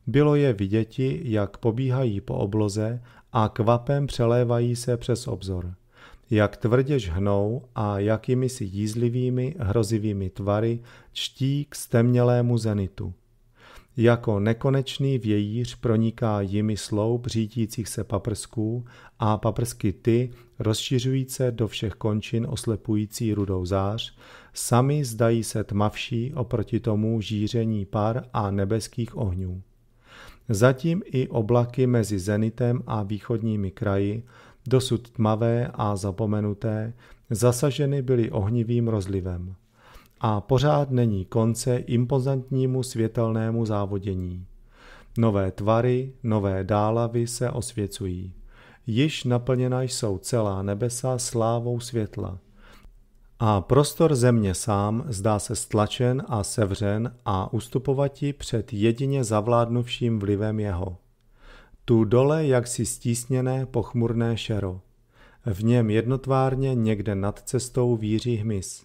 Bylo je viděti, jak pobíhají po obloze a kvapem přelévají se přes obzor jak tvrdě žhnou a jakými si jízlivými, hrozivými tvary čtí k stemnělému zenitu. Jako nekonečný vějíř proniká jimi sloup řídících se paprsků a paprsky ty, rozšiřujíce do všech končin oslepující rudou zář, sami zdají se tmavší oproti tomu žíření par a nebeských ohňů. Zatím i oblaky mezi zenitem a východními kraji dosud tmavé a zapomenuté, zasaženy byly ohnivým rozlivem. A pořád není konce impozantnímu světelnému závodění. Nové tvary, nové dálavy se osvěcují. Již naplněna jsou celá nebesa slávou světla. A prostor země sám zdá se stlačen a sevřen a ustupovati před jedině zavládnuvším vlivem jeho. Tu dole jaksi stísněné pochmurné šero. V něm jednotvárně někde nad cestou víří hmyz.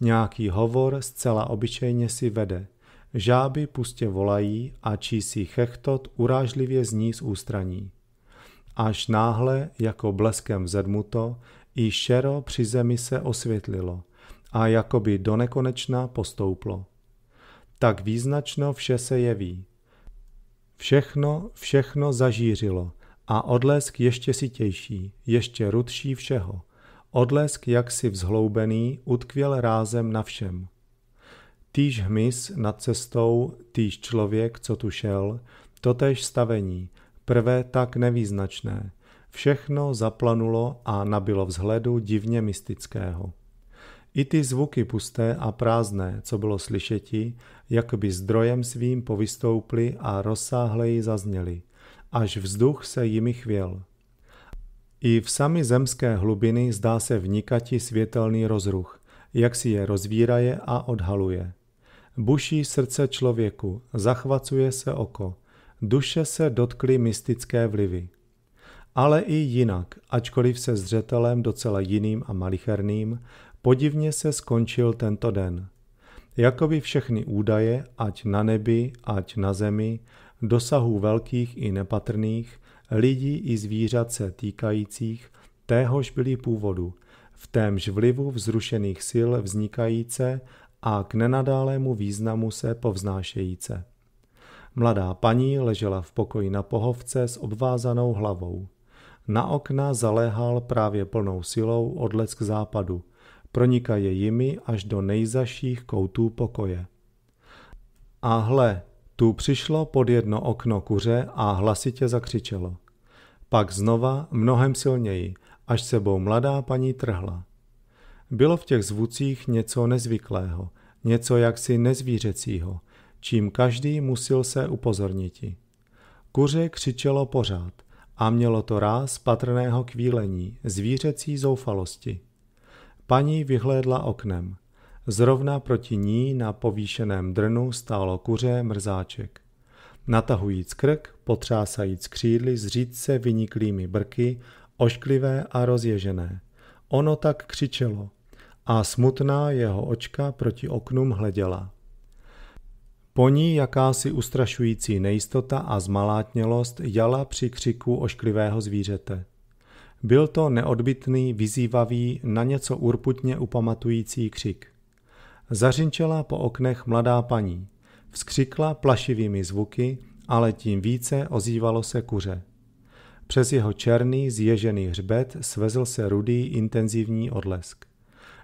Nějaký hovor zcela obyčejně si vede. Žáby pustě volají a čísí chechtot urážlivě zní z ústraní. Až náhle, jako bleskem zedmuto, i šero při zemi se osvětlilo a jakoby do nekonečna postouplo. Tak význačno vše se jeví. Všechno, všechno zažířilo a odlesk ještě sitější, ještě rudší všeho. Odlesk jaksi vzhloubený utkvěl rázem na všem. Týž hmyz nad cestou, týž člověk, co tu šel, totež stavení, prvé tak nevýznačné. Všechno zaplanulo a nabilo vzhledu divně mystického. I ty zvuky pusté a prázdné, co bylo slyšeti, jak by zdrojem svým povystouply a rozsáhleji zazněly, až vzduch se jimi chvěl. I v sami zemské hlubiny zdá se vnikati světelný rozruch, jak si je rozvíraje a odhaluje. Buší srdce člověku, zachvacuje se oko, duše se dotkly mystické vlivy. Ale i jinak, ačkoliv se zřetelem docela jiným a malicherným, Podivně se skončil tento den. Jakoby všechny údaje, ať na nebi, ať na zemi, dosahů velkých i nepatrných, lidí i zvířat se týkajících, téhož byli původu, v témž vlivu vzrušených sil vznikajíce a k nenadálému významu se povznášejíce. Mladá paní ležela v pokoji na pohovce s obvázanou hlavou. Na okna zaléhal právě plnou silou odlesk západu – pronikaje jimi až do nejzaších koutů pokoje. A hle, tu přišlo pod jedno okno kuře a hlasitě zakřičelo. Pak znova, mnohem silněji, až sebou mladá paní trhla. Bylo v těch zvucích něco nezvyklého, něco jaksi nezvířecího, čím každý musil se upozorniti. Kuře křičelo pořád a mělo to ráz patrného kvílení, zvířecí zoufalosti. Paní vyhlédla oknem. Zrovna proti ní na povýšeném drnu stálo kuře mrzáček. Natahujíc krk, potřásajíc křídly s řídce vyniklými brky, ošklivé a rozježené. Ono tak křičelo a smutná jeho očka proti oknům hleděla. Po ní jakási ustrašující nejistota a zmalátnělost jala při křiku ošklivého zvířete. Byl to neodbitný, vyzývavý, na něco urputně upamatující křik. Zařinčela po oknech mladá paní. Vzkřikla plašivými zvuky, ale tím více ozývalo se kuře. Přes jeho černý, zježený hřbet svezl se rudý, intenzivní odlesk.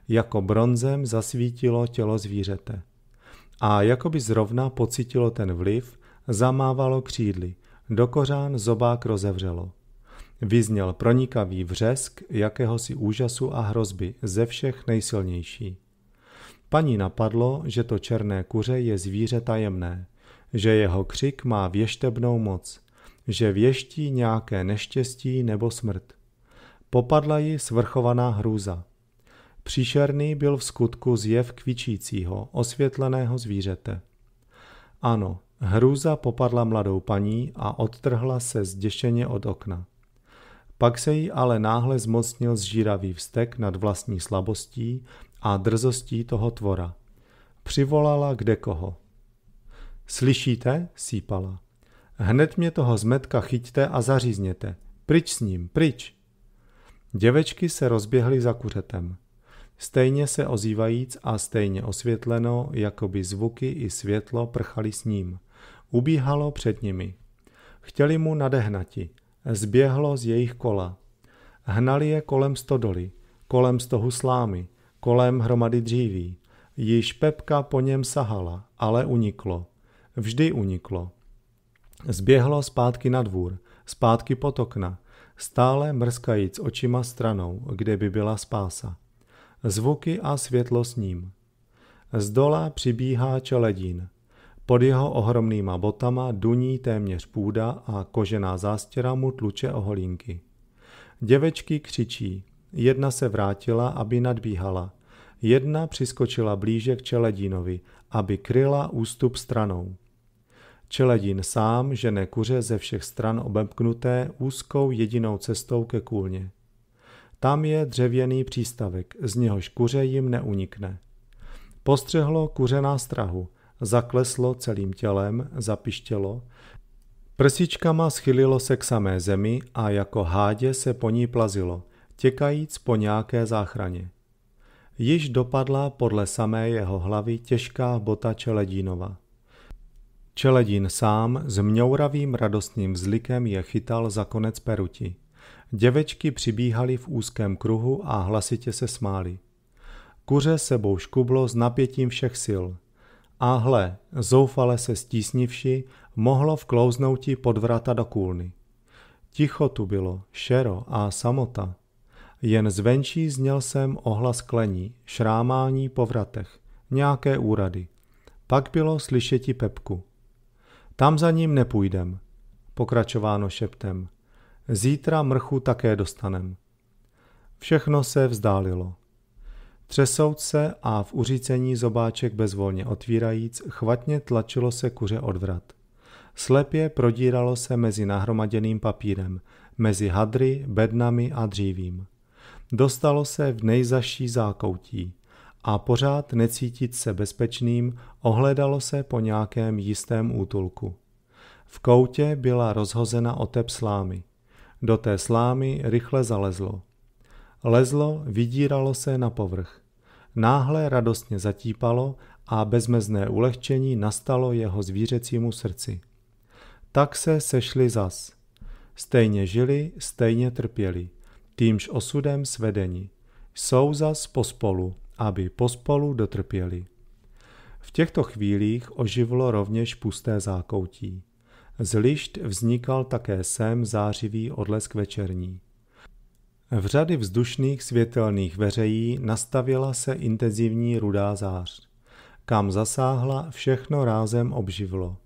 Jako bronzem zasvítilo tělo zvířete. A jako by zrovna pocitilo ten vliv, zamávalo křídly, dokořán zobák rozevřelo. Vyzněl pronikavý vřesk jakéhosi úžasu a hrozby, ze všech nejsilnější. Paní napadlo, že to černé kuře je zvíře tajemné, že jeho křik má věštebnou moc, že věští nějaké neštěstí nebo smrt. Popadla ji svrchovaná hrůza. Příšerný byl v skutku zjev kvičícího, osvětleného zvířete. Ano, hrůza popadla mladou paní a odtrhla se zděšeně od okna. Pak se jí ale náhle zmocnil zžíravý vztek nad vlastní slabostí a drzostí toho tvora. Přivolala kde koho. Slyšíte? sípala. Hned mě toho zmetka chyťte a zařízněte. Pryč s ním, pryč! Děvečky se rozběhly za kuřetem. Stejně se ozývajíc a stejně osvětleno, jako by zvuky i světlo prchali s ním. Ubíhalo před nimi. Chtěli mu nadehnati, Zběhlo z jejich kola. Hnali je kolem stodoly, kolem stohu slámy, kolem hromady dříví. Již Pepka po něm sahala, ale uniklo. Vždy uniklo. Zběhlo zpátky na dvůr, zpátky pod okna, stále mrskajíc očima stranou, kde by byla spása. Zvuky a světlo s ním. Z dola přibíhá čeledín – pod jeho ohromnýma botama duní téměř půda a kožená zástěra mu tluče oholínky. Děvečky křičí. Jedna se vrátila, aby nadbíhala. Jedna přiskočila blíže k Čeledínovi, aby kryla ústup stranou. Čeledín sám žene kuře ze všech stran obemknuté úzkou jedinou cestou ke kůlně. Tam je dřevěný přístavek, z něhož kuře jim neunikne. Postřehlo kuře nástrahu – zakleslo celým tělem, zapištělo, prsičkama schylilo se k samé zemi a jako hádě se po ní plazilo, těkajíc po nějaké záchraně. Již dopadla podle samé jeho hlavy těžká bota Čeledínova. Čeledín sám s mňouravým radostným vzlikem je chytal za konec peruti. Děvečky přibíhaly v úzkém kruhu a hlasitě se smály. Kuře sebou škublo s napětím všech sil – a hle, zoufale se stísnivši, mohlo vklouznouti pod vrata do kůlny. Ticho tu bylo, šero a samota. Jen zvenčí zněl jsem ohlas klení, šrámání po vratech, nějaké úrady. Pak bylo slyšeti Pepku. Tam za ním nepůjdem, pokračováno šeptem. Zítra mrchu také dostanem. Všechno se vzdálilo. Třesouc se a v uřícení zobáček bezvolně otvírajíc, chvatně tlačilo se kuře odvrat. Slepě prodíralo se mezi nahromaděným papírem, mezi hadry, bednami a dřívím. Dostalo se v nejzaší zákoutí a pořád necítit se bezpečným ohledalo se po nějakém jistém útulku. V koutě byla rozhozena otep slámy. Do té slámy rychle zalezlo. Lezlo, vydíralo se na povrch náhle radostně zatípalo a bezmezné ulehčení nastalo jeho zvířecímu srdci. Tak se sešli zas. Stejně žili, stejně trpěli, týmž osudem svedeni. Jsou zas pospolu, aby pospolu dotrpěli. V těchto chvílích oživlo rovněž pusté zákoutí. Z lišt vznikal také sem zářivý odlesk večerní. V řady vzdušných světelných veřejí nastavila se intenzivní rudá zář. Kam zasáhla, všechno rázem obživlo.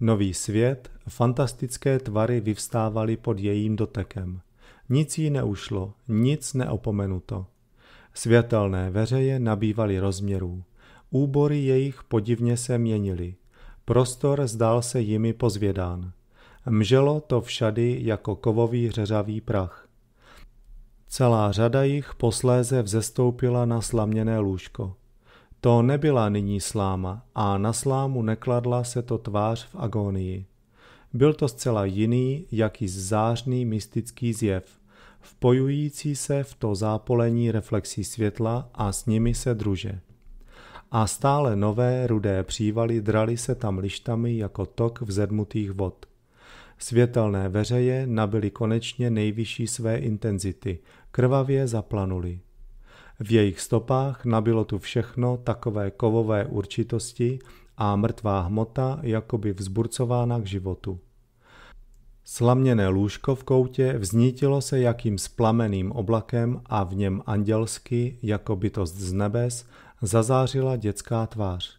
Nový svět, fantastické tvary vyvstávaly pod jejím dotekem. Nic jí neušlo, nic neopomenuto. Světelné veřeje nabývaly rozměrů. Úbory jejich podivně se měnily. Prostor zdál se jimi pozvědán. Mželo to všady jako kovový řeřavý prach. Celá řada jich posléze vzestoupila na slaměné lůžko. To nebyla nyní sláma a na slámu nekladla se to tvář v agónii. Byl to zcela jiný, jaký zářný mystický zjev, vpojující se v to zápolení reflexí světla a s nimi se druže. A stále nové rudé přívaly draly se tam lištami jako tok vzedmutých vod. Světelné veřeje nabyly konečně nejvyšší své intenzity, krvavě zaplanuli. V jejich stopách nabilo tu všechno takové kovové určitosti a mrtvá hmota jakoby vzburcována k životu. Slaměné lůžko v koutě vznítilo se jakým splameným oblakem a v něm andělsky, jako bytost z nebes, zazářila dětská tvář.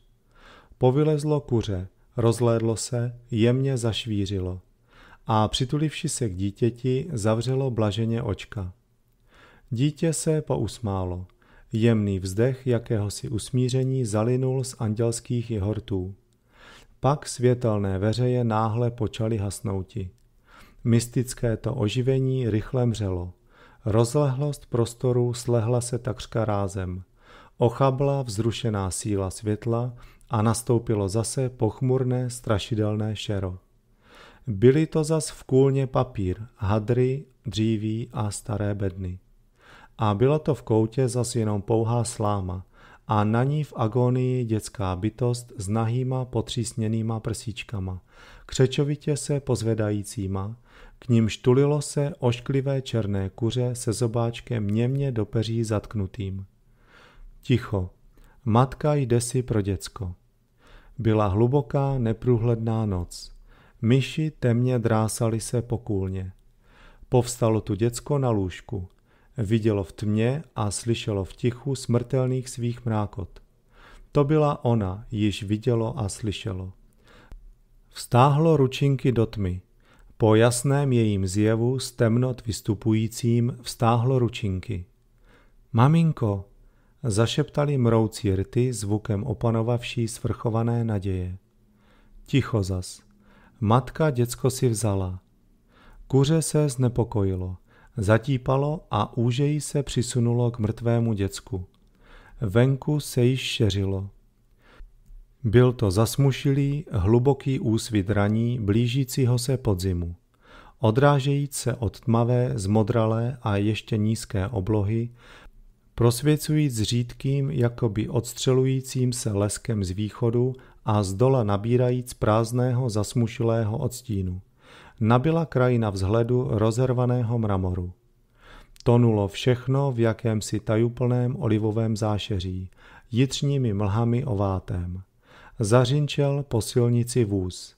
Povylezlo kuře, rozlédlo se, jemně zašvířilo a přitulivši se k dítěti, zavřelo blaženě očka. Dítě se pousmálo. Jemný vzdech jakéhosi usmíření zalinul z andělských jehortů. Pak světelné veřeje náhle počaly hasnouti. Mystické to oživení rychle mřelo. Rozlehlost prostoru slehla se takřka rázem. Ochabla vzrušená síla světla a nastoupilo zase pochmurné strašidelné šero. Byly to zas v kůlně papír, hadry, dříví a staré bedny a bylo to v koutě zas jenom pouhá sláma a na ní v agonii dětská bytost s nahýma potřísněnýma prsíčkama, křečovitě se pozvedajícíma, k ním štulilo se ošklivé černé kuře se zobáčkem němě do peří zatknutým. Ticho. Matka jde si pro děcko. Byla hluboká, neprůhledná noc. Myši temně drásali se pokůlně. Povstalo tu děcko na lůžku – Vidělo v tmě a slyšelo v tichu smrtelných svých mrákot. To byla ona, již vidělo a slyšelo. Vstáhlo ručinky do tmy. Po jasném jejím zjevu s temnot vystupujícím vstáhlo ručinky. Maminko, zašeptali mroucí rty zvukem opanovavší svrchované naděje. Ticho zas. Matka děcko si vzala. Kuře se znepokojilo. Zatípalo a úžejí se přisunulo k mrtvému děcku. Venku se již šeřilo. Byl to zasmušilý, hluboký úsvit raní blížícího se podzimu. Odrážejíc se od tmavé, zmodralé a ještě nízké oblohy, prosvěcujíc řídkým, jakoby odstřelujícím se leskem z východu a z dola nabírajíc prázdného zasmušilého odstínu. Nabila krajina vzhledu rozervaného mramoru. Tonulo všechno v jakémsi tajuplném olivovém zášeří, jitřními mlhami ovátem. Zařinčel po silnici vůz.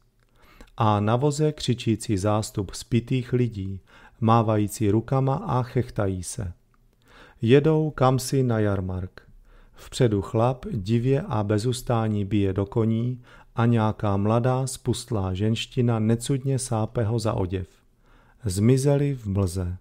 A na voze křičící zástup spitých lidí, mávající rukama a chechtají se. Jedou kamsi na jarmark. Vpředu chlap divě a bezustání bije do koní a nějaká mladá spustlá ženština necudně sápeho za oděv. Zmizeli v mlze.